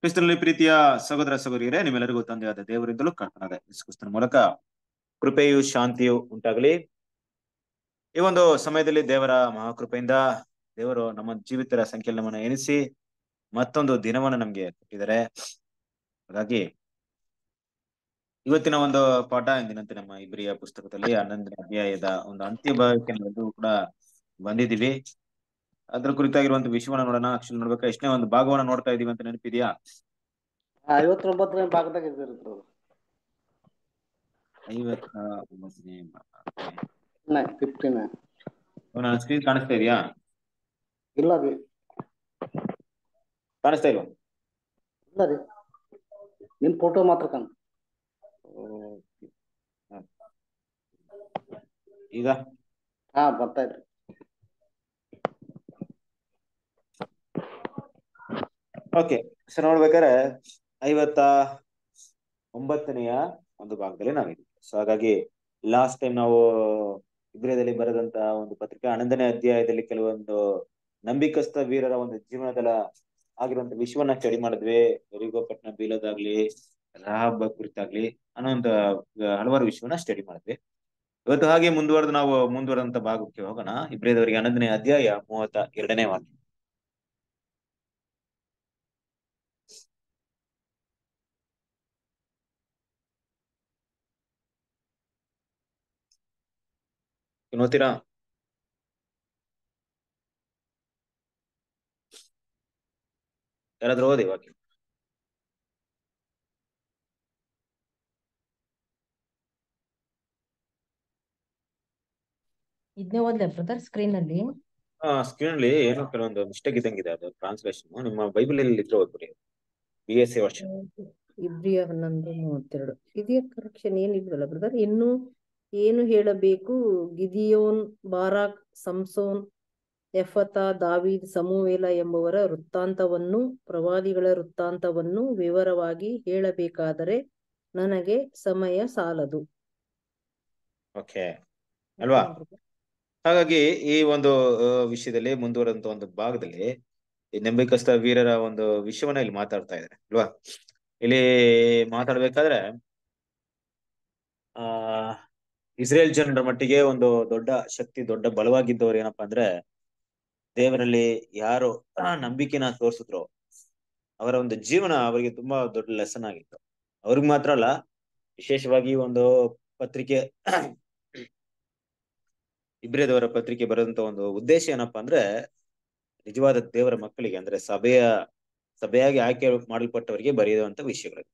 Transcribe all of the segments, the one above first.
ಕ್ರಿಸ್ತನಲ್ಲಿ ಪ್ರೀತಿಯ ಸಹೋದರ ಸಹೋದರಿಯರೇ ನಿಮ್ಮೆಲ್ಲರಿಗೂ ತಂದೆಯಾದ ದೇವರಿಂದಲೂ ಕರ್ತನಾದ ಕ್ರಿಸ್ತನ ಮೂಲಕ ಕೃಪೆಯು ಶಾಂತಿಯು ಉಂಟಾಗಲಿ ಈ ಒಂದು ಸಮಯದಲ್ಲಿ ದೇವರ ಮಹಾಕೃಪೆಯಿಂದ ದೇವರು ನಮ್ಮ ಜೀವಿತರ ಸಂಕೀರ್ಣವನ್ನು ಎನಿಸಿ ಮತ್ತೊಂದು ದಿನವನ್ನು ನಮ್ಗೆ ಕೊಟ್ಟಿದ್ದಾರೆ ಹಾಗಾಗಿ ಇವತ್ತಿನ ಒಂದು ಪಾಠ ಎಂದಿನಂತೆ ನಮ್ಮ ಇಬ್ಬರಿಯ ಪುಸ್ತಕದಲ್ಲಿ ಹನ್ನೊಂದನೇ ಅಧ್ಯಾಯದ ಒಂದು ಅಂತ್ಯ ಭಾಗಕ್ಕೆ ಕೂಡ ಬಂದಿದ್ದೀವಿ ಅದ್ರ ಕುರಿತಾಗಿರುವಂತ ವಿಷಯವನ್ನ ನೋಡೋಣ ಆಕ್ಚುಲಿ ನೋಡ್ಬೇಕು ಎಷ್ಟನೇ ಒಂದು ಭಾಗವನ್ನ ನೋಡ್ತಾ ಇದೀವಿ ಅಂತ ನೆನಪಿದ್ಯಾ ಐವತ್ತೊಂಬತ್ತನೇ ಭಾಗದಾಗ ಇದ್ದಿರುತ್ತೆ ನನ್ನ ಸ್ಕ್ರೀನ್ ಕಾಣಿಸ್ತಾ ಇದೆಯಾ ಇಲ್ಲ ರೀ ಕಾಣಿಸ್ತಾ ಇಲ್ವಾ ಇಲ್ಲ ರೀ ನಿಮ್ ಫೋಟೋ ಮಾತ್ರ ಕಾಣ ಈಗ ಹಾ ಬರ್ತಾ ಇದ್ರಿ ಓಕೆ ಸೊ ನೋಡ್ಬೇಕಾದ್ರೆ ಐವತ್ತ ಒಂಬತ್ತನೆಯ ಒಂದು ಭಾಗದಲ್ಲಿ ನಾವಿದ್ದೀವಿ ಸೊ ಹಾಗಾಗಿ ಲಾಸ್ಟ್ ಟೈಮ್ ನಾವು ಇಬ್ರಿಯದಲ್ಲಿ ಬರೆದಂತ ಒಂದು ಪತ್ರಿಕೆ ಹನ್ನೊಂದನೇ ಅಧ್ಯಾಯದಲ್ಲಿ ಕೆಲವೊಂದು ನಂಬಿಕಸ್ಥ ವೀರರ ಒಂದು ಜೀವನದಲ್ಲ ಆಗಿರುವಂತ ವಿಶ್ವವನ್ನ ಸ್ಟಡಿ ಮಾಡಿದ್ವಿ ರಿಗೋಪಟ್ನ ಬೀಳೋದಾಗ್ಲಿ ರಾಹಬ ಕುರಿತಾಗ್ಲಿ ಅನ್ನೋ ಒಂದು ಹಲವಾರು ವಿಷಯವನ್ನ ಸ್ಟಡಿ ಮಾಡಿದ್ವಿ ಇವತ್ತು ಹಾಗೆ ಮುಂದುವರೆದು ನಾವು ಮುಂದುವರೆದಂತ ಭಾಗಕ್ಕೆ ಹೋಗೋಣ ಇಬ್ರಿಯದವರಿಗೆ ಹನ್ನೊಂದನೇ ಅಧ್ಯಾಯ ಮೂವತ್ತ ಎರಡನೇ ವಾಕ್ಯ ನೋತೀರಾ ಯಾರಾದ್ರೂ ಓದಿ ವಾಕ್ಯ ಇದನ್ನೇ ಓದ್ಲೇ ಬ್ರದರ್ ಸ್ಕ್ರೀನ್ ಅಲ್ಲಿ ಆ ಸ್ಕ್ರೀನ್ ಅಲ್ಲಿ ಏನೋ ಕೆಲವೊಂದು ಮಿಸ್ಟೇಕ್ ಇದೆ ಅದು ಟ್ರಾನ್ಸ್ಲೇಷನ್ ನಿಮ್ಮ ಬೈಬಲ್ ಅಲ್ಲಿ ಇದ್ರೆ ಓದ್ಬಿಡಿ ಬಿ ಎಸ್ ಸಿ ವರ್ಷ ಇಬ್ರಿಯ ಹನ್ನೊಂದು ಮೂವತ್ತೆರಡು ಇದೇ ಕರೆಕ್ಷನ್ ಏನಿಲ್ವಲ್ಲ ಬ್ರದರ್ ಇನ್ನು ಏನು ಹೇಳಬೇಕು ಗಿದಿಯೋನ್ ಬಾರಾಕ್ ಸಂಸೋನ್ ಎಫತಾ ದಾವಿದ್ ಸಮುವೇಲ ಎಂಬುವರ ವೃತ್ತಾಂತವನ್ನು ಪ್ರವಾದಿಗಳ ವೃತ್ತಾಂತವನ್ನು ವಿವರವಾಗಿ ಹೇಳಬೇಕಾದರೆ ನನಗೆ ಸಮಯ ಸಾಲದು ಓಕೆ ಅಲ್ವಾ ಹಾಗಾಗಿ ಈ ಒಂದು ವಿಷಯದಲ್ಲಿ ಮುಂದುವರೆದಂತ ಒಂದು ಭಾಗದಲ್ಲಿ ಈ ನಂಬಿಕಸ್ಥ ವೀರರ ಒಂದು ವಿಷಯವನ್ನ ಇಲ್ಲಿ ಮಾತಾಡ್ತಾ ಇದ್ದಾರೆ ಅಲ್ವಾ ಇಲ್ಲಿ ಮಾತಾಡ್ಬೇಕಾದ್ರೆ ಆ ಇಸ್ರೇಲ್ ಜನರ ಮಟ್ಟಿಗೆ ಒಂದು ದೊಡ್ಡ ಶಕ್ತಿ ದೊಡ್ಡ ಬಲವಾಗಿದ್ದವ್ರು ಏನಪ್ಪಾ ಅಂದ್ರೆ ದೇವರಲ್ಲಿ ಯಾರು ನಂಬಿಕೆನ ತೋರಿಸಿದ್ರು ಅವರ ಒಂದು ಜೀವನ ಅವರಿಗೆ ತುಂಬಾ ದೊಡ್ಡ ಲೆಸನ್ ಆಗಿತ್ತು ಅವ್ರಿಗೆ ಮಾತ್ರ ಅಲ್ಲ ವಿಶೇಷವಾಗಿ ಒಂದು ಪತ್ರಿಕೆ ಇಬ್ರೇದವರ ಪತ್ರಿಕೆ ಬರೆದಂತ ಒಂದು ಉದ್ದೇಶ ಏನಪ್ಪಾ ಅಂದ್ರೆ ನಿಜವಾದ ದೇವರ ಮಕ್ಕಳಿಗೆ ಅಂದ್ರೆ ಸಭೆಯ ಸಭೆಯಾಗಿ ಆಯ್ಕೆ ಮಾಡಲ್ಪಟ್ಟವರಿಗೆ ಬರೆಯುವಂತ ವಿಷಯಗಳು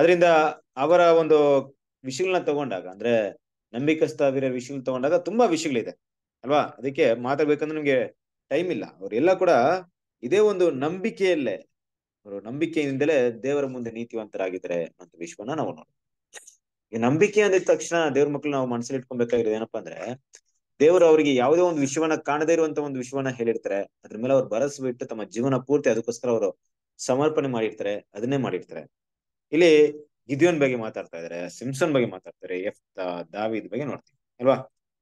ಅದರಿಂದ ಅವರ ಒಂದು ವಿಷಯಗಳನ್ನ ತಗೊಂಡಾಗ ಅಂದ್ರೆ ನಂಬಿಕಸ್ಥವಿರೋ ವಿಷಯಗಳನ್ನ ತಗೊಂಡಾಗ ತುಂಬಾ ವಿಷಯಗಳಿದೆ ಅಲ್ವಾ ಅದಕ್ಕೆ ಮಾತಾಡ್ಬೇಕಂದ್ರೆ ನಿಮ್ಗೆ ಟೈಮ್ ಇಲ್ಲ ಅವರೆಲ್ಲ ಕೂಡ ಇದೇ ಒಂದು ನಂಬಿಕೆಯಲ್ಲೇ ಅವರು ನಂಬಿಕೆಯಿಂದಲೇ ದೇವರ ಮುಂದೆ ನೀತಿವಂತರಾಗಿದ್ದಾರೆ ಅಂತ ವಿಶ್ವನ ನಾವು ನೋಡೋಣ ಈ ನಂಬಿಕೆ ಅಂದಿದ ತಕ್ಷಣ ದೇವ್ರ ಮಕ್ಕಳು ನಾವು ಮನಸ್ಸಲ್ಲಿ ಇಟ್ಕೊಬೇಕಾಗಿರೋದು ಏನಪ್ಪಾ ಅಂದ್ರೆ ದೇವರು ಅವರಿಗೆ ಯಾವುದೇ ಒಂದು ವಿಶ್ವವನ್ನ ಕಾಣದೇ ಇರುವಂತ ಒಂದು ವಿಷಯವನ್ನ ಹೇಳಿರ್ತಾರೆ ಅದ್ರ ಮೇಲೆ ಅವ್ರು ಬರಸ್ಬಿಟ್ಟು ತಮ್ಮ ಜೀವನ ಪೂರ್ತಿ ಅದಕ್ಕೋಸ್ಕರ ಅವರು ಸಮರ್ಪಣೆ ಮಾಡಿರ್ತಾರೆ ಅದನ್ನೇ ಮಾಡಿರ್ತಾರೆ ಇಲ್ಲಿ ಗಿದಿಯೋನ್ ಬಗ್ಗೆ ಮಾತಾಡ್ತಾ ಇದಾರೆ ಸಿಮ್ಸನ್ ಬಗ್ಗೆ ಮಾತಾಡ್ತಾರೆ ಎಫ್ ದಾವಿದ್ ಬಗ್ಗೆ ನೋಡ್ತೀವಿ ಅಲ್ವಾ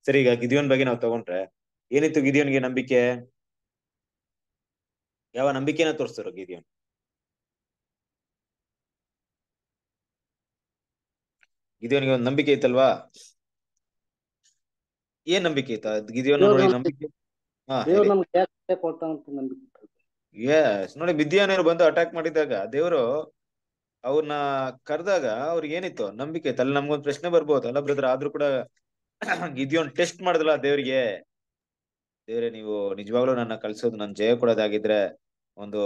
ಸರಿ ಈಗ ಗಿದಿಯೋನ್ ಬಗ್ಗೆ ನಾವು ತಗೊಂಡ್ರೆ ಏನಿತ್ತು ಗಿದಿಯೋನ್ಗೆ ನಂಬಿಕೆ ಯಾವ ನಂಬಿಕೆನ ತೋರಿಸ್ತಾರೋ ಗಿದಿಯೋನ್ ಗಿದಿಯೋನ್ಗೆ ಒಂದು ನಂಬಿಕೆ ಐತಲ್ವಾ ಏನ್ ನಂಬಿಕೆ ಐತ ಗಿದಿಯೋನ್ ನೋಡಿ ನಂಬಿಕೆ ನಂಬಿಕೆ ಎಸ್ ನೋಡಿ ಬಿದ್ಯಾನೇನು ಬಂದು ಅಟ್ಯಾಕ್ ಮಾಡಿದಾಗ ದೇವರು ಅವ್ರನ್ನ ಕರೆದಾಗ ಅವ್ರಿಗೆ ಏನಿತ್ತು ನಂಬಿಕೆ ಇತ್ತು ಅಲ್ಲಿ ನಮ್ಗೊಂದು ಪ್ರಶ್ನೆ ಅಲ್ಲ ಬ್ರದರ್ ಆದ್ರೂ ಕೂಡ ಇದೊಂದು ಟೆಸ್ಟ್ ಮಾಡಿದಲ್ಲ ದೇವ್ರಿಗೆ ದೇವ್ರೆ ನೀವು ನಿಜವಾಗ್ಲೂ ನನ್ನ ಕಳ್ಸೋದು ನನ್ ಜಯ ಕೊಡೋದಾಗಿದ್ರೆ ಒಂದು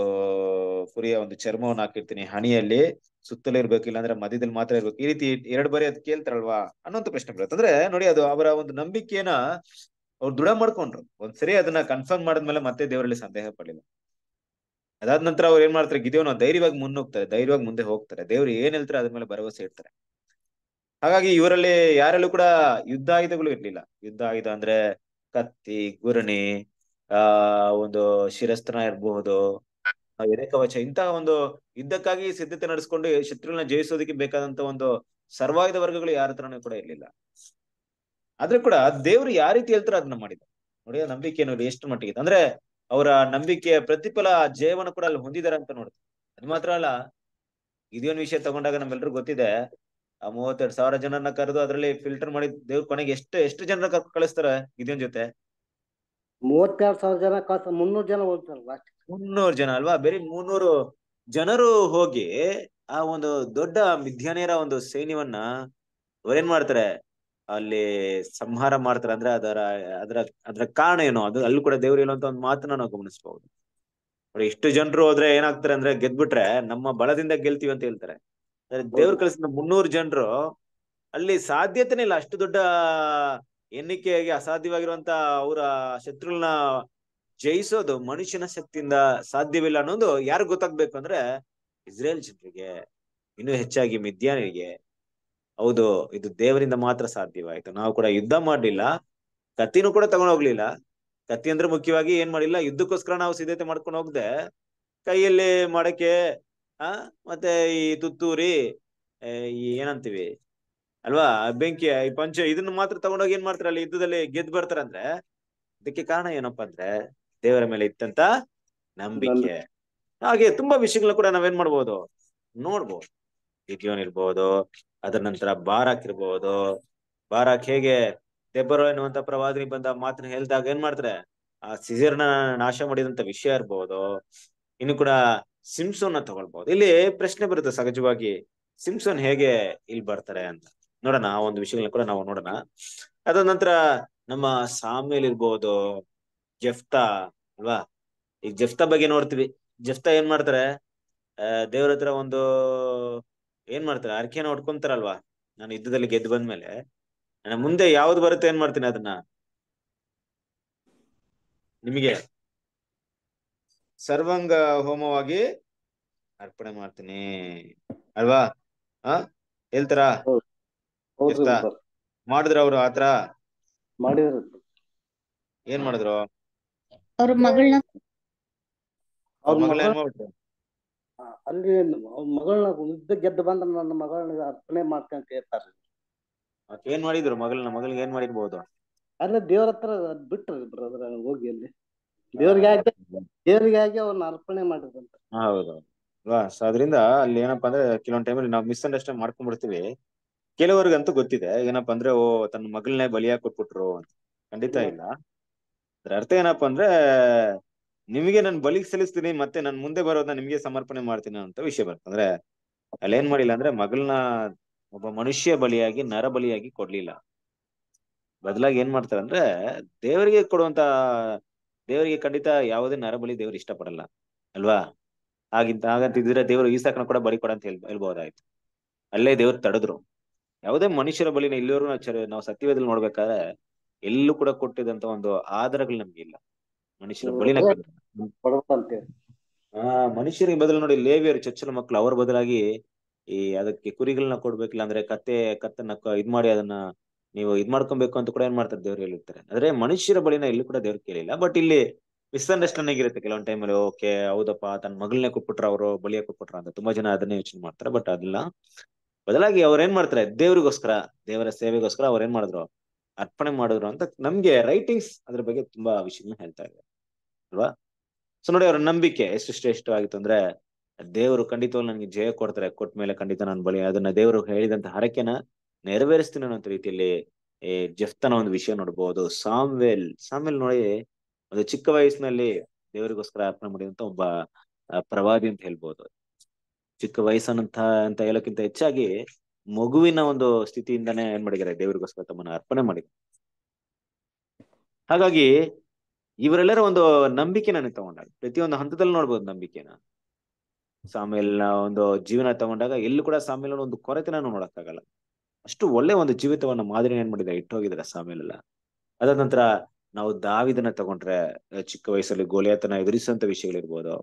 ಕುರಿಯ ಒಂದು ಚರ್ಮವನ್ನು ಹಾಕಿರ್ತೀನಿ ಹಣಿಯಲ್ಲಿ ಸುತ್ತಲೂ ಇರ್ಬೇಕು ಇಲ್ಲಾಂದ್ರೆ ಮದ್ಯದಲ್ಲಿ ಮಾತ್ರ ಇರ್ಬೇಕು ಈ ರೀತಿ ಎರಡು ಬಾರಿ ಅದ್ ಕೇಳ್ತಾರಲ್ವಾ ಅನ್ನೋಂತ ಪ್ರಶ್ನೆ ಬರುತ್ತೆ ಅಂದ್ರೆ ನೋಡಿ ಅದು ಅವರ ಒಂದು ನಂಬಿಕೆನ ಅವ್ರು ದೃಢ ಮಾಡ್ಕೊಂಡ್ರು ಒಂದ್ಸರಿ ಅದನ್ನ ಕನ್ಫರ್ಮ್ ಮಾಡಿದ್ಮೇಲೆ ಮತ್ತೆ ದೇವರಲ್ಲಿ ಸಂದೇಹ ಪಡಲಿಲ್ಲ ಅದಾದ ನಂತರ ಅವ್ರು ಏನ್ ಮಾಡ್ತಾರೆ ಗಿದೇವನ ಧೈರ್ಯವಾಗಿ ಹೋಗ್ತಾರೆ ಧೈರ್ಯವಾಗಿ ಮುಂದೆ ಹೋಗ್ತಾರೆ ದೇವ್ರು ಏನ್ ಹೇಳ್ತಾರೆ ಅದ್ರ ಮೇಲೆ ಭರವಸೆ ಇರ್ತಾರೆ ಹಾಗಾಗಿ ಇವರಲ್ಲಿ ಯಾರಲ್ಲೂ ಕೂಡ ಯುದ್ಧ ಆಯುಧಗಳು ಇರ್ಲಿಲ್ಲ ಯುದ್ಧ ಆಯುಧ ಅಂದ್ರೆ ಕತ್ತಿ ಗುರಣಿ ಆ ಒಂದು ಶಿರಸ್ತ್ರ ಇರಬಹುದು ಕವಚ ಇಂತಹ ಒಂದು ಯುದ್ಧಕ್ಕಾಗಿ ಸಿದ್ಧತೆ ನಡೆಸ್ಕೊಂಡು ಶತ್ರುಗಳನ್ನ ಜಯಿಸೋದಕ್ಕೆ ಬೇಕಾದಂತ ಒಂದು ಸರ್ವಾಯುಧ ವರ್ಗಗಳು ಯಾರ ಹತ್ರನೂ ಕೂಡ ಇರ್ಲಿಲ್ಲ ಆದ್ರೂ ಕೂಡ ದೇವ್ರು ಯಾವ ರೀತಿ ಹೇಳ್ತಾರೋ ಅದನ್ನ ಮಾಡಿದ ನೋಡಿ ನಂಬಿಕೆ ನೋಡಿ ಎಷ್ಟು ಮಟ್ಟಿಗೆ ಅಂದ್ರೆ ಅವರ ನಂಬಿಕೆಯ ಪ್ರತಿಫಲ ಜೀವನ ಕೂಡ ಅಲ್ಲಿ ಹೊಂದಿದಾರೆ ಅಂತ ನೋಡ್ತೀವಿ ಅದ್ ಮಾತ್ರ ಅಲ್ಲ ಇದೇನ್ ವಿಷಯ ತಗೊಂಡಾಗ ನಮ್ಮೆಲ್ಲರೂ ಗೊತ್ತಿದೆ ಆ ಮೂವತ್ತೆರಡು ಸಾವಿರ ಜನರನ್ನ ಕರೆದು ಅದರಲ್ಲಿ ಫಿಲ್ಟರ್ ಮಾಡಿ ದೇವ್ರ ಕೊನೆಗೆ ಎಷ್ಟು ಎಷ್ಟು ಜನರ ಕಳಿಸ್ತಾರೆ ಇದೇನ್ ಜೊತೆ ಮೂವತ್ತೆರಡು ಸಾವಿರ ಜನ ಮುನ್ನೂರು ಜನ ಹೋಗ್ತಾರೆ ಮುನ್ನೂರು ಜನ ಅಲ್ವಾ ಬೇರೆ ಮುನ್ನೂರು ಜನರು ಹೋಗಿ ಆ ಒಂದು ದೊಡ್ಡ ಮಿಥ್ಯಾನಿಯರ ಒಂದು ಸೈನ್ಯವನ್ನ ಅವ್ರೇನ್ ಮಾಡ್ತಾರೆ ಅಲ್ಲಿ ಸಂಹಾರ ಮಾಡ್ತಾರೆ ಅಂದ್ರೆ ಅದರ ಅದರ ಅದರ ಕಾರಣ ಏನು ಅದು ಅಲ್ಲಿ ಕೂಡ ದೇವ್ರು ಇಲ್ಲ ಅಂತ ಒಂದು ಮಾತನ್ನ ನಾವು ಗಮನಿಸಬಹುದು ಎಷ್ಟು ಜನರು ಹೋದ್ರೆ ಏನಾಗ್ತಾರೆ ಅಂದ್ರೆ ಗೆದ್ಬಿಟ್ರೆ ನಮ್ಮ ಬಲದಿಂದ ಗೆಲ್ತೀವಿ ಅಂತ ಹೇಳ್ತಾರೆ ದೇವ್ರ ಕಳಿಸಿದ ಮುನ್ನೂರು ಜನರು ಅಲ್ಲಿ ಸಾಧ್ಯತೆನೇ ಇಲ್ಲ ಅಷ್ಟು ದೊಡ್ಡ ಎನ್ನಿಕೆಗೆ ಅಸಾಧ್ಯವಾಗಿರುವಂತ ಅವರ ಶತ್ರುಗಳನ್ನ ಜಯಿಸೋದು ಮನುಷ್ಯನ ಶಕ್ತಿಯಿಂದ ಸಾಧ್ಯವಿಲ್ಲ ಅನ್ನೋದು ಯಾರು ಗೊತ್ತಾಗ್ಬೇಕು ಅಂದ್ರೆ ಇಸ್ರೇಲ್ ಜನರಿಗೆ ಇನ್ನೂ ಹೆಚ್ಚಾಗಿ ಮಿದ್ಯಾನಿಗೆ ಹೌದು ಇದು ದೇವರಿಂದ ಮಾತ್ರ ಸಾಧ್ಯವಾಯಿತು ನಾವು ಕೂಡ ಯುದ್ಧ ಮಾಡ್ಲಿಲ್ಲ ಕತ್ತಿನೂ ಕೂಡ ತಗೊಂಡು ಹೋಗ್ಲಿಲ್ಲ ಕತ್ತಿ ಅಂದ್ರೆ ಮುಖ್ಯವಾಗಿ ಏನ್ ಮಾಡಿಲ್ಲ ಯುದ್ಧಕ್ಕೋಸ್ಕರ ನಾವು ಸಿದ್ಧತೆ ಮಾಡ್ಕೊಂಡು ಹೋಗ್ದೆ ಕೈಯಲ್ಲಿ ಮಡಕೆ ಆ ಮತ್ತೆ ಈ ತುತ್ತೂರಿ ಈ ಏನಂತೀವಿ ಅಲ್ವಾ ಬೆಂಕಿ ಈ ಪಂಚ ಇದನ್ನ ಮಾತ್ರ ತಗೊಂಡೋಗಿ ಏನ್ ಮಾಡ್ತಾರೆ ಅಲ್ಲಿ ಯುದ್ಧದಲ್ಲಿ ಗೆದ್ದು ಅಂದ್ರೆ ಇದಕ್ಕೆ ಕಾರಣ ಏನಪ್ಪಾ ಅಂದ್ರೆ ದೇವರ ಮೇಲೆ ಇತ್ತಂತ ನಂಬಿಕೆ ಹಾಗೆ ತುಂಬಾ ವಿಷಯಗಳು ಕೂಡ ನಾವೇನ್ ಮಾಡ್ಬೋದು ನೋಡ್ಬೋದು ಗಿಗಿಯೋನ್ ಇರ್ಬೋದು ಅದರ ನಂತರ ಬಾರಾಕ್ ಇರ್ಬೋದು ಬಾರಾಕ್ ಹೇಗೆ ದೆಬ್ಬರೋ ಎನ್ನುವಂತ ಪ್ರವಾದಿ ಬಂದ ಮಾತನ್ನ ಹೇಳ್ದಾಗ ಏನ್ ಮಾಡ್ತಾರೆ ಆ ಸಿಜರ್ನ ನಾಶ ಮಾಡಿದಂತ ವಿಷಯ ಇರ್ಬೋದು ಇನ್ನು ಕೂಡ ಸಿಮ್ಸೋನ್ ನ ತಗೊಳ್ಬಹುದು ಇಲ್ಲಿ ಪ್ರಶ್ನೆ ಬರುತ್ತೆ ಸಹಜವಾಗಿ ಸಿಮ್ಸೋನ್ ಹೇಗೆ ಇಲ್ಲಿ ಬರ್ತಾರೆ ಅಂತ ನೋಡೋಣ ಆ ಒಂದು ವಿಷಯಗಳನ್ನ ಕೂಡ ನಾವು ನೋಡೋಣ ಅದರ ನಂತರ ನಮ್ಮ ಸಾಮ್ಯಲ್ ಇರ್ಬೋದು ಜಫ್ತಾ ಅಲ್ವಾ ಈಗ ಜಫ್ತಾ ಬಗ್ಗೆ ನೋಡ್ತೀವಿ ಜಫ್ತಾ ಏನ್ ಮಾಡ್ತಾರೆ ದೇವ್ರ ಹತ್ರ ಒಂದು ಏನ್ ಮಾಡ್ತಾರೆ ಅರ್ಕೆನ ಹೊಡ್ಕೊಂತಾರಲ್ವಾ ನಾನು ಯುದ್ಧದಲ್ಲಿ ಗೆದ್ದು ಬಂದ್ಮೇಲೆ ನನ್ನ ಮುಂದೆ ಯಾವ್ದು ಬರುತ್ತೆ ಏನ್ ಮಾಡ್ತೀನಿ ಅದನ್ನ ನಿಮಗೆ ಸರ್ವಾಂಗ ಹೋಮವಾಗಿ ಅರ್ಪಣೆ ಮಾಡ್ತೀನಿ ಅಲ್ವಾ ಹ ಹೇಳ್ತಾರ ಮಾಡಿದ್ರ ಅವ್ರು ಆತರ ಮಾಡಿದ್ರು ಏನ್ ಮಾಡಿದ್ರು ಅವ್ರ ಮಗಳನ್ನ ಅವ್ರ ಮಗಳನ್ನ ಅಲ್ಲಿ ಮಗಳನ್ನ ಯುದ್ಧ ಗೆದ್ದ ಬಂದ್ರ ನನ್ನ ಮಗಳನ್ನ ಅರ್ಪಣೆ ಮಾಡ್ತೇನೆ ಕೇಳ್ತಾರೆ ಹೇಳ್ತಾರೆ ಏನ್ ಮಾಡಿದ್ರು ಮಗಳನ್ನ ಮಗಳಿಗೆ ಏನ್ ಮಾಡಿರ್ಬೋದು ಅಲ್ಲ ದೇವ್ರ ಹತ್ರ ಬಿಟ್ರಿ ಬ್ರದರ್ ಹೋಗಿ ಅಲ್ಲಿ ದೇವ್ರಿಗೆ ಆಗಿ ಅವ್ರನ್ನ ಅರ್ಪಣೆ ಮಾಡಿದ್ರಂತ ಹೌದು ಸೊ ಅದರಿಂದ ಅಲ್ಲಿ ಏನಪ್ಪಾ ಅಂದ್ರೆ ಕೆಲವೊಂದ್ ಅಲ್ಲಿ ನಾವು ಮಿಸ್ಅಂಡರ್ಸ್ಟ್ಯಾಂಡ್ ಮಾಡ್ಕೊಂಡ್ಬಿಡ್ತೀವಿ ಕೆಲವರಿಗಂತೂ ಗೊತ್ತಿದೆ ಏನಪ್ಪಾ ಅಂದ್ರೆ ಓ ತನ್ನ ಮಗಳನ್ನೇ ಬಲಿಯಾಗಿ ಕೊಟ್ಬಿಟ್ರು ಅಂತ ಖಂಡಿತ ಇಲ್ಲ ಅದ್ರ ಅರ್ಥ ಏನಪ್ಪಾ ಅಂದ್ರೆ ನಿಮಗೆ ನಾನು ಬಲಿಗೆ ಸಲ್ಲಿಸ್ತೀನಿ ಮತ್ತೆ ನಾನು ಮುಂದೆ ಬರೋದನ್ನ ನಿಮ್ಗೆ ಸಮರ್ಪಣೆ ಮಾಡ್ತೀನಿ ಅಂತ ವಿಷಯ ಅಂದ್ರೆ ಅಲ್ಲಿ ಏನ್ ಮಾಡಿಲ್ಲ ಅಂದ್ರೆ ಮಗಳನ್ನ ಒಬ್ಬ ಮನುಷ್ಯ ಬಲಿಯಾಗಿ ನರ ಬಲಿಯಾಗಿ ಕೊಡ್ಲಿಲ್ಲ ಬದಲಾಗಿ ಏನ್ ಮಾಡ್ತಾರೆ ಅಂದ್ರೆ ದೇವರಿಗೆ ಕೊಡುವಂತ ದೇವರಿಗೆ ಖಂಡಿತ ಯಾವುದೇ ನರ ಬಲಿ ಇಷ್ಟ ಇಷ್ಟಪಡಲ್ಲ ಅಲ್ವಾ ಹಾಗಂತ ಇದ್ರೆ ದೇವರು ಈ ಸಾಕನ ಕೂಡ ಬಲಿ ಕೊಡ ಅಂತ ಹೇಳ್ ಹೇಳ್ಬಹುದಾಯ್ತು ಅಲ್ಲೇ ದೇವ್ರು ತಡೆದ್ರು ಯಾವುದೇ ಮನುಷ್ಯರ ಬಲಿನ ಇಲ್ಲಿವರೆಗೂ ನಾವು ನಾವು ಸತ್ಯವೇದಲ್ಲಿ ನೋಡ್ಬೇಕಾದ್ರೆ ಎಲ್ಲೂ ಕೂಡ ಕೊಟ್ಟಿದಂತ ಒಂದು ಆಧಾರಗಳು ನಮ್ಗೆ ಇಲ್ಲ ಮನುಷ್ಯರ ಬಳಿನ ಆ ಮನುಷ್ಯರಿಗೆ ಬದಲು ನೋಡಿ ಲೇವಿಯರ್ ಚೊಚ್ಚಲ ಮಕ್ಕಳು ಅವ್ರ ಬದಲಾಗಿ ಈ ಅದಕ್ಕೆ ಕುರಿಗಳನ್ನ ಕೊಡ್ಬೇಕಿಲ್ಲ ಅಂದ್ರೆ ಕತ್ತೆ ಕತ್ತನ್ನ ಇದ್ ಮಾಡಿ ಅದನ್ನ ನೀವು ಇದ್ ಮಾಡ್ಕೊಬೇಕು ಅಂತ ಕೂಡ ಏನ್ ಮಾಡ್ತಾರೆ ದೇವ್ರು ಹೇಳಿರ್ತಾರೆ ಅಂದ್ರೆ ಮನುಷ್ಯರ ಬಳಿನ ಇಲ್ಲಿ ಕೂಡ ದೇವ್ರು ಕೇಳಿಲ್ಲ ಬಟ್ ಇಲ್ಲಿ ಮಿಸ್ಅಂಡರ್ಸ್ಟ್ಯಾಂಡಿಂಗ್ ಇರುತ್ತೆ ಕೆಲವೊಂದ್ ಟೈಮಲ್ಲಿ ಓಕೆ ಹೌದಪ್ಪ ತನ್ನ ಮಗಳನ್ನೇ ಕೊಟ್ಬಿಟ್ರ ಅವರು ಬಲಿಯ ಕೊಟ್ಬಿಟ್ರ ಅಂತ ತುಂಬಾ ಜನ ಅದನ್ನೇ ಯೋಚನೆ ಮಾಡ್ತಾರೆ ಬಟ್ ಅದಲ್ಲ ಬದಲಾಗಿ ಅವ್ರ ಏನ್ ಮಾಡ್ತಾರೆ ದೇವ್ರಿಗೋಸ್ಕರ ದೇವರ ಸೇವೆಗೋಸ್ಕರ ಅವ್ರ ಏನ್ ಮಾಡಿದ್ರು ಅರ್ಪಣೆ ಮಾಡಿದ್ರು ಅಂತ ನಮ್ಗೆ ರೈಟಿಂಗ್ಸ್ ಅದ್ರ ಬಗ್ಗೆ ತುಂಬಾ ವಿಷಯನ ಹೇಳ್ತಾ ಇದ್ದಾರೆ ಅಲ್ವಾ ಸೊ ನೋಡಿ ಅವ್ರ ನಂಬಿಕೆ ಎಷ್ಟು ಶ್ರೇಷ್ಠವಾಗಿತ್ತು ಅಂದ್ರೆ ದೇವರು ಖಂಡಿತವಾಗಿ ನನಗೆ ಜಯ ಕೊಡ್ತಾರೆ ಕೊಟ್ಟ ಮೇಲೆ ಖಂಡಿತ ನನ್ನ ಬಳಿ ಅದನ್ನ ದೇವರು ಹೇಳಿದಂತ ಹರಕೆನ ನೆರವೇರಿಸ್ತೀನಿ ಅನ್ನೋ ರೀತಿಯಲ್ಲಿ ಈ ಜಫ್ತನ ಒಂದು ವಿಷಯ ನೋಡ್ಬೋದು ಸಾಮ್ವೆಲ್ ಸಾಮ್ವೆಲ್ ನೋಡಿ ಒಂದು ಚಿಕ್ಕ ವಯಸ್ಸಿನಲ್ಲಿ ದೇವರಿಗೋಸ್ಕರ ಅರ್ಪಣೆ ಮಾಡಿದಂತ ಒಬ್ಬ ಪ್ರವಾದಿ ಅಂತ ಹೇಳ್ಬೋದು ಚಿಕ್ಕ ವಯಸ್ಸನ್ನಂತ ಅಂತ ಹೇಳೋಕ್ಕಿಂತ ಹೆಚ್ಚಾಗಿ ಮಗುವಿನ ಒಂದು ಸ್ಥಿತಿಯಿಂದಾನೇ ಏನ್ ಮಾಡಿದ್ದಾರೆ ದೇವರಿಗೋಸ್ಕರ ತಮ್ಮನ್ನ ಅರ್ಪಣೆ ಮಾಡಿದ್ದಾರೆ ಹಾಗಾಗಿ ಇವರೆಲ್ಲರ ಒಂದು ನಂಬಿಕೆ ನನಗೆ ತಗೊಂಡಾಗ ಪ್ರತಿಯೊಂದು ಹಂತದಲ್ಲಿ ನೋಡ್ಬೋದು ನಂಬಿಕೆನ ಸಾಮೇಲ್ನ ಒಂದು ಜೀವನ ತಗೊಂಡಾಗ ಎಲ್ಲೂ ಕೂಡ ಸಾಮೇಲ್ ಒಂದು ಕೊರತೆ ನಾನು ನೋಡಕ್ಕಾಗಲ್ಲ ಅಷ್ಟು ಒಳ್ಳೆ ಒಂದು ಜೀವಿತವನ್ನ ಮಾದರಿ ಏನ್ ಮಾಡಿದ ಇಟ್ಟೋಗಿದಾರೆ ಸಾಮೇಲೆಲ್ಲ ಅದಾದ ನಂತರ ನಾವು ದಾವಿದನ ತಗೊಂಡ್ರೆ ಚಿಕ್ಕ ವಯಸ್ಸಲ್ಲಿ ಗೋಲಿಯಾತನ ಎದುರಿಸುವಂತ ವಿಷಯಗಳಿರ್ಬೋದು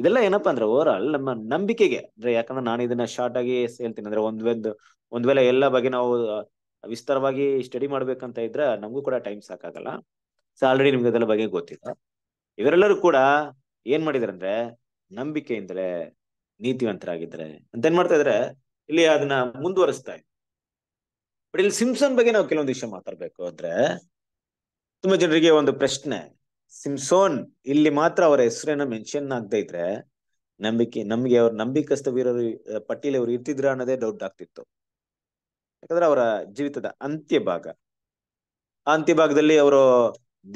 ಇದೆಲ್ಲ ಏನಪ್ಪಾ ಅಂದ್ರೆ ಓವರ್ ಆಲ್ ನಮ್ಮ ನಂಬಿಕೆಗೆ ಅಂದ್ರೆ ಯಾಕಂದ್ರೆ ನಾನು ಇದನ್ನ ಶಾರ್ಟ್ ಆಗಿ ಹೇಳ್ತೀನಿ ಅಂದ್ರೆ ಒಂದ್ ಒಂದು ಒಂದ್ ವೇಳೆ ಎಲ್ಲ ಬಗ್ಗೆ ನಾವು ವಿಸ್ತಾರವಾಗಿ ಸ್ಟಡಿ ಮಾಡ್ಬೇಕಂತ ಇದ್ರೆ ನಮಗೂ ಕೂಡ ಟೈಮ್ ಸಾಕಾಗಲ್ಲ ಸೊ ಆಲ್ರೆಡಿ ನಿಮ್ಗೆ ಅದೆಲ್ಲ ಬಗ್ಗೆ ಗೊತ್ತಿಲ್ಲ ಇವರೆಲ್ಲರೂ ಕೂಡ ಏನ್ ಮಾಡಿದಾರಂದ್ರೆ ನಂಬಿಕೆಯಿಂದಲೇ ನೀತಿವಂತರಾಗಿದ್ದಾರೆ ಅಂತ ಏನ್ ಮಾಡ್ತಾ ಇದ್ರೆ ಇಲ್ಲಿ ಅದನ್ನ ಮುಂದುವರಿಸ್ತಾ ಇದೆ ಬಟ್ ಇಲ್ಲಿ ಸಿಂಪ್ಸನ್ ಬಗ್ಗೆ ನಾವು ಕೆಲವೊಂದು ವಿಷಯ ಮಾತಾಡ್ಬೇಕು ಅಂದ್ರೆ ತುಂಬಾ ಜನರಿಗೆ ಒಂದು ಪ್ರಶ್ನೆ ಸಿಮ್ಸೋನ್ ಇಲ್ಲಿ ಮಾತ್ರ ಅವರ ಹೆಸರನ್ನ ಮೆನ್ಷನ್ ಆಗದೇ ಇದ್ರೆ ನಂಬಿಕೆ ನಮ್ಗೆ ಅವ್ರ ನಂಬಿಕಸ್ಥ ವೀರರು ಪಟ್ಟಿಯಲ್ಲಿ ಅವ್ರು ಇರ್ತಿದ್ರ ಅನ್ನೋದೇ ಡೌಟ್ ಆಗ್ತಿತ್ತು ಯಾಕಂದ್ರೆ ಅವರ ಜೀವಿತದ ಅಂತ್ಯ ಭಾಗ ಆ ಅಂತ್ಯ ಭಾಗದಲ್ಲಿ ಅವರು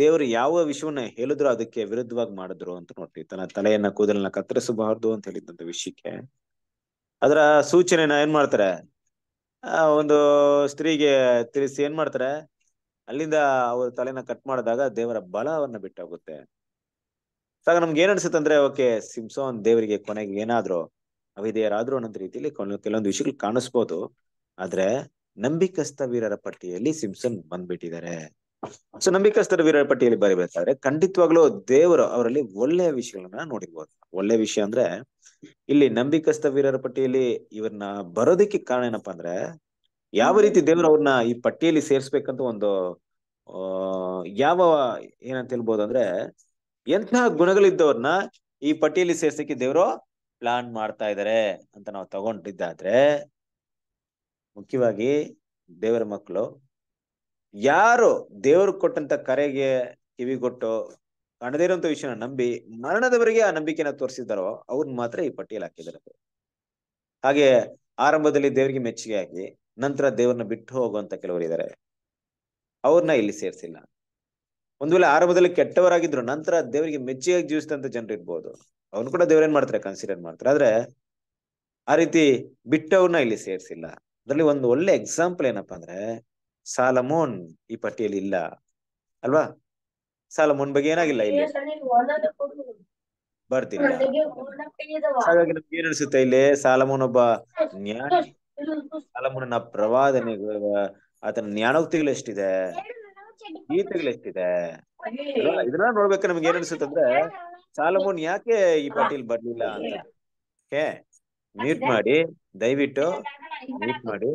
ದೇವರು ಯಾವ ವಿಷಯವನ್ನ ಹೇಳಿದ್ರು ಅದಕ್ಕೆ ವಿರುದ್ಧವಾಗಿ ಮಾಡಿದ್ರು ಅಂತ ನೋಡ್ತೀವಿ ತನ್ನ ತಲೆಯನ್ನ ಕೂದಲನ್ನ ಕತ್ತರಿಸಬಾರ್ದು ಅಂತ ಹೇಳಿದಂತ ವಿಷಯಕ್ಕೆ ಅದರ ಸೂಚನೆನ ಏನ್ ಮಾಡ್ತಾರೆ ಒಂದು ಸ್ತ್ರೀಗೆ ತಿಳಿಸಿ ಏನ್ ಮಾಡ್ತಾರೆ ಅಲ್ಲಿಂದ ಅವ್ರ ತಲೆನ ಕಟ್ ಮಾಡಿದಾಗ ದೇವರ ಬಲವನ್ನ ಬಿಟ್ಟಾಗುತ್ತೆ ಆಗ ನಮ್ಗೆ ಏನ್ ಅನ್ಸುತ್ತೆ ಅಂದ್ರೆ ಓಕೆ ಸಿಮ್ಸೋನ್ ದೇವರಿಗೆ ಕೊನೆಗೆ ಏನಾದ್ರು ಅವಿದೆಯರಾದ್ರು ಅನ್ನೋ ರೀತಿಯಲ್ಲಿ ಕೆಲವೊಂದು ವಿಷಯಗಳು ಕಾಣಿಸ್ಬೋದು ಆದ್ರೆ ನಂಬಿಕಸ್ತ ವೀರರ ಪಟ್ಟಿಯಲ್ಲಿ ಸಿಮ್ಸನ್ ಬಂದ್ಬಿಟ್ಟಿದ್ದಾರೆ ಸೊ ನಂಬಿಕಸ್ಥರ ವೀರರ ಪಟ್ಟಿಯಲ್ಲಿ ಬರಿಬೇಕಾದ್ರೆ ಖಂಡಿತವಾಗ್ಲೂ ದೇವರು ಅವರಲ್ಲಿ ಒಳ್ಳೆಯ ವಿಷಯಗಳನ್ನ ನೋಡಿರ್ಬೋದು ಒಳ್ಳೆ ವಿಷಯ ಅಂದ್ರೆ ಇಲ್ಲಿ ನಂಬಿಕಸ್ಥ ವೀರರ ಪಟ್ಟಿಯಲ್ಲಿ ಇವ್ರನ್ನ ಬರೋದಿಕ್ಕೆ ಕಾರಣ ಏನಪ್ಪಾ ಅಂದ್ರೆ ಯಾವ ರೀತಿ ದೇವರು ಅವ್ರನ್ನ ಈ ಪಟ್ಟಿಯಲ್ಲಿ ಸೇರ್ಸ್ಬೇಕಂತ ಒಂದು ಯಾವ ಏನಂತ ಹೇಳ್ಬೋದು ಅಂದ್ರೆ ಎಂತಹ ಗುಣಗಳಿದ್ದವ್ರನ್ನ ಈ ಪಟ್ಟಿಯಲ್ಲಿ ಸೇರ್ಸಕ್ಕೆ ದೇವರು ಪ್ಲಾನ್ ಮಾಡ್ತಾ ಇದಾರೆ ಅಂತ ನಾವು ತಗೊಂಡಿದ್ದಾದ್ರೆ ಮುಖ್ಯವಾಗಿ ದೇವರ ಮಕ್ಕಳು ಯಾರು ದೇವ್ರ ಕೊಟ್ಟಂತ ಕರೆಗೆ ಕಿವಿಗೊಟ್ಟು ಕಣದಿರುವಂತ ವಿಷಯನ ನಂಬಿ ಮರಣದವರಿಗೆ ಆ ನಂಬಿಕೆನ ತೋರಿಸಿದಾರೋ ಅವ್ರನ್ನ ಮಾತ್ರ ಈ ಪಟ್ಟಿಯಲ್ಲಿ ಹಾಕಿದ್ದಾರೆ ಹಾಗೆ ಆರಂಭದಲ್ಲಿ ದೇವರಿಗೆ ಮೆಚ್ಚುಗೆ ಆಗಿ ನಂತರ ದೇವರನ್ನ ಬಿಟ್ಟು ಹೋಗುವಂತ ಕೆಲವರು ಇದ್ದಾರೆ ಅವ್ರನ್ನ ಇಲ್ಲಿ ಸೇರಿಸಿಲ್ಲ ಒಂದ್ ವೇಳೆ ಆರಂಭದಲ್ಲಿ ಕೆಟ್ಟವರಾಗಿದ್ರು ನಂತರ ದೇವರಿಗೆ ಮೆಚ್ಚುಗೆಯಾಗಿ ಜೀವಿಸಿದಂತ ಜನರು ಇರ್ಬೋದು ಅವ್ನು ಕೂಡ ಏನ್ ಮಾಡ್ತಾರೆ ಕನ್ಸಿಡರ್ ಮಾಡ್ತಾರೆ ಆದ್ರೆ ಆ ರೀತಿ ಬಿಟ್ಟವ್ರನ್ನ ಇಲ್ಲಿ ಸೇರಿಸಿಲ್ಲ ಅದ್ರಲ್ಲಿ ಒಂದು ಒಳ್ಳೆ ಎಕ್ಸಾಂಪಲ್ ಏನಪ್ಪಾ ಅಂದ್ರೆ ಸಾಲಮೋನ್ ಈ ಪಟ್ಟಿಯಲ್ಲಿ ಇಲ್ಲ ಅಲ್ವಾ ಸಾಲಮೋನ್ ಬಗ್ಗೆ ಏನಾಗಿಲ್ಲ ಇಲ್ಲಿ ಬರ್ತೀನಿ ಹಾಗಾಗಿ ನಮ್ಗೆ ಏನ್ ಅನ್ಸುತ್ತೆ ಇಲ್ಲಿ ಸಾಲಮೋನ್ ಒಬ್ಬ ಜ್ಞಾನಿ ಸಾಲಮೋನ ಪ್ರವಾದನೆ ಆತನ ಜ್ಞಾನೋಕ್ತಿಗಳು ಎಷ್ಟಿದೆ ಗೀತೆಗಳು ಎಷ್ಟಿದೆ ಇದನ್ನ ನೋಡ್ಬೇಕು ನಮ್ಗೆ ಏನ್ ಅನ್ಸುತ್ತೆ ಅಂದ್ರೆ ಸಾಲಮೋನ್ ಯಾಕೆ ಈ ಪಟ್ಟಿಲ್ ಬರ್ಲಿಲ್ಲ ಅಂತ ಓಕೆ ಮ್ಯೂಟ್ ಮಾಡಿ ದಯವಿಟ್ಟು ಮ್ಯೂಟ್ ಮಾಡಿ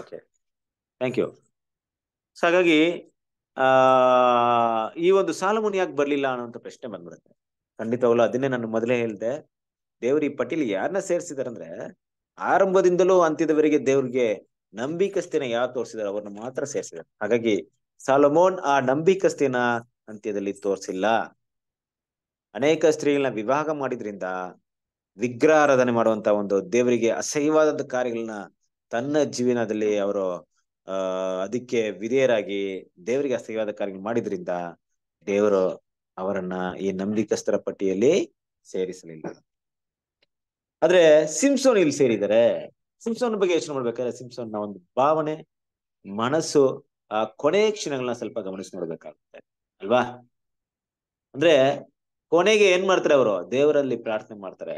ಓಕೆ ಥ್ಯಾಂಕ್ ಯು ಹಾಗಾಗಿ ಆ ಈ ಒಂದು ಸಾಲಮುನಿ ಯಾಕೆ ಬರ್ಲಿಲ್ಲ ಅನ್ನೋಂಥ ಪ್ರಶ್ನೆ ಬಂದ್ಬಿಡುತ್ತೆ ಖಂಡಿತವಲ್ಲ ಅದನ್ನೇ ನಾನು ಮೊದಲೇ ಹೇಳ್ದೆ ದೇವ್ರಿ ಈ ಪಟೀಲ್ ಯಾರನ್ನ ಸೇರಿಸಿದಾರಂದ್ರೆ ಆರಂಭದಿಂದಲೂ ಅಂತ್ಯದವರೆಗೆ ದೇವ್ರಿಗೆ ನಂಬಿಕಸ್ತಿನ ಯಾರು ತೋರಿಸಿದಾರೆ ಅವ್ರನ್ನ ಮಾತ್ರ ಸೇರ್ಸಿದಾರೆ ಹಾಗಾಗಿ ಸಾಲಮೋನ್ ಆ ನಂಬಿಕಸ್ತಿನ ಅಂತ್ಯದಲ್ಲಿ ತೋರಿಸಿಲ್ಲ ಅನೇಕ ಸ್ತ್ರೀಗಳನ್ನ ವಿವಾಹ ಮಾಡಿದ್ರಿಂದ ವಿಗ್ರಹಾರಾಧನೆ ಮಾಡುವಂತ ಒಂದು ದೇವರಿಗೆ ಅಸಹ್ಯವಾದಂತ ಕಾರ್ಯಗಳನ್ನ ತನ್ನ ಜೀವನದಲ್ಲಿ ಅವರು ಅದಕ್ಕೆ ವಿಧೇಯರಾಗಿ ದೇವರಿಗೆ ಅಸಹ್ಯವಾದ ಕಾರ್ಯಗಳು ಮಾಡಿದ್ರಿಂದ ದೇವರು ಅವರನ್ನ ಈ ನಂಬಿಕಸ್ಥರ ಪಟ್ಟಿಯಲ್ಲಿ ಸೇರಿಸಲಿಲ್ಲ ಆದ್ರೆ ಸಿಂಸೋನ್ ಇಲ್ಲಿ ಸೇರಿದರೆ ಸಿಂಸೋನ್ ಬಗ್ಗೆ ಯೋಚನೆ ಮಾಡ್ಬೇಕಾದ್ರೆ ಸಿಂಸೋನ್ ನ ಒಂದು ಭಾವನೆ ಮನಸ್ಸು ಆ ಕೊನೆ ಕ್ಷಣಗಳನ್ನ ಸ್ವಲ್ಪ ಗಮನಿಸಿ ನೋಡ್ಬೇಕಾಗುತ್ತೆ ಅಲ್ವಾ ಅಂದ್ರೆ ಕೊನೆಗೆ ಏನ್ ಮಾಡ್ತಾರೆ ಅವರು ದೇವರಲ್ಲಿ ಪ್ರಾರ್ಥನೆ ಮಾಡ್ತಾರೆ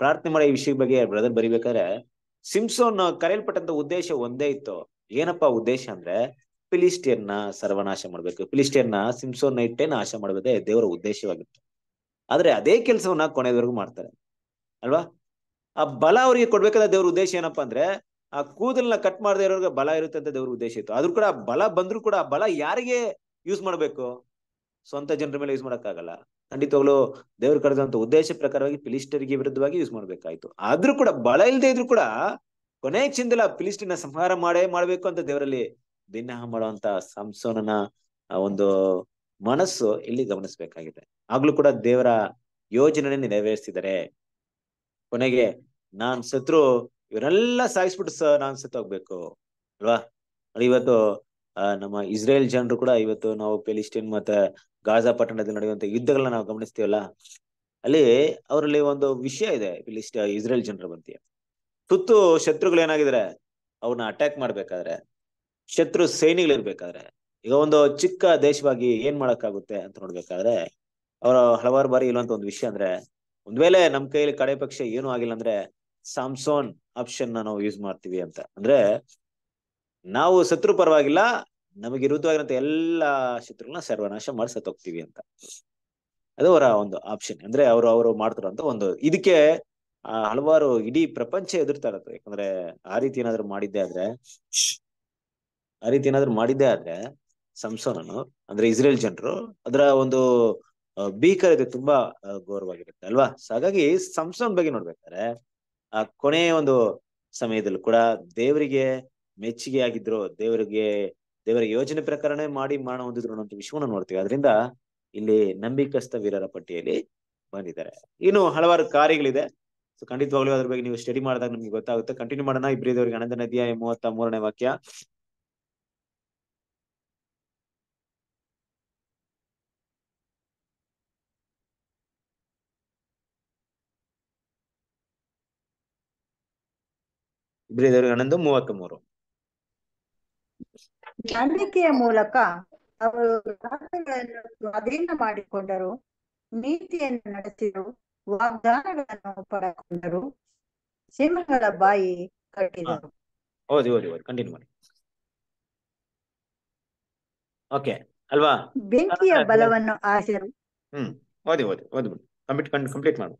ಪ್ರಾರ್ಥನೆ ಮಾಡೋ ಈ ವಿಷಯ ಬಗ್ಗೆ ಬ್ರದರ್ ಬರಿಬೇಕಾದ್ರೆ ಸಿಮ್ಸೋನ್ ಕರೆಯಲ್ಪಟ್ಟಂತ ಉದ್ದೇಶ ಒಂದೇ ಇತ್ತು ಏನಪ್ಪಾ ಉದ್ದೇಶ ಅಂದ್ರೆ ಪಿಲಿಸ್ಟಿಯನ್ನ ಸರ್ವನಾಶ ಮಾಡ್ಬೇಕು ಫಿಲಿಸ್ಟಿಯರ್ನ ಸಿಮ್ಸೋನ್ ಇಟ್ಟೆ ನಾಶ ಮಾಡ್ಬೇಕೇ ದೇವರ ಉದ್ದೇಶವಾಗಿತ್ತು ಆದ್ರೆ ಅದೇ ಕೆಲಸವನ್ನ ಕೊನೆಯವರೆಗೂ ಮಾಡ್ತಾರೆ ಅಲ್ವಾ ಆ ಬಲ ಅವರಿಗೆ ಕೊಡ್ಬೇಕಾದ ದೇವ್ರ ಉದ್ದೇಶ ಏನಪ್ಪಾ ಅಂದ್ರೆ ಆ ಕೂದಲನ್ನ ಕಟ್ ಮಾಡದೇ ಇರೋರ್ಗೆ ಬಲ ಇರುತ್ತೆ ಅಂತ ದೇವ್ರ ಉದ್ದೇಶ ಇತ್ತು ಆದ್ರೂ ಕೂಡ ಬಲ ಬಂದ್ರು ಕೂಡ ಬಲ ಯಾರಿಗೆ ಯೂಸ್ ಮಾಡ್ಬೇಕು ಸ್ವಂತ ಜನರ ಮೇಲೆ ಯೂಸ್ ಮಾಡೋಕ್ಕಾಗಲ್ಲ ಖಂಡಿತವಾಗ್ಲು ದೇವ್ರ ಕರೆದಂತ ಉದ್ದೇಶ ಪ್ರಕಾರವಾಗಿ ಫಿಲಿಸ್ಟರಿಗೆ ವಿರುದ್ಧವಾಗಿ ಯೂಸ್ ಮಾಡ್ಬೇಕಾಯ್ತು ಆದ್ರೂ ಕೂಡ ಬಳ ಇಲ್ಲದೆ ಇದ್ರು ಕೂಡ ಕೊನೆಯ ಚಿಂದಲ ಫಿಲಿಸ್ಟಿನ ಸಂಹಾರ ಮಾಡೇ ಮಾಡ್ಬೇಕು ಅಂತ ದೇವರಲ್ಲಿ ಭಿನ್ನಹ ಮಾಡುವಂತ ಸಂಸೋನ ಒಂದು ಮನಸ್ಸು ಇಲ್ಲಿ ಗಮನಿಸಬೇಕಾಗಿದೆ ಆಗ್ಲೂ ಕೂಡ ದೇವರ ಯೋಜನೆ ನೆರವೇರಿಸಿದರೆ ಕೊನೆಗೆ ನಾನ್ ಸತ್ರು ಇವರೆಲ್ಲ ಸಾಗಿಸ್ಬಿಟ್ಟು ಸ ನಾನ್ ಸತ್ತು ಹೋಗ್ಬೇಕು ಅಲ್ವಾ ಇವತ್ತು ನಮ್ಮ ಇಸ್ರೇಲ್ ಜನರು ಕೂಡ ಇವತ್ತು ನಾವು ಪೆಲಿಸ್ಟೀನ್ ಮತ್ತೆ ಗಾಜಾ ಪಟ್ಟಣದಲ್ಲಿ ನಡೆಯುವಂತ ಯುದ್ಧಗಳನ್ನ ನಾವು ಗಮನಿಸ್ತೀವಲ್ಲ ಅಲ್ಲಿ ಅವರಲ್ಲಿ ಒಂದು ವಿಷಯ ಇದೆ ಇಸ್ರೇಲ್ ಜನರ ಬಗ್ಗೆ ತುತ್ತು ಶತ್ರುಗಳು ಏನಾಗಿದ್ರೆ ಅವ್ರನ್ನ ಅಟ್ಯಾಕ್ ಮಾಡ್ಬೇಕಾದ್ರೆ ಶತ್ರು ಇರ್ಬೇಕಾದ್ರೆ ಈಗ ಒಂದು ಚಿಕ್ಕ ದೇಶವಾಗಿ ಏನ್ ಮಾಡಕ್ಕಾಗುತ್ತೆ ಅಂತ ನೋಡ್ಬೇಕಾದ್ರೆ ಅವರ ಹಲವಾರು ಬಾರಿ ಇಲ್ಲುವಂತ ಒಂದು ವಿಷಯ ಅಂದ್ರೆ ಒಂದ್ ವೇಳೆ ನಮ್ ಕೈಯಲ್ಲಿ ಕಡೆ ಪಕ್ಷ ಏನು ಆಗಿಲ್ಲ ಅಂದ್ರೆ ಸಾಮ್ಸೋನ್ ಆಪ್ಷನ್ ನಾವು ಯೂಸ್ ಮಾಡ್ತೀವಿ ಅಂತ ಅಂದ್ರೆ ನಾವು ಶತ್ರು ಪರವಾಗಿಲ್ಲ ನಮಗೆ ವಿರುದ್ಧವಾಗಿರಂತ ಎಲ್ಲಾ ಶತ್ರುಗಳನ್ನ ಸರ್ವನಾಶ ಮಾಡಿ ಹೋಗ್ತೀವಿ ಅಂತ ಅದು ಅವರ ಒಂದು ಆಪ್ಷನ್ ಅಂದ್ರೆ ಅವರು ಅವರು ಅಂತ ಒಂದು ಇದಕ್ಕೆ ಹಲವಾರು ಇಡೀ ಪ್ರಪಂಚ ಎದುರ್ತಾ ಇರತ್ತೆ ಯಾಕಂದ್ರೆ ಆ ರೀತಿ ಏನಾದ್ರು ಮಾಡಿದ್ದೆ ಆದ್ರೆ ಆ ರೀತಿ ಏನಾದ್ರು ಮಾಡಿದ್ದೆ ಆದ್ರೆ ಸಂಸೋನನು ಅಂದ್ರೆ ಇಸ್ರೇಲ್ ಜನರು ಅದರ ಒಂದು ಭೀಕರತೆ ತುಂಬಾ ಗೌರವವಾಗಿರುತ್ತೆ ಅಲ್ವಾ ಹಾಗಾಗಿ ಸಂಸೋನ್ ಬಗ್ಗೆ ನೋಡ್ಬೇಕಾದ್ರೆ ಆ ಕೊನೆಯ ಒಂದು ಸಮಯದಲ್ಲೂ ಕೂಡ ದೇವರಿಗೆ ಮೆಚ್ಚುಗೆ ಆಗಿದ್ರು ದೇವರಿಗೆ ದೇವರ ಯೋಜನೆ ಪ್ರಕಾರನೇ ಮಾಡಿ ಮಾಡ ಹೊಂದಿದ್ರು ಅನ್ನೋ ವಿಷಯವನ್ನು ನೋಡ್ತೀವಿ ಅದರಿಂದ ಇಲ್ಲಿ ನಂಬಿಕಸ್ಥ ವೀರರ ಪಟ್ಟಿಯಲ್ಲಿ ಬಂದಿದ್ದಾರೆ ಇನ್ನು ಹಲವಾರು ಕಾರ್ಯಗಳಿದೆ ಸೊ ಖಂಡಿತವಾಗ್ಲೂ ಅದ್ರ ಬಗ್ಗೆ ನೀವು ಸ್ಟಡಿ ಮಾಡಿದಾಗ ನಿಮ್ಗೆ ಗೊತ್ತಾಗುತ್ತೆ ಕಂಟಿನ್ಯೂ ಮಾಡೋಣ ದೇವರಿಗೆ ಆನಂದ ನದಿಯ ಮೂವತ್ತ ಮೂರನೇ ವಾಕ್ಯ ದೇವರಿಗೆ ಹನ್ನೊಂದು ಮೂವತ್ತ ಮೂರು ನಂಬಿಕೆಯ ಮೂಲಕ ಅವರು ಗ್ರಾಹಕಗಳನ್ನು ಸ್ವಾಧೀನ ಮಾಡಿಕೊಂಡರು ನೀತಿಯನ್ನು ನಡೆಸಿದರು ವಾಗ್ದಾನಗಳನ್ನು ಪಡೆಕೊಂಡರು ಸಿಂಹಗಳ ಬಾಯಿ ಕಟ್ಟಿದರು ಓದಿ ಓದಿ ಕಂಟಿನ್ಯೂ ಮಾಡಿ ಓಕೆ ಅಲ್ವಾ ಬೆಂಕಿಯ ಬಲವನ್ನು ಆಶರು ಹ್ಮ್ ಓದಿ ಓದಿ ಓದಿ ಕಂಪ್ಲೀಟ್ ಕಂಪ್ಲೀಟ್ ಮಾಡು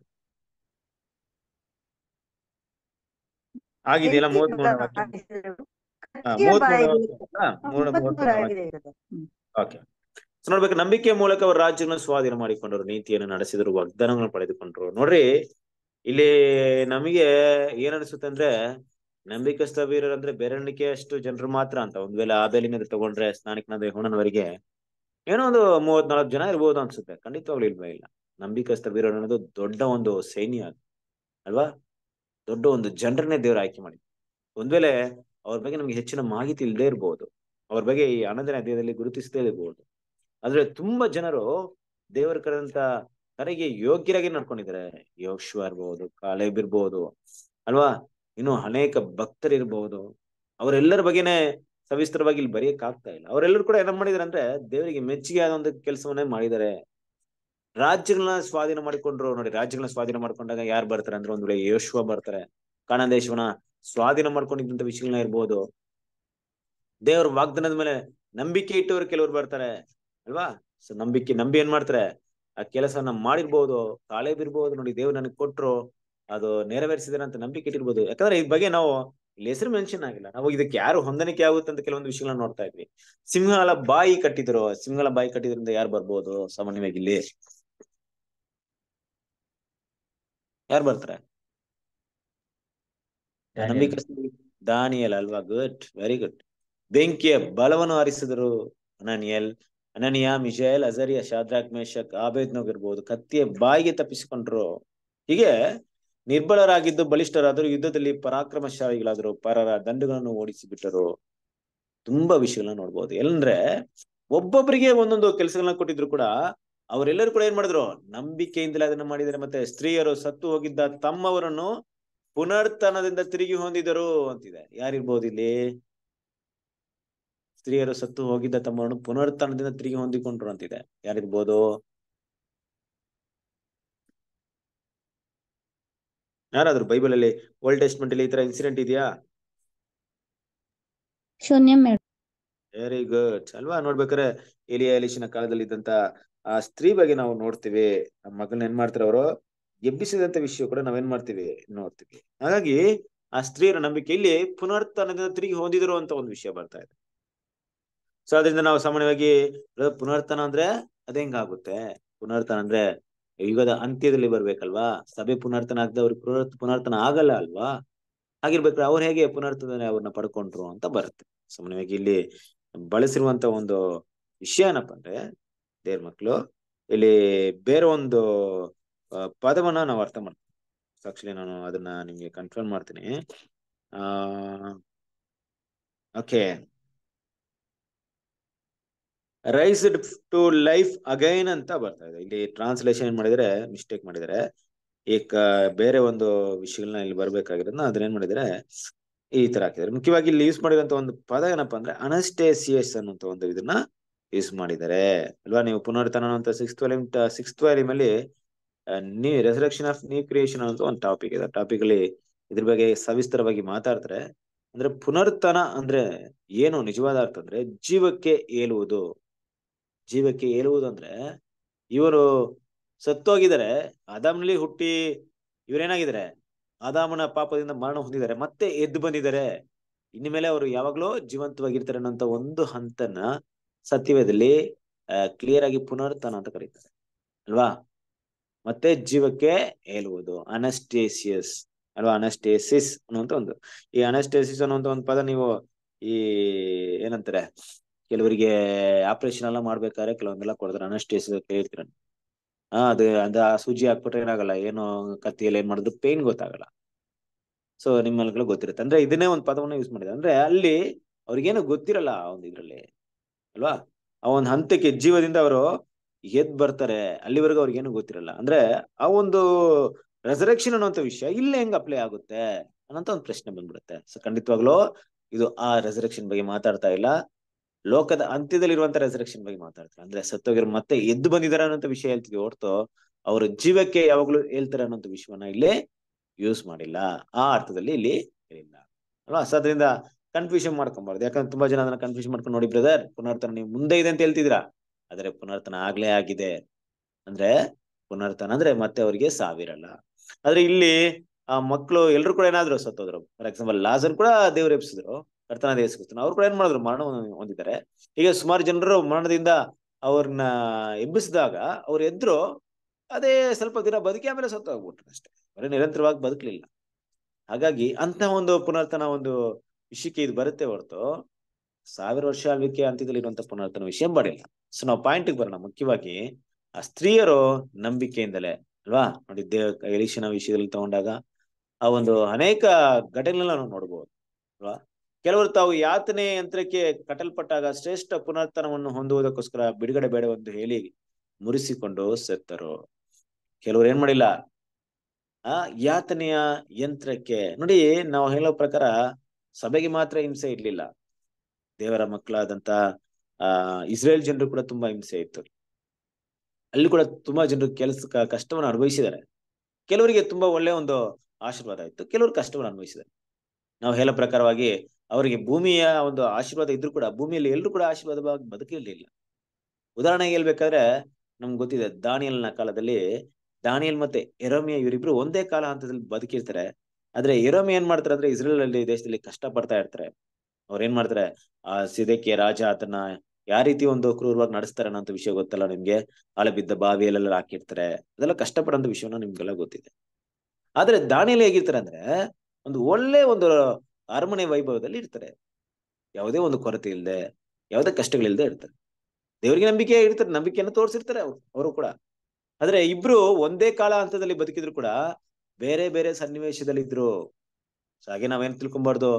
ಆಗಿದೆ ಎಲ್ಲ ನೋಡ್ಬೇಕು ನಂಬಿಕೆ ಮೂಲಕ ಅವರು ರಾಜ್ಯಗಳನ್ನ ಸ್ವಾಧೀನ ಮಾಡಿಕೊಂಡ್ರು ನೀತಿಯನ್ನು ನಡೆಸಿದ್ರು ವಾಗ್ದಾನಗಳನ್ನ ಪಡೆದುಕೊಂಡ್ರು ನೋಡ್ರಿ ಇಲ್ಲಿ ನಮಗೆ ಏನ್ ಅನಿಸುತ್ತೆ ಅಂದ್ರೆ ನಂಬಿಕಸ್ಥ ವೀರರು ಅಂದ್ರೆ ಬೆರಳಿಕೆ ಅಷ್ಟು ಜನರು ಮಾತ್ರ ಅಂತ ಒಂದ್ ವೇಳೆ ಆಬೇಲಿನ ತಗೊಂಡ್ರೆ ಸ್ನಾನಿಕನಾದ್ರೆ ಹೋಣನವರಿಗೆ ಏನೋ ಒಂದು ಮೂವತ್ನಾಲ್ಕು ಜನ ಇರ್ಬೋದು ಅನ್ಸುತ್ತೆ ಖಂಡಿತವಾಗ್ಲೂ ಇಲ್ವೇ ಇಲ್ಲ ನಂಬಿಕಸ್ಥ ವೀರರು ಅನ್ನೋದು ದೊಡ್ಡ ಒಂದು ಸೈನ್ಯ ಅಲ್ವಾ ದೊಡ್ಡ ಒಂದು ಜನರನ್ನೇ ದೇವ್ರ ಆಯ್ಕೆ ಮಾಡಿದ್ರು ಒಂದ್ ವೇಳೆ ಅವ್ರ ಬಗ್ಗೆ ನಮ್ಗೆ ಹೆಚ್ಚಿನ ಮಾಹಿತಿ ಇಲ್ಲದೆ ಇರ್ಬೋದು ಅವ್ರ ಬಗ್ಗೆ ಈ ಆನಂದನ ಅಧ್ಯಯದಲ್ಲಿ ಗುರುತಿಸದೇ ಇರ್ಬೋದು ಆದ್ರೆ ತುಂಬಾ ಜನರು ದೇವರ ಕರೆದಂತ ಕರೆಗೆ ಯೋಗ್ಯರಾಗಿ ನಡ್ಕೊಂಡಿದ್ದಾರೆ ಯೋಗಶ್ವ ಇರ್ಬೋದು ಕಾಲೇಬ್ ಇರ್ಬೋದು ಅಲ್ವಾ ಇನ್ನು ಅನೇಕ ಭಕ್ತರು ಇರ್ಬಹುದು ಅವರೆಲ್ಲರ ಬಗ್ಗೆನೆ ಸವಿಸ್ತರವಾಗಿ ಇಲ್ಲಿ ಬರೆಯಕ್ ಆಗ್ತಾ ಇಲ್ಲ ಅವರೆಲ್ಲರೂ ಕೂಡ ಏನ ಮಾಡಿದಾರೆ ಅಂದ್ರೆ ದೇವರಿಗೆ ಮೆಚ್ಚುಗೆ ಆದ ಒಂದು ಕೆಲಸವನ್ನೇ ಮಾಡಿದ್ದಾರೆ ರಾಜ್ಯಗಳನ್ನ ಸ್ವಾಧೀನ ಮಾಡಿಕೊಂಡ್ರು ನೋಡಿ ರಾಜ್ಯಗಳನ್ನ ಸ್ವಾಧೀನ ಮಾಡ್ಕೊಂಡಾಗ ಯಾರು ಬರ್ತಾರೆ ಅಂದ್ರೆ ಒಂದ್ ವೇಳೆ ಯೋಶ್ವ ಬರ್ತಾರೆ ಕಾಣದೇಶವನ ಸ್ವಾಧೀನ ಮಾಡ್ಕೊಂಡಿದ್ದಂತ ವಿಷಯಗಳನ್ನ ಇರ್ಬೋದು ದೇವರ ವಾಗ್ದಾನದ ಮೇಲೆ ನಂಬಿಕೆ ಇಟ್ಟವ್ರು ಕೆಲವ್ರು ಬರ್ತಾರೆ ಅಲ್ವಾ ಸೊ ನಂಬಿಕೆ ನಂಬಿ ಏನ್ ಮಾಡ್ತಾರೆ ಆ ಕೆಲಸವನ್ನ ಮಾಡಿರ್ಬೋದು ತಾಳೆ ಬಿರ್ಬೋದು ನೋಡಿ ದೇವ್ರು ನನಗೆ ಕೊಟ್ರು ಅದು ನೆರವೇರಿಸಿದಾರೆ ಅಂತ ನಂಬಿಕೆ ಇಟ್ಟಿರ್ಬೋದು ಯಾಕಂದ್ರೆ ಈ ಬಗ್ಗೆ ನಾವು ಇಲ್ಲಿ ಹೆಸರು ಮೆನ್ಷನ್ ಆಗಿಲ್ಲ ನಾವು ಇದಕ್ಕೆ ಯಾರು ಹೊಂದಾಣಿಕೆ ಆಗುತ್ತೆ ಅಂತ ಕೆಲವೊಂದು ವಿಷಯಗಳನ್ನ ನೋಡ್ತಾ ಇದ್ವಿ ಸಿಂಹಗಳ ಬಾಯಿ ಕಟ್ಟಿದ್ರು ಸಿಂಹಗಳ ಬಾಯಿ ಕಟ್ಟಿದ್ರಿಂದ ಯಾರು ಬರ್ಬೋದು ಸಾಮಾನ್ಯವಾಗಿ ಇಲ್ಲಿ ಯಾರು ಬರ್ತಾರೆ ದಾನಿಯಲ್ ಅಲ್ವಾ ಗುಡ್ ವೆರಿ ಗುಡ್ ಬೆಂಕಿಯ ಬಲವನ್ನು ಆರಿಸಿದರು ಅನನಿಯಲ್ ಅನನಿಯ ಮಿಜಯಲ್ ಅಜರಿಯ ಶಾದ್ರಾಕ್ ಮೇಶಕ್ ಆಬೇದ್ನೋಗ್ ಕತ್ತಿಯ ಬಾಯಿಗೆ ತಪ್ಪಿಸಿಕೊಂಡ್ರು ಹೀಗೆ ನಿರ್ಬಲರಾಗಿದ್ದು ಬಲಿಷ್ಠರಾದರು ಯುದ್ಧದಲ್ಲಿ ಪರಾಕ್ರಮಶಾಲಿಗಳಾದರು ಪರರ ದಂಡುಗಳನ್ನು ಓಡಿಸಿಬಿಟ್ಟರು ತುಂಬಾ ವಿಷಯಗಳನ್ನ ನೋಡ್ಬೋದು ಎಲ್ಲಂದ್ರೆ ಒಬ್ಬೊಬ್ಬರಿಗೆ ಒಂದೊಂದು ಕೆಲಸಗಳನ್ನ ಕೊಟ್ಟಿದ್ರು ಕೂಡ ಅವರೆಲ್ಲರೂ ಕೂಡ ಏನ್ ಮಾಡಿದ್ರು ನಂಬಿಕೆಯಿಂದಲೇ ಅದನ್ನ ಮಾಡಿದರೆ ಮತ್ತೆ ಸ್ತ್ರೀಯರು ಸತ್ತು ಹೋಗಿದ್ದ ತಮ್ಮವರನ್ನು ಪುನರ್ತನದಿಂದ ತಿರುಗಿ ಹೊಂದಿದರು ಅಂತಿದೆ ಯಾರಿರ್ಬೋದು ಇಲ್ಲಿ ಸ್ತ್ರೀಯರು ಸತ್ತು ಹೋಗಿದ್ದ ತಮ್ಮನ್ನು ಪುನರ್ತನದಿಂದ ತಿರುಗಿ ಹೊಂದಿಕೊಂಡ್ರು ಅಂತಿದೆ ಯಾರಿರ್ಬೋದು ಯಾರಾದ್ರೂ ಬೈಬಲ್ ಅಲ್ಲಿ ಓಲ್ಡ್ ಟೆಸ್ಟ್ಮೆಂಟ್ ಅಲ್ಲಿ ಈ ತರ ಇನ್ಸಿಡೆಂಟ್ ಇದೆಯಾ ವೆರಿ ಗುಡ್ ಅಲ್ವಾ ನೋಡ್ಬೇಕಾದ್ರೆ ಎಲಿಯ ಎಲಿಶಿನ ಕಾಲದಲ್ಲಿ ಇದ್ದಂತ ಆ ಸ್ತ್ರೀ ಬಗ್ಗೆ ನಾವು ನೋಡ್ತೀವಿ ನಮ್ಮ ಮಗಳನ್ನ ಏನ್ ಮಾಡ್ತಾರೆ ಅವರು ಎಬ್ಬಿಸಿದಂತ ವಿಷಯ ಕೂಡ ನಾವೇನ್ ಮಾಡ್ತೀವಿ ನೋಡ್ತೀವಿ ಹಾಗಾಗಿ ಆ ಸ್ತ್ರೀಯರ ನಂಬಿಕೆ ಇಲ್ಲಿ ಪುನರ್ತನದಿಂದ ತಿರುಗಿ ಹೊಂದಿದ್ರು ಅಂತ ಒಂದು ವಿಷಯ ಬರ್ತಾ ಇದೆ ಸೊ ಅದರಿಂದ ನಾವು ಸಾಮಾನ್ಯವಾಗಿ ಪುನರ್ತನ ಅಂದ್ರೆ ಅದೇಂಗಾಗುತ್ತೆ ಪುನರ್ತನ ಅಂದ್ರೆ ಯುಗದ ಅಂತ್ಯದಲ್ಲಿ ಬರ್ಬೇಕಲ್ವಾ ಸಭೆ ಪುನರ್ತನ ಆಗದೆ ಅವ್ರಿಗೆ ಪುನರ್ ಪುನರ್ತನ ಆಗಲ್ಲ ಅಲ್ವಾ ಆಗಿರ್ಬೇಕು ಅವ್ರು ಹೇಗೆ ಪುನರ್ತನ ಅವ್ರನ್ನ ಪಡ್ಕೊಂಡ್ರು ಅಂತ ಬರುತ್ತೆ ಸಾಮಾನ್ಯವಾಗಿ ಇಲ್ಲಿ ಬಳಸಿರುವಂತ ಒಂದು ವಿಷಯ ಏನಪ್ಪ ಅಂದ್ರೆ ದೇವ್ರ ಮಕ್ಕಳು ಇಲ್ಲಿ ಬೇರೆ ಒಂದು ಪದವನ್ನ ನಾವು ಅರ್ಥ ಮಾಡ್ತೀವಿ ಆಕ್ಚುಲಿ ನಾನು ಅದನ್ನ ನಿಮ್ಗೆ ಕನ್ಫರ್ಮ್ ಮಾಡ್ತೀನಿ okay raised to life again ಅಂತ ಬರ್ತಾ ಇದೆ ಇಲ್ಲಿ ಟ್ರಾನ್ಸ್ಲೇಷನ್ ಏನ್ ಮಾಡಿದರೆ ಮಿಸ್ಟೇಕ್ ಮಾಡಿದರೆ ಏಕ ಬೇರೆ ಒಂದು ವಿಷಯಗಳನ್ನ ಇಲ್ಲಿ ಬರ್ಬೇಕಾಗಿರೋದನ್ನ ಅದನ್ನ ಏನ್ ಮಾಡಿದರೆ ಈ ತರ ಹಾಕಿದ್ದಾರೆ ಮುಖ್ಯವಾಗಿ ಇಲ್ಲಿ ಯೂಸ್ ಮಾಡಿದಂತ ಒಂದು ಪದ ಏನಪ್ಪಾ ಅಂದ್ರೆ ಅನಸ್ಟೇಸಿಯಸ್ ಅನ್ನುವಂಥ ಒಂದು ಇದನ್ನ ಯೂಸ್ ಮಾಡಿದ್ದಾರೆ ಅಲ್ವಾ ನೀವು ಪುನರ್ತನ ಅಂತ ಸಿಕ್ಸ್ತ್ ಸಿಕ್ಸ್ ಸಿಕ್ಸ್ತ್ ಅಲ್ಲಿ new resurrection of new creation ಅಂತ ಒಂದು ಟಾಪಿಕ್ ಇದೆ ಟಾಪಿಕ್ ಅಲ್ಲಿ ಇದ್ರ ಬಗ್ಗೆ ಸವಿಸ್ತರವಾಗಿ ಮಾತಾಡ್ತಾರೆ ಅಂದ್ರೆ ಪುನರ್ತನ ಅಂದ್ರೆ ಏನು ನಿಜವಾದ ಅರ್ಥ ಅಂದ್ರೆ ಜೀವಕ್ಕೆ ಏಲುವುದು ಜೀವಕ್ಕೆ ಏಲುವುದು ಅಂದ್ರೆ ಇವರು ಸತ್ತೋಗಿದ್ದಾರೆ ಅದಾಮ್ನಲ್ಲಿ ಹುಟ್ಟಿ ಇವರೇನಾಗಿದ್ದಾರೆ ಆದಾಮನ ಪಾಪದಿಂದ ಮರಣ ಹೊಂದಿದ್ದಾರೆ ಮತ್ತೆ ಎದ್ದು ಬಂದಿದ್ದಾರೆ ಇನ್ನು ಮೇಲೆ ಅವರು ಯಾವಾಗ್ಲೂ ಜೀವಂತವಾಗಿರ್ತಾರೆ ಅನ್ನೋಂತ ಒಂದು ಹಂತನ ಸತ್ಯವೇದಲ್ಲಿ ಕ್ಲಿಯರ್ ಆಗಿ ಪುನರ್ತನ ಅಂತ ಕರೀತಾರೆ ಅಲ್ವಾ ಮತ್ತೆ ಜೀವಕ್ಕೆ ಹೇಳುವುದು ಅನಸ್ಟೇಸಿಯಸ್ ಅಲ್ವಾ ಅನಸ್ಟೇಸಿಸ್ ಅನ್ನುವಂತ ಒಂದು ಈ ಅನಸ್ಟೇಸಿಸ್ ಅನ್ನುವಂತ ಒಂದು ಪದ ನೀವು ಈ ಏನಂತಾರೆ ಕೆಲವರಿಗೆ ಆಪರೇಷನ್ ಎಲ್ಲ ಮಾಡ್ಬೇಕಾದ್ರೆ ಕೆಲವೊಂದೆಲ್ಲ ಕೊಡ್ತಾರೆ ಅನಸ್ಟೇಸಿಸ್ ಕೇಳ್ತೀರ ಹಾ ಅದು ಅದ ಸೂಜಿ ಹಾಕ್ಬಿಟ್ರೆ ಏನಾಗಲ್ಲ ಏನು ಕತ್ತಿಯಲ್ಲಿ ಏನ್ ಮಾಡಿದ್ರು ಪೇನ್ ಗೊತ್ತಾಗಲ್ಲ ಸೊ ನಿಮ್ಮಲ್ಲಿ ಗೊತ್ತಿರುತ್ತೆ ಅಂದ್ರೆ ಇದನ್ನೇ ಒಂದು ಪದವನ್ನ ಯೂಸ್ ಮಾಡಿದೆ ಅಂದ್ರೆ ಅಲ್ಲಿ ಅವ್ರಿಗೇನು ಗೊತ್ತಿರಲ್ಲ ಒಂದು ಇದ್ರಲ್ಲಿ ಅಲ್ವಾ ಆ ಒಂದು ಹಂತಕ್ಕೆ ಜೀವದಿಂದ ಅವರು ಎದ್ ಬರ್ತಾರೆ ಅಲ್ಲಿವರೆಗೂ ಅವ್ರಿಗೆ ಏನು ಗೊತ್ತಿರಲ್ಲ ಅಂದ್ರೆ ಆ ಒಂದು ರೆಸರೆಕ್ಷನ್ ಅನ್ನೋಂಥ ವಿಷಯ ಇಲ್ಲಿ ಹೆಂಗ್ ಅಪ್ಲೈ ಆಗುತ್ತೆ ಅನ್ನೋಂತ ಒಂದು ಪ್ರಶ್ನೆ ಬಂದ್ಬಿಡುತ್ತೆ ಸೊ ಖಂಡಿತವಾಗ್ಲೂ ಇದು ಆ ರೆಸರೆಕ್ಷನ್ ಬಗ್ಗೆ ಮಾತಾಡ್ತಾ ಇಲ್ಲ ಲೋಕದ ಇರುವಂತ ರೆಸರೆಕ್ಷನ್ ಬಗ್ಗೆ ಮಾತಾಡ್ತಾರೆ ಅಂದ್ರೆ ಸತ್ತೋಗಿರು ಮತ್ತೆ ಎದ್ದು ಬಂದಿದ್ದಾರೆ ಅನ್ನೋಂಥ ವಿಷಯ ಹೇಳ್ತೀವಿ ಹೊರ್ತು ಅವ್ರ ಜೀವಕ್ಕೆ ಯಾವಾಗ್ಲೂ ಹೇಳ್ತಾರೆ ಅನ್ನೋಂಥ ವಿಷಯವನ್ನ ಇಲ್ಲಿ ಯೂಸ್ ಮಾಡಿಲ್ಲ ಆ ಅರ್ಥದಲ್ಲಿ ಇಲ್ಲಿ ಹೇಳಿಲ್ಲ ಅಲ್ವಾ ಸೊ ಅದರಿಂದ ಕನ್ಫ್ಯೂಷನ್ ಮಾಡ್ಕೊಬಾರ್ದು ಯಾಕಂದ್ರೆ ತುಂಬಾ ಜನ ಅದನ್ನ ಕನ್ಫ್ಯೂಷನ್ ಮಾಡ್ಕೊಂಡು ನೋಡಿ ಬ್ರದರ್ ಪುನರ್ತನ ನೀವು ಮುಂದೆ ಇದೆ ಅಂತ ಹೇಳ್ತಿದ್ರಾ ಆದರೆ ಪುನರ್ತನ ಆಗ್ಲೇ ಆಗಿದೆ ಅಂದ್ರೆ ಪುನರ್ತನ ಅಂದ್ರೆ ಮತ್ತೆ ಅವರಿಗೆ ಸಾವಿರಲ್ಲ ಆದ್ರೆ ಇಲ್ಲಿ ಆ ಮಕ್ಕಳು ಎಲ್ರು ಕೂಡ ಏನಾದ್ರು ಸತ್ತೋದ್ರು ಫಾರ್ ಎಕ್ಸಾಂಪಲ್ ಲಾಸನ್ ಕೂಡ ದೇವ್ರು ಎಬ್ಬಿಸಿದ್ರು ಕರ್ತನ ದೇವಸ್ಕೋಸ್ಕರ ಅವ್ರು ಕೂಡ ಏನ್ ಮಾಡಿದ್ರು ಮರಣ ಹೊಂದಿದ್ದಾರೆ ಹೀಗೆ ಸುಮಾರು ಜನರು ಮರಣದಿಂದ ಅವ್ರನ್ನ ಎಬ್ಬಿಸಿದಾಗ ಅವ್ರು ಎದ್ರು ಅದೇ ಸ್ವಲ್ಪ ದಿನ ಬದುಕಿ ಆಮೇಲೆ ಸತ್ತೋಗ್ಬಿಟ್ರು ಅಷ್ಟೇ ಬರೀ ನಿರಂತರವಾಗಿ ಬದುಕಲಿಲ್ಲ ಹಾಗಾಗಿ ಅಂತ ಒಂದು ಪುನರ್ತನ ಒಂದು ವಿಷಯಕ್ಕೆ ಇದು ಬರುತ್ತೆ ಹೊರತು ಸಾವಿರ ವರ್ಷ ಆಳ್ವಿಕೆ ಅಂತ್ಯದಲ್ಲಿ ಇರುವಂತ ಪುನರ್ತನ ವಿಷಯ ಮಾಡಿಲ್ಲ ಸೊ ನಾವು ಪಾಯಿಂಟ್ಗೆ ಬರೋಣ ಮುಖ್ಯವಾಗಿ ಆ ಸ್ತ್ರೀಯರು ನಂಬಿಕೆಯಿಂದಲೇ ಅಲ್ವಾ ನೋಡಿ ದೇವ ಎಲಿಷನ ವಿಷಯದಲ್ಲಿ ತಗೊಂಡಾಗ ಆ ಒಂದು ಅನೇಕ ಘಟನೆಗಳನ್ನ ನಾವು ನೋಡ್ಬೋದು ಅಲ್ವಾ ಕೆಲವರು ತಾವು ಯಾತನೆ ಯಂತ್ರಕ್ಕೆ ಕಟ್ಟಲ್ಪಟ್ಟಾಗ ಶ್ರೇಷ್ಠ ಪುನರ್ತನವನ್ನು ಹೊಂದುವುದಕ್ಕೋಸ್ಕರ ಬಿಡುಗಡೆ ಎಂದು ಹೇಳಿ ಮುರಿಸಿಕೊಂಡು ಸತ್ತರು ಕೆಲವರು ಏನ್ ಮಾಡಿಲ್ಲ ಆ ಯಾತನೆಯ ಯಂತ್ರಕ್ಕೆ ನೋಡಿ ನಾವು ಹೇಳೋ ಪ್ರಕಾರ ಸಭೆಗೆ ಮಾತ್ರ ಹಿಂಸೆ ಇರ್ಲಿಲ್ಲ ದೇವರ ಮಕ್ಕಳಾದಂತ ಆ ಇಸ್ರೇಲ್ ಜನರು ಕೂಡ ತುಂಬಾ ಹಿಂಸೆ ಇತ್ತು ಅಲ್ಲಿ ಕೂಡ ತುಂಬಾ ಜನರು ಕೆಲಸ ಕಷ್ಟವನ್ನು ಅನುಭವಿಸಿದ್ದಾರೆ ಕೆಲವರಿಗೆ ತುಂಬಾ ಒಳ್ಳೆ ಒಂದು ಆಶೀರ್ವಾದ ಇತ್ತು ಕೆಲವರು ಕಷ್ಟವನ್ನು ಅನುಭವಿಸಿದ್ದಾರೆ ನಾವು ಹೇಳೋ ಪ್ರಕಾರವಾಗಿ ಅವರಿಗೆ ಭೂಮಿಯ ಒಂದು ಆಶೀರ್ವಾದ ಇದ್ರೂ ಕೂಡ ಭೂಮಿಯಲ್ಲಿ ಎಲ್ಲರೂ ಕೂಡ ಆಶೀರ್ವಾದವಾಗಿ ಬದುಕಿರಲಿಲ್ಲ ಉದಾಹರಣೆಗೆ ಹೇಳ್ಬೇಕಾದ್ರೆ ನಮ್ಗೆ ಗೊತ್ತಿದೆ ದಾನಿಯಲ್ನ ಕಾಲದಲ್ಲಿ ದಾನಿಯಲ್ ಮತ್ತೆ ಎರೋಮಿಯ ಇವರಿಬ್ರು ಒಂದೇ ಕಾಲ ಹಂತದಲ್ಲಿ ಬದುಕಿರ್ತಾರೆ ಆದ್ರೆ ಎರೋಮಿ ಏನ್ ಮಾಡ್ತಾರೆ ಅಂದ್ರೆ ಇಸ್ರೇಲ್ ಅಲ್ಲಿ ದೇಶದಲ್ಲಿ ಕಷ್ಟ ಪಡ್ತಾ ಇರ್ತಾರೆ ಅವ್ರ ಏನ್ ಮಾಡ್ತಾರೆ ಆ ಸಿದಕ್ಕೆ ರಾಜ ಆತನ ಯಾವ ರೀತಿ ಒಂದು ಕ್ರೂರವಾಗಿ ನಡೆಸ್ತಾರೆ ಅನ್ನೋ ವಿಷಯ ಗೊತ್ತಲ್ಲ ನಿಮ್ಗೆ ಹಳೆ ಬಿದ್ದ ಬಾವಿಯಲ್ಲೆಲ್ಲ ಹಾಕಿರ್ತಾರೆ ಅದೆಲ್ಲ ಕಷ್ಟಪಡೋ ವಿಷಯನ ನಿಮ್ಗೆಲ್ಲ ಗೊತ್ತಿದೆ ಆದ್ರೆ ದಾಣಿಯಲ್ಲಿ ಹೇಗಿರ್ತಾರೆ ಅಂದ್ರೆ ಒಂದು ಒಳ್ಳೆ ಒಂದು ಅರಮನೆ ವೈಭವದಲ್ಲಿ ಇರ್ತಾರೆ ಯಾವುದೇ ಒಂದು ಕೊರತೆ ಇಲ್ಲದೆ ಯಾವುದೇ ಕಷ್ಟಗಳಿಲ್ಲದೆ ಇರ್ತಾರೆ ದೇವರಿಗೆ ನಂಬಿಕೆ ಇರ್ತಾರೆ ನಂಬಿಕೆಯನ್ನು ತೋರಿಸಿರ್ತಾರೆ ಅವ್ರು ಅವರು ಕೂಡ ಆದ್ರೆ ಇಬ್ರು ಒಂದೇ ಕಾಲ ಹಂತದಲ್ಲಿ ಬದುಕಿದ್ರು ಕೂಡ ಬೇರೆ ಬೇರೆ ಸನ್ನಿವೇಶದಲ್ಲಿ ಇದ್ರು ಹಾಗೆ ನಾವೇನ್ ತಿಳ್ಕೊಬಾರ್ದು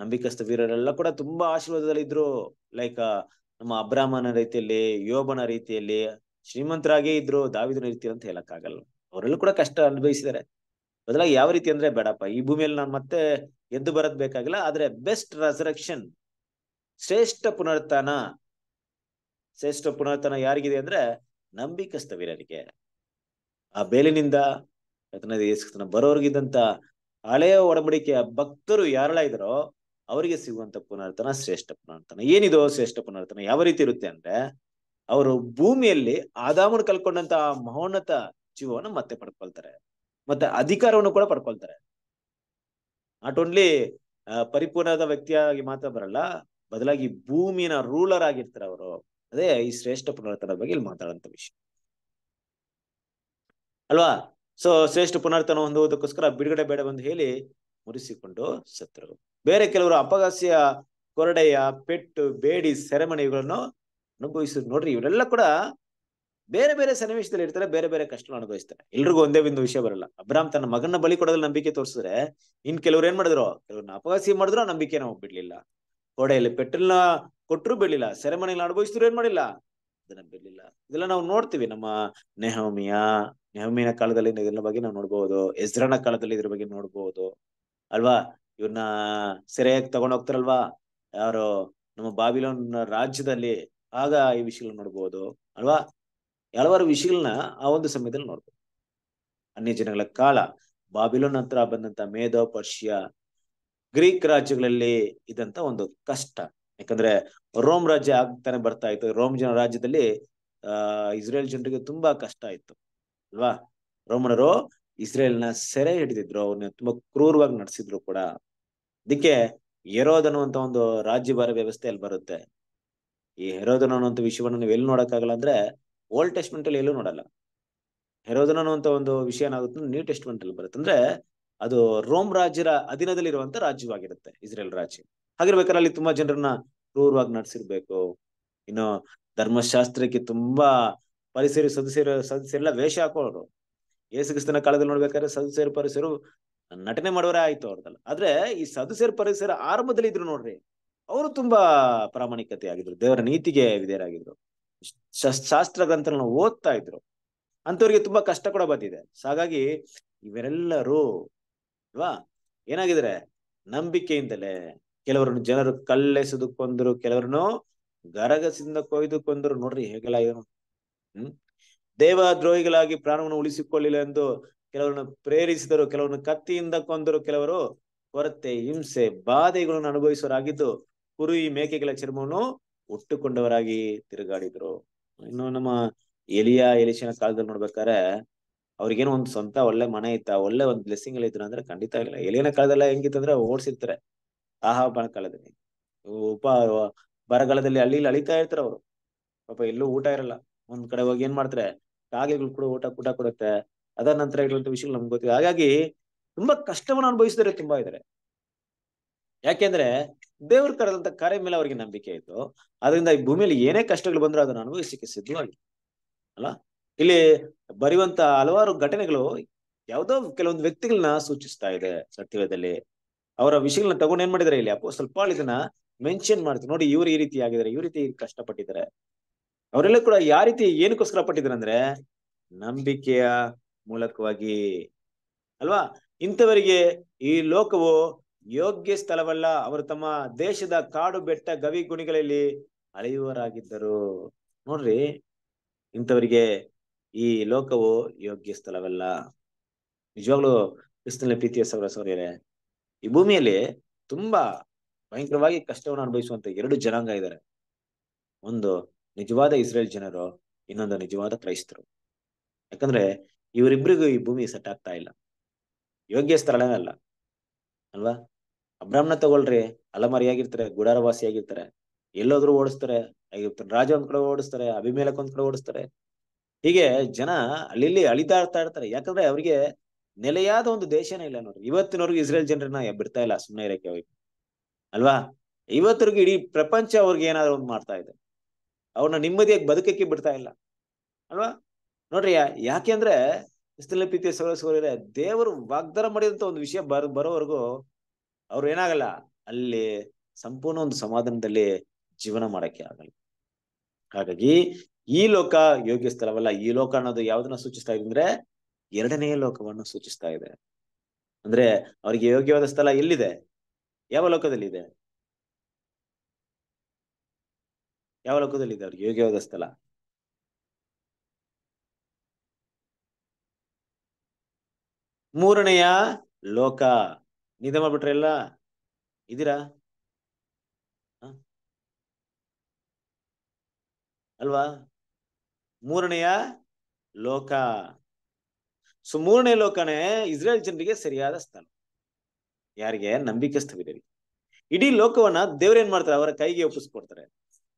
ನಂಬಿಕಸ್ತ ವೀರರೆಲ್ಲ ಕೂಡ ತುಂಬಾ ಆಶೀರ್ವಾದದಲ್ಲಿ ಇದ್ರು ಲೈಕ್ ನಮ್ಮ ಅಬ್ರಾಹ್ಮನ ರೀತಿಯಲ್ಲಿ ಯೋಬನ ರೀತಿಯಲ್ಲಿ ಶ್ರೀಮಂತರಾಗೇ ಇದ್ರು ದಾವಿದನ ರೀತಿ ಅಂತ ಹೇಳಕ್ಕಾಗಲ್ಲ ಅವರೆಲ್ಲೂ ಕೂಡ ಕಷ್ಟ ಅನುಭವಿಸಿದ್ದಾರೆ ಬದಲಾಗಿ ಯಾವ ರೀತಿ ಅಂದ್ರೆ ಬೇಡಪ್ಪ ಈ ಭೂಮಿಯಲ್ಲಿ ನಾನು ಮತ್ತೆ ಎದ್ದು ಬರದ್ ಬೇಕಾಗಿಲ್ಲ ಆದ್ರೆ ಬೆಸ್ಟ್ ರೆಸರಕ್ಷನ್ ಶ್ರೇಷ್ಠ ಪುನರ್ತನ ಶ್ರೇಷ್ಠ ಪುನರ್ತನ ಯಾರಿಗಿದೆ ಅಂದ್ರೆ ನಂಬಿಕಸ್ತ ವೀರರಿಗೆ ಆ ಬೇಲಿನಿಂದ ಬರೋರ್ಗಿದ್ದಂತ ಹಳೆಯ ಒಡಂಬಡಿಕೆಯ ಭಕ್ತರು ಯಾರಳ ಇದ್ರೋ ಅವರಿಗೆ ಸಿಗುವಂತ ಪುನರ್ತನ ಶ್ರೇಷ್ಠ ಪುನರ್ತನ ಏನಿದು ಶ್ರೇಷ್ಠ ಪುನರ್ತನ ಯಾವ ರೀತಿ ಇರುತ್ತೆ ಅಂದ್ರೆ ಅವರು ಭೂಮಿಯಲ್ಲಿ ಆದಾಮನ ಕಲ್ಕೊಂಡಂತ ಮಹೋನ್ನತ ಜೀವವನ್ನು ಮತ್ತೆ ಪಡ್ಕೊಳ್ತಾರೆ ಮತ್ತೆ ಅಧಿಕಾರವನ್ನು ಕೂಡ ಪಡ್ಕೊಳ್ತಾರೆ ನಾಟ್ ಓನ್ಲಿ ಪರಿಪೂರ್ಣದ ವ್ಯಕ್ತಿಯಾಗಿ ಮಾತ್ರ ಬರಲ್ಲ ಬದಲಾಗಿ ಭೂಮಿನ ರೂಲರ್ ಆಗಿರ್ತಾರೆ ಅವರು ಅದೇ ಈ ಶ್ರೇಷ್ಠ ಪುನರ್ತನ ಬಗ್ಗೆ ಇಲ್ಲಿ ಮಾತಾಡುವಂತ ವಿಷಯ ಅಲ್ವಾ ಸೊ ಶ್ರೇಷ್ಠ ಪುನರ್ತನ ಹೊಂದುವುದಕ್ಕೋಸ್ಕರ ಬಿಡುಗಡೆ ಬೇಡ ಬಂದು ಹೇಳಿ ಮುರಿಸಿಕೊಂಡು ಸತ್ತರು ಬೇರೆ ಕೆಲವರು ಅಪಘಾಸಿಯ ಕೊರಡೆಯ ಪೆಟ್ಟು ಬೇಡಿ ಸೆರೆಮನೆಗಳನ್ನು ಅನುಭವಿಸಿದ್ರು ನೋಡ್ರಿ ಇವರೆಲ್ಲ ಕೂಡ ಬೇರೆ ಬೇರೆ ಸನ್ನಿವೇಶದಲ್ಲಿ ಇರ್ತಾರೆ ಬೇರೆ ಬೇರೆ ಕಷ್ಟ ಅನುಭವಿಸ್ತಾರೆ ಎಲ್ರಿಗೂ ಒಂದೇ ಒಂದು ವಿಷಯ ಬರಲ್ಲ ಅಬ್ರಾಮ್ ತನ್ನ ಮಗನ ಬಲಿ ಕೊಡೋದ್ರಲ್ಲಿ ನಂಬಿಕೆ ತೋರಿಸಿದ್ರೆ ಇನ್ ಕೆಲವ್ರು ಏನ್ ಮಾಡಿದ್ರು ಕೆಲವ್ರನ್ನ ಅಪಘಾಸಿ ಮಾಡಿದ್ರು ನಂಬಿಕೆ ನಾವು ಬಿಡ್ಲಿಲ್ಲ ಕೋಡೆಯಲ್ಲಿ ಪೆಟ್ರೋಲ್ನ ಕೊಟ್ಟರು ಬಿಡ್ಲಿಲ್ಲ ಸೆರೆಮನೆಯಲ್ಲಿ ಅನುಭವಿಸಿದ್ರು ಏನ್ ಮಾಡಿಲ್ಲ ಅದನ್ನ ಬಿಡ್ಲಿಲ್ಲ ಇದೆಲ್ಲ ನಾವು ನೋಡ್ತೀವಿ ನಮ್ಮ ನೆಹಮಿಯ ನೆಹಮಿನ ಕಾಲದಲ್ಲಿ ಇದ್ರ ಬಗ್ಗೆ ನಾವು ನೋಡ್ಬೋದು ಎಜ್ರನ ಕಾಲದಲ್ಲಿ ಇದ್ರ ಬಗ್ಗೆ ನೋಡ್ಬೋದು ಅಲ್ವಾ ಇವ್ರನ್ನ ಸೆರೆಯಾಗಿ ಹೋಗ್ತಾರಲ್ವಾ ಯಾರು ನಮ್ಮ ಬಾಬಿಲೋನ್ ರಾಜ್ಯದಲ್ಲಿ ಆಗ ಈ ವಿಷಯಗಳನ್ನ ನೋಡ್ಬೋದು ಅಲ್ವಾ ಹಲವಾರು ವಿಷಯಗಳನ್ನ ಆ ಒಂದು ಸಮಯದಲ್ಲಿ ನೋಡ್ಬೋದು ಅನ್ಯ ಜನಗಳ ಕಾಲ ಬಾಬಿಲೋನ್ ಹತ್ರ ಬಂದಂತ ಮೇಧೋ ಪರ್ಷಿಯ ಗ್ರೀಕ್ ರಾಜ್ಯಗಳಲ್ಲಿ ಇದಂತ ಒಂದು ಕಷ್ಟ ಯಾಕಂದ್ರೆ ರೋಮ್ ರಾಜ್ಯ ಆಗ್ತಾನೆ ಬರ್ತಾ ಇತ್ತು ರೋಮ್ ಜನ ರಾಜ್ಯದಲ್ಲಿ ಆ ಇಸ್ರೇಲ್ ಜನರಿಗೆ ತುಂಬಾ ಕಷ್ಟ ಇತ್ತು ಅಲ್ವಾ ರೋಮನರು ಇಸ್ರೇಲ್ನ ಸೆರೆ ಹಿಡಿದಿದ್ರು ಅವ್ರನ್ನ ತುಂಬಾ ಕ್ರೂರವಾಗಿ ನಡೆಸಿದ್ರು ಕೂಡ ಅದಕ್ಕೆ ಹೆರೋದ್ ಅನ್ನುವಂತ ಒಂದು ರಾಜ್ಯಭಾರ ವ್ಯವಸ್ಥೆಯಲ್ಲಿ ಬರುತ್ತೆ ಈ ಹೆರೋದನ ಅನ್ನುವಂತ ವಿಷಯವನ್ನು ನೀವು ಎಲ್ಲಿ ನೋಡಕ್ಕಾಗಲ್ಲ ಅಂದ್ರೆ ಓಲ್ಡ್ ಟೆಸ್ಟ್ಮೆಂಟ್ ಅಲ್ಲಿ ಎಲ್ಲೂ ನೋಡಲ್ಲ ಹೆರೋದನ ಅನ್ನುವಂತ ಒಂದು ವಿಷಯ ಏನಾಗುತ್ತೆ ನ್ಯೂ ಟೆಸ್ಟ್ಮೆಂಟ್ ಅಲ್ಲಿ ಬರುತ್ತೆ ಅಂದ್ರೆ ಅದು ರೋಮ್ ರಾಜ್ಯರ ಅಧೀನದಲ್ಲಿ ಇರುವಂತ ರಾಜ್ಯವಾಗಿರುತ್ತೆ ಇಸ್ರೇಲ್ ರಾಜ್ಯ ಹಾಗಿರ್ಬೇಕಾದ್ರೆ ಅಲ್ಲಿ ತುಂಬಾ ಜನರನ್ನ ಕ್ರೂರವಾಗಿ ನಡೆಸಿರ್ಬೇಕು ಇನ್ನು ಧರ್ಮಶಾಸ್ತ್ರಕ್ಕೆ ತುಂಬಾ ಪರಿಸರ ಸದಸ್ಯರು ಸದಸ್ಯರೆಲ್ಲ ವೇಷ ಹಾಕೋರು ಯೇಸುಕ್ರಿಸ್ತನ ಕಾಲದಲ್ಲಿ ನೋಡ್ಬೇಕಾದ್ರೆ ಸದಸ್ಯರು ಪರಿಸರು ನಟನೆ ಮಾಡೋರೇ ಆಯ್ತು ಅವ್ರದಲ್ಲ ಆದ್ರೆ ಈ ಸದಸ್ಯರ ಪರಿಸರ ಆರಂಭದಲ್ಲಿ ಇದ್ರು ನೋಡ್ರಿ ಅವರು ತುಂಬಾ ಪ್ರಾಮಾಣಿಕತೆ ಆಗಿದ್ರು ದೇವರ ನೀತಿಗೆ ವಿಧೇಯರಾಗಿದ್ರು ಶಾಸ್ತ್ರ ಗ್ರಂಥಗಳನ್ನ ಓದ್ತಾ ಇದ್ರು ಅಂತವ್ರಿಗೆ ತುಂಬಾ ಕಷ್ಟ ಕೂಡ ಬಂದಿದೆ ಹಾಗಾಗಿ ಇವರೆಲ್ಲರೂ ಅಲ್ವಾ ಏನಾಗಿದ್ರೆ ನಂಬಿಕೆಯಿಂದಲೇ ಕೆಲವರನ್ನು ಜನರು ಕಲ್ಲೆಸೆದು ಕೊಂದ್ರು ಕೆಲವರನ್ನು ಗರಗಸಿಂದ ಕೊಯ್ದು ಕೊಂದ್ರು ನೋಡ್ರಿ ಹೇಗೆಲ್ಲ ಏನು ಹ್ಮ್ ದೇವದ್ರೋಹಿಗಳಾಗಿ ಪ್ರಾಣವನ್ನು ಉಳಿಸಿಕೊಳ್ಳಿಲ್ಲ ಎಂದು ಕೆಲವರನ್ನು ಪ್ರೇರಿಸಿದರು ಕೆಲವರನ್ನು ಕತ್ತಿಯಿಂದ ಕೊಂದರು ಕೆಲವರು ಕೊರತೆ ಹಿಂಸೆ ಬಾಧೆಗಳನ್ನು ಅನುಭವಿಸುವರಾಗಿದ್ದು ಕುರಿ ಮೇಕೆಗಳ ಚರ್ಮವನ್ನು ಹುಟ್ಟುಕೊಂಡವರಾಗಿ ತಿರುಗಾಡಿದ್ರು ಇನ್ನು ನಮ್ಮ ಎಲಿಯ ಎಲಿಶನ ಕಾಲದಲ್ಲಿ ನೋಡ್ಬೇಕಾದ್ರೆ ಅವ್ರಿಗೇನೋ ಒಂದು ಸ್ವಂತ ಒಳ್ಳೆ ಮನೆ ಇತ್ತ ಒಳ್ಳೆ ಒಂದು ಬ್ಲೆಸ್ಸಿಂಗ್ ಅಲ್ಲಿ ಇದ್ರು ಅಂದ್ರೆ ಖಂಡಿತ ಆಗಿಲ್ಲ ಎಲಿಯನ ಕಾಲದಲ್ಲ ಹೆಂಗಿತ್ತಂದ್ರೆ ಓಡಿಸಿರ್ತಾರೆ ಆಹಾ ಬಣ ಕಾಲದಲ್ಲಿ ಉಪ ಬರಗಾಲದಲ್ಲಿ ಹಳ್ಳಿಲಿ ಅಳಿತಾ ಇರ್ತಾರೆ ಅವರು ಪಾಪ ಎಲ್ಲೂ ಊಟ ಇರಲ್ಲ ಒಂದ್ ಕಡೆ ಹೋಗಿ ಏನ್ ಮಾಡ್ತಾರೆ ಕಾಗೆಗಳು ಕೂಡ ಊಟ ಊಟ ಕೊಡುತ್ತೆ ಅದರ ನಂತರ ಇರುವಂತ ವಿಷಯಗಳು ನಮ್ಗೆ ಗೊತ್ತಿದೆ ಹಾಗಾಗಿ ತುಂಬಾ ಕಷ್ಟವನ್ನು ಅನುಭವಿಸಿದರೆ ತುಂಬಾ ಇದ್ದಾರೆ ಯಾಕೆಂದ್ರೆ ದೇವ್ರು ಕರೆದಂತ ಕಾರ್ಯ ಮೇಲೆ ಅವರಿಗೆ ನಂಬಿಕೆ ಇತ್ತು ಅದರಿಂದ ಈ ಭೂಮಿಯಲ್ಲಿ ಏನೇ ಕಷ್ಟಗಳು ಬಂದ್ರೂ ಅದನ್ನು ಅನುಭವಿಸಿಕ್ಕೆ ಸಿದ್ಧವಾಗಿ ಅಲ್ಲ ಇಲ್ಲಿ ಬರೆಯುವಂತ ಹಲವಾರು ಘಟನೆಗಳು ಯಾವುದೋ ಕೆಲವೊಂದು ವ್ಯಕ್ತಿಗಳನ್ನ ಸೂಚಿಸ್ತಾ ಇದೆ ಸತ್ಯವೇದಲ್ಲಿ ಅವರ ವಿಷಯಗಳನ್ನ ತಗೊಂಡು ಏನ್ ಮಾಡಿದಾರೆ ಇಲ್ಲಿ ಅಪ್ಪ ಸ್ವಲ್ಪ ಇದನ್ನ ಮೆನ್ಷನ್ ಮಾಡ್ತೀವಿ ನೋಡಿ ಇವ್ರು ಈ ರೀತಿ ಆಗಿದ್ದಾರೆ ಇವ್ರ ರೀತಿ ಕಷ್ಟಪಟ್ಟಿದ್ದಾರೆ ಅವರೆಲ್ಲ ಕೂಡ ಯಾವ ರೀತಿ ಏನಕ್ಕೋಸ್ಕರ ಪಟ್ಟಿದ್ರಂದ್ರೆ ನಂಬಿಕೆಯ ಮೂಲಕವಾಗಿ ಅಲ್ವಾ ಇಂಥವರಿಗೆ ಈ ಲೋಕವು ಯೋಗ್ಯ ಸ್ಥಳವಲ್ಲ ಅವರು ತಮ್ಮ ದೇಶದ ಕಾಡು ಬೆಟ್ಟ ಗವಿ ಗುಣಿಗಳಲ್ಲಿ ಅಳೆಯುವರಾಗಿದ್ದರು ನೋಡ್ರಿ ಇಂಥವರಿಗೆ ಈ ಲೋಕವು ಯೋಗ್ಯ ಸ್ಥಳವಲ್ಲ ನಿಜವಾಗ್ಲೂ ಕ್ರಿಸ್ತನ ಪ್ರೀತಿಯ ಸೌರ ಸೌರ್ಯರೇ ಈ ಭೂಮಿಯಲ್ಲಿ ತುಂಬಾ ಭಯಂಕರವಾಗಿ ಕಷ್ಟವನ್ನು ಅನುಭವಿಸುವಂತ ಎರಡು ಜನಾಂಗ ಇದ್ದಾರೆ ಒಂದು ನಿಜವಾದ ಇಸ್ರೇಲ್ ಜನರು ಇನ್ನೊಂದು ನಿಜವಾದ ಕ್ರೈಸ್ತರು ಯಾಕಂದ್ರೆ ಇವರಿಬ್ಬರಿಗೂ ಈ ಭೂಮಿ ಸೆಟ್ ಆಗ್ತಾ ಇಲ್ಲ ಯೋಗ್ಯ ಸ್ಥಳನೇ ಅಲ್ಲ ಅಲ್ವಾ ಅಬ್ರಾಹ್ಮಣ ತಗೊಳ್ರಿ ಆಗಿರ್ತಾರೆ ಗುಡಾರವಾಸಿಯಾಗಿರ್ತಾರೆ ಎಲ್ಲೋದ್ರೂ ಓಡಿಸ್ತಾರೆ ರಾಜ ಒಂದ್ ಕಡೆ ಓಡಿಸ್ತಾರೆ ಅಭಿಮೇಲಕ್ ಒಂದ್ ಕಡೆ ಓಡಿಸ್ತಾರೆ ಹೀಗೆ ಜನ ಅಲ್ಲಿ ಅಳಿತಾಡ್ತಾ ಇರ್ತಾರೆ ಯಾಕಂದ್ರೆ ಅವ್ರಿಗೆ ನೆಲೆಯಾದ ಒಂದು ದೇಶನೇ ಇಲ್ಲ ನೋಡ್ರಿ ಇವತ್ತಿನವರೆಗೂ ಇಸ್ರೇಲ್ ಜನರನ್ನ ಬಿಡ್ತಾ ಇಲ್ಲ ಸುಮ್ಮನೆ ಇರಕ್ಕೆ ಹೋಗಿ ಅಲ್ವಾ ಇವತ್ತರೆಗೂ ಇಡೀ ಪ್ರಪಂಚ ಅವ್ರಿಗೆ ಏನಾದ್ರು ಒಂದು ಮಾಡ್ತಾ ಇದೆ ಅವ್ರನ್ನ ನೆಮ್ಮದಿಯಾಗಿ ಬದುಕಕ್ಕೆ ಬಿಡ್ತಾ ಇಲ್ಲ ಅಲ್ವಾ ನೋಡ್ರಿ ಯಾಕೆ ಅಂದ್ರೆ ಪ್ರೀತಿಯ ದೇವರು ವಾಗ್ದಾರ ಮಾಡಿದಂತ ಒಂದು ವಿಷಯ ಬರ್ ಬರೋವರೆಗೂ ಅವ್ರು ಏನಾಗಲ್ಲ ಅಲ್ಲಿ ಸಂಪೂರ್ಣ ಒಂದು ಸಮಾಧಾನದಲ್ಲಿ ಜೀವನ ಮಾಡಕ್ಕೆ ಆಗಲ್ಲ ಹಾಗಾಗಿ ಈ ಲೋಕ ಯೋಗ್ಯ ಸ್ಥಳವಲ್ಲ ಈ ಲೋಕ ಅನ್ನೋದು ಯಾವ್ದನ್ನ ಸೂಚಿಸ್ತಾ ಇದೆ ಅಂದ್ರೆ ಎರಡನೇ ಲೋಕವನ್ನು ಸೂಚಿಸ್ತಾ ಇದೆ ಅಂದ್ರೆ ಅವರಿಗೆ ಯೋಗ್ಯವಾದ ಸ್ಥಳ ಎಲ್ಲಿದೆ ಯಾವ ಲೋಕದಲ್ಲಿ ಇದೆ ಯಾವ ಲೋಕದಲ್ಲಿದೆ ಅವ್ರಿಗೆ ಯೋಗ್ಯವಾದ ಸ್ಥಳ ಮೂರನೆಯ ಲೋಕ ನಿದ್ದೆ ಮಾಡ್ಬಿಟ್ರೆ ಎಲ್ಲ ಇದೀರಾ ಅಲ್ವಾ ಮೂರನೆಯ ಲೋಕ ಸೊ ಮೂರನೇ ಲೋಕನೇ ಇಸ್ರೇಲ್ ಜನರಿಗೆ ಸರಿಯಾದ ಸ್ಥಳ ಯಾರಿಗೆ ನಂಬಿಕೆ ಸ್ಥವಿದೆ ಇಡೀ ಲೋಕವನ್ನ ಏನ್ ಮಾಡ್ತಾರೆ ಅವರ ಕೈಗೆ ಒಪ್ಪಿಸ್ಕೊಡ್ತಾರೆ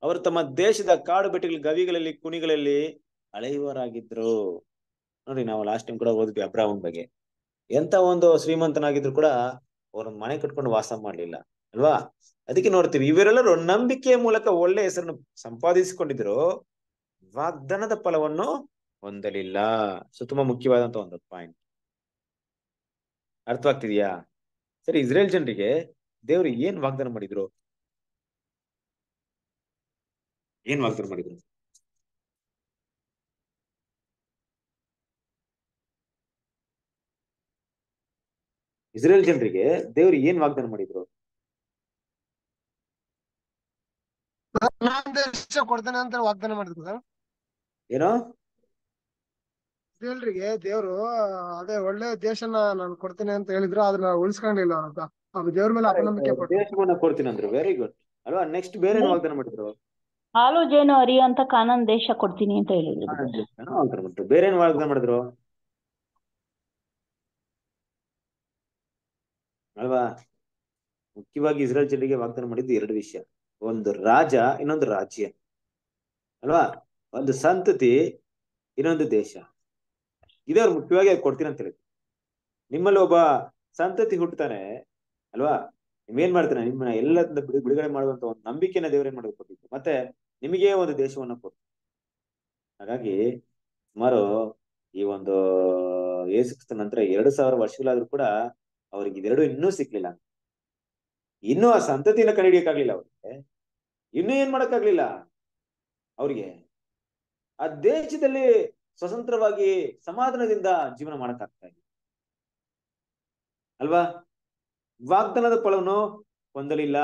ಅವರು ತಮ್ಮ ದೇಶದ ಕಾಡು ಬೆಟ್ಟಿಗಳ ಗವಿಗಳಲ್ಲಿ ಕುಣಿಗಳಲ್ಲಿ ಅಳೆಯುವರಾಗಿದ್ರು ನೋಡಿ ನಾವು ಲಾಸ್ಟ್ ಟೈಮ್ ಕೂಡ ಓದಿದ್ವಿ ಅಬ್ರಾಹಂ ಬಗ್ಗೆ ಎಂತ ಒಂದು ಶ್ರೀಮಂತನಾಗಿದ್ರು ಕೂಡ ಅವ್ರ ಮನೆ ಕಟ್ಕೊಂಡು ವಾಸ ಮಾಡ್ಲಿಲ್ಲ ಅಲ್ವಾ ಅದಕ್ಕೆ ನೋಡ್ತೀವಿ ಇವರೆಲ್ಲರೂ ನಂಬಿಕೆಯ ಮೂಲಕ ಒಳ್ಳೆ ಹೆಸರನ್ನು ಸಂಪಾದಿಸಿಕೊಂಡಿದ್ರು ವಾಗ್ದಾನದ ಫಲವನ್ನು ಹೊಂದಲಿಲ್ಲ ಸೊ ತುಂಬಾ ಮುಖ್ಯವಾದಂತ ಒಂದು ಪಾಯಿಂಟ್ ಅರ್ಥವಾಗ್ತಿದ್ಯಾ ಸರಿ ಇಸ್ರೇಲ್ ಜನರಿಗೆ ದೇವರು ಏನ್ ವಾಗ್ದಾನ ಮಾಡಿದ್ರು ಏನ್ ವಾಗ್ದಾನ ಮಾಡಿದ್ರು ಇಸ್ರೇಲ್ ಜನರಿಗೆ ದೇವ್ರು ಏನ್ ವಾಗ್ದಾನ ಮಾಡಿದ್ರು ಕೊಡ್ತೇನೆ ಅಂತ ವಾಗ್ದಾನ ಮಾಡಿದ್ರು ಸರ್ ಏನೋ ಇಸ್ರೇಲ್ರಿಗೆ ದೇವ್ರು ಅದೇ ಒಳ್ಳೆ ದೇಶನ ನಾನು ಕೊಡ್ತೀನಿ ಅಂತ ಹೇಳಿದ್ರು ಅದನ್ನ ಉಳಿಸ್ಕೊಂಡಿಲ್ಲ ಅಂತ ದೇವ್ರ ಮೇಲೆ ಅಪನಂಬಿಕೆ ಕೊಡ್ತೀನಿ ಅಂದ್ರೆ ವೆರಿ ಗುಡ್ ಅಲ್ವಾ ನೆಕ್ಸ್ಟ್ ಬೇರೆ ವಾಗ್ದಾನ ಮಾಡಿದ್ರು ಹಾಲು ಜೇನು ಹರಿಯುವಂತ ಕಾನನ್ ದೇಶ ಕೊಡ್ತೀನಿ ಅಂತ ಹೇಳಿದ್ರು ಬೇರೆ ವಾಗ್ದಾನ ಮಾಡಿದ್ರು ಅಲ್ವಾ ಮುಖ್ಯವಾಗಿ ಇಸ್ರೇಲ್ ಜಿಲ್ಲೆಗೆ ವಾಗ್ದಾನ ಮಾಡಿದ್ದು ಎರಡು ವಿಷಯ ಒಂದು ರಾಜ ಇನ್ನೊಂದು ರಾಜ್ಯ ಅಲ್ವಾ ಒಂದು ಸಂತತಿ ಇನ್ನೊಂದು ದೇಶ ಇದೇ ಮುಖ್ಯವಾಗಿ ಕೊಡ್ತೀನಿ ಅಂತ ಹೇಳಿದ್ರು ನಿಮ್ಮಲ್ಲಿ ಒಬ್ಬ ಸಂತತಿ ಹುಟ್ಟತಾನೆ ಅಲ್ವಾ ಏನ್ ಮಾಡ್ತಾನೆ ನಿಮ್ಮನ್ನ ಎಲ್ಲ ಬಿಡುಗಡೆ ಮಾಡುವಂತ ಒಂದು ನಂಬಿಕೆನ ದೇವ್ರ ಏನ್ ಮತ್ತೆ ನಿಮಗೆ ಒಂದು ದೇಶವನ್ನು ಕೊಟ್ಟು ಹಾಗಾಗಿ ಸುಮಾರು ಈ ಒಂದು ಏಸುಕ್ತ ನಂತರ ಎರಡು ಸಾವಿರ ವರ್ಷಗಳಾದ್ರೂ ಕೂಡ ಅವ್ರಿಗೆ ಇದೆರಡು ಇನ್ನೂ ಸಿಕ್ಲಿಲ್ಲ ಇನ್ನೂ ಆ ಸಂತತಿನ ಕಂಡಿಡಿಯಕ್ಕಾಗ್ಲಿಲ್ಲ ಅವ್ರಿಗೆ ಇನ್ನೂ ಏನ್ ಮಾಡಕ್ಕಾಗ್ಲಿಲ್ಲ ಅವ್ರಿಗೆ ಆ ದೇಶದಲ್ಲಿ ಸ್ವತಂತ್ರವಾಗಿ ಸಮಾಧಾನದಿಂದ ಜೀವನ ಮಾಡಕ್ಕಾಗ್ತಾ ಇಲ್ಲ ಅಲ್ವಾ ವಾಗ್ದಾನದ ಫಲವನ್ನು ಹೊಂದಲಿಲ್ಲ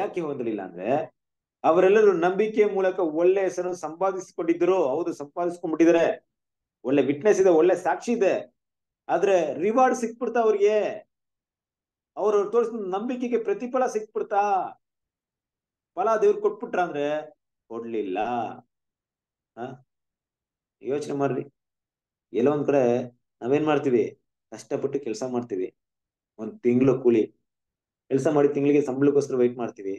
ಯಾಕೆ ಹೊಂದಲಿಲ್ಲ ಅಂದ್ರೆ ಅವರೆಲ್ಲರೂ ನಂಬಿಕೆ ಮೂಲಕ ಒಳ್ಳೆ ಹೆಸರು ಸಂಪಾದಿಸಿಕೊಂಡಿದ್ರು ಹೌದು ಸಂಪಾದಿಸ್ಕೊಂಡ್ಬಿಟ್ಟಿದ್ದಾರೆ ಒಳ್ಳೆ ವಿಟ್ನೆಸ್ ಇದೆ ಒಳ್ಳೆ ಸಾಕ್ಷಿ ಇದೆ ಆದ್ರೆ ರಿವಾರ್ಡ್ ಸಿಕ್ಬಿಡ್ತಾ ಅವ್ರಿಗೆ ಅವ್ರು ತೋರಿಸ್ ನಂಬಿಕೆಗೆ ಪ್ರತಿಫಲ ಸಿಕ್ಬಿಡ್ತಾ ಫಲ ದೇವ್ರು ಕೊಟ್ಬಿಟ್ರ ಅಂದ್ರೆ ಕೊಡ್ಲಿಲ್ಲ ಹ ಯೋಚನೆ ಮಾಡ್ರಿ ಎಲ್ಲೋ ಒಂದ್ ಕಡೆ ನಾವೇನ್ ಮಾಡ್ತೀವಿ ಕಷ್ಟಪಟ್ಟು ಕೆಲಸ ಮಾಡ್ತೀವಿ ಒಂದ್ ತಿಂಗಳು ಕೂಲಿ ಕೆಲಸ ಮಾಡಿ ತಿಂಗಳಿಗೆ ಸಂಬಳಕ್ಕೋಸ್ಕರ ವೈಟ್ ಮಾಡ್ತೀವಿ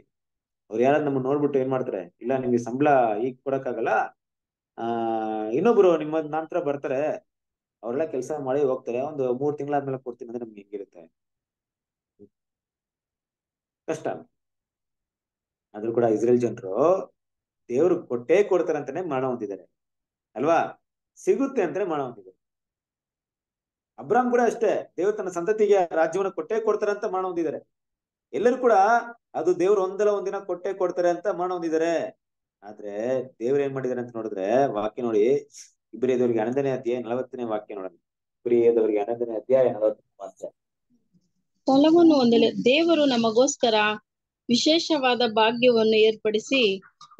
ಅವ್ರು ಯಾರಾದ್ರು ನಮ್ಗ್ ನೋಡ್ಬಿಟ್ಟು ಏನ್ ಮಾಡ್ತಾರೆ ಇಲ್ಲ ನಿಮ್ಗೆ ಸಂಬಳ ಈಗ ಕೊಡಕ್ಕಾಗಲ್ಲ ಆ ಇನ್ನೊಬ್ರು ನಿಮ್ಮ ನಂತರ ಬರ್ತಾರೆ ಅವ್ರೆಲ್ಲ ಕೆಲಸ ಮಾಡಿ ಹೋಗ್ತಾರೆ ಒಂದು ಮೂರ್ ತಿಂಗಳಾದ್ಮೇಲೆ ಕೊಡ್ತೀನಿ ಅಂದ್ರೆ ನಮ್ಗೆ ಹೆಂಗಿರುತ್ತೆ ಕಷ್ಟ ಆದ್ರೂ ಕೂಡ ಇಸ್ರೇಲ್ ಜನರು ದೇವ್ರು ಕೊಟ್ಟೇ ಕೊಡ್ತಾರೆ ಅಂತಾನೆ ಮಾಡ ಹೊಂದಿದ್ದಾರೆ ಅಲ್ವಾ ಸಿಗುತ್ತೆ ಅಂತಾನೆ ಮಾಡ ಹೊಂದಿದ್ದಾರೆ ಅಬ್ರಾಮ್ ಕೂಡ ಅಷ್ಟೇ ದೇವ್ರು ತನ್ನ ಸಂತತಿಗೆ ರಾಜ್ಯವನ್ನು ಕೊಟ್ಟೇ ಕೊಡ್ತಾರೆ ಅಂತ ಮಾಡ ಹೊಂದಿದ್ದಾರೆ ಎಲ್ಲರೂ ಕೂಡ ಅದು ದೇವ್ರು ಒಂದಲ್ಲ ಒಂದಿನ ಕೊಟ್ಟೆ ಕೊಡ್ತಾರೆ ಅಂತ ಮರಣ ಆದ್ರೆ ದೇವ್ರ ಏನ್ ಮಾಡಿದಾರೆ ಅಂತ ನೋಡಿದ್ರೆ ವಾಕ್ಯ ನೋಡಿ ಇಬ್ರಿಯದವ್ರಿಗೆ ಹನ್ನೊಂದನೇ ಅಧ್ಯಾಯ ನಲವತ್ತನೇ ವಾಕ್ಯ ನೋಡೋಣ ಇಬ್ರಿಯದವ್ರಿಗೆ ಹನ್ನೊಂದನೇ ಅಧ್ಯಾಯ ನಲವತ್ತನೇ ಒಂದಲೆ ದೇವರು ನಮಗೋಸ್ಕರ ವಿಶೇಷವಾದ ಭಾಗ್ಯವನ್ನು ಏರ್ಪಡಿಸಿ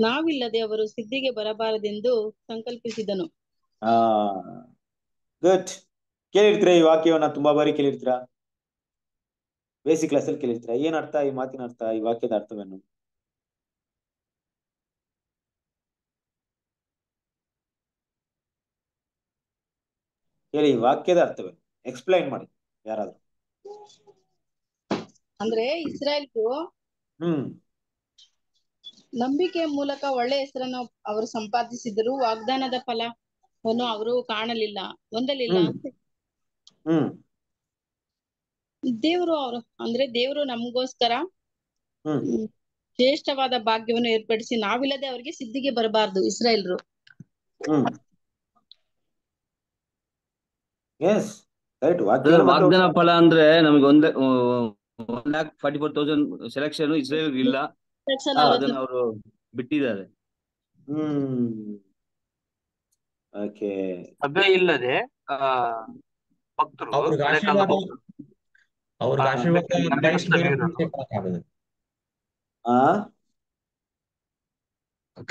ನಾವಿಲ್ಲದೆ ಅವರು ಸಿದ್ಧಿಗೆ ಬರಬಾರದೆಂದು ಸಂಕಲ್ಪಿಸಿದನು ಆ ಕೇಳಿರ್ತೀರಾ ಈ ವಾಕ್ಯವನ್ನ ತುಂಬಾ ಬಾರಿ ಕೇಳಿರ್ತೀರಾ ಬೇಸಿಕ್ ಕ್ಲಾಸ್ ಅಲ್ಲಿ ಕೇಳಿರ್ತೀರ ಏನ್ ಅರ್ಥ ಈ ಮಾತಿನ ಅರ್ಥ ಈ ವಾಕ್ಯದ ಅರ್ಥವೇನು ಹೇಳಿ ಈ ವಾಕ್ಯದ ಅರ್ಥವೇನು ಎಕ್ಸ್ಪ್ಲೈನ್ ಮಾಡಿ ಯಾರಾದ್ರೂ ಅಂದ್ರೆ ಇಸ್ರಾಯೇಲ್ಗೂ ಹ್ಮ್ ನಂಬಿಕೆ ಮೂಲಕ ಒಳ್ಳೆ ಹೆಸರನ್ನು ಅವರು ಸಂಪಾದಿಸಿದ್ರು ವಾಗ್ದಾನದ ಫಲವನ್ನು ಅವರು ಕಾಣಲಿಲ್ಲ ಹೊಂದಲಿಲ್ಲ ಹ್ಮ್ ದೇವರು ಅವರು ಅಂದ್ರೆ ದೇವ್ರು ನಮಗೋಸ್ಕರ ಶ್ರೇಷ್ಠವಾದ ಭಾಗ್ಯವನ್ನು ಏರ್ಪಡಿಸಿ ನಾವಿಲ್ಲದೆ ಅವರಿಗೆ ಸಿದ್ಧಿಗೆ ಬರಬಾರದು ಇಸ್ರೇಲ್ರು ವಾಗ್ದಾನ ಫಲ ಅಂದ್ರೆ ನಮ್ಗೆ ಒಂದ್ one lakh forty four thousand selection Israel ಇಲ್ಲ ಅದನ್ನ ಅವರು ಬಿಟ್ಟಿದ್ದಾರೆ ಸಭೆ ಇಲ್ಲದೆ ಭಕ್ತರು ಅವ್ರಿಗೆ ಆಶೀರ್ವಾದ ಕ್ರೈಸ್ಟ್ ಆ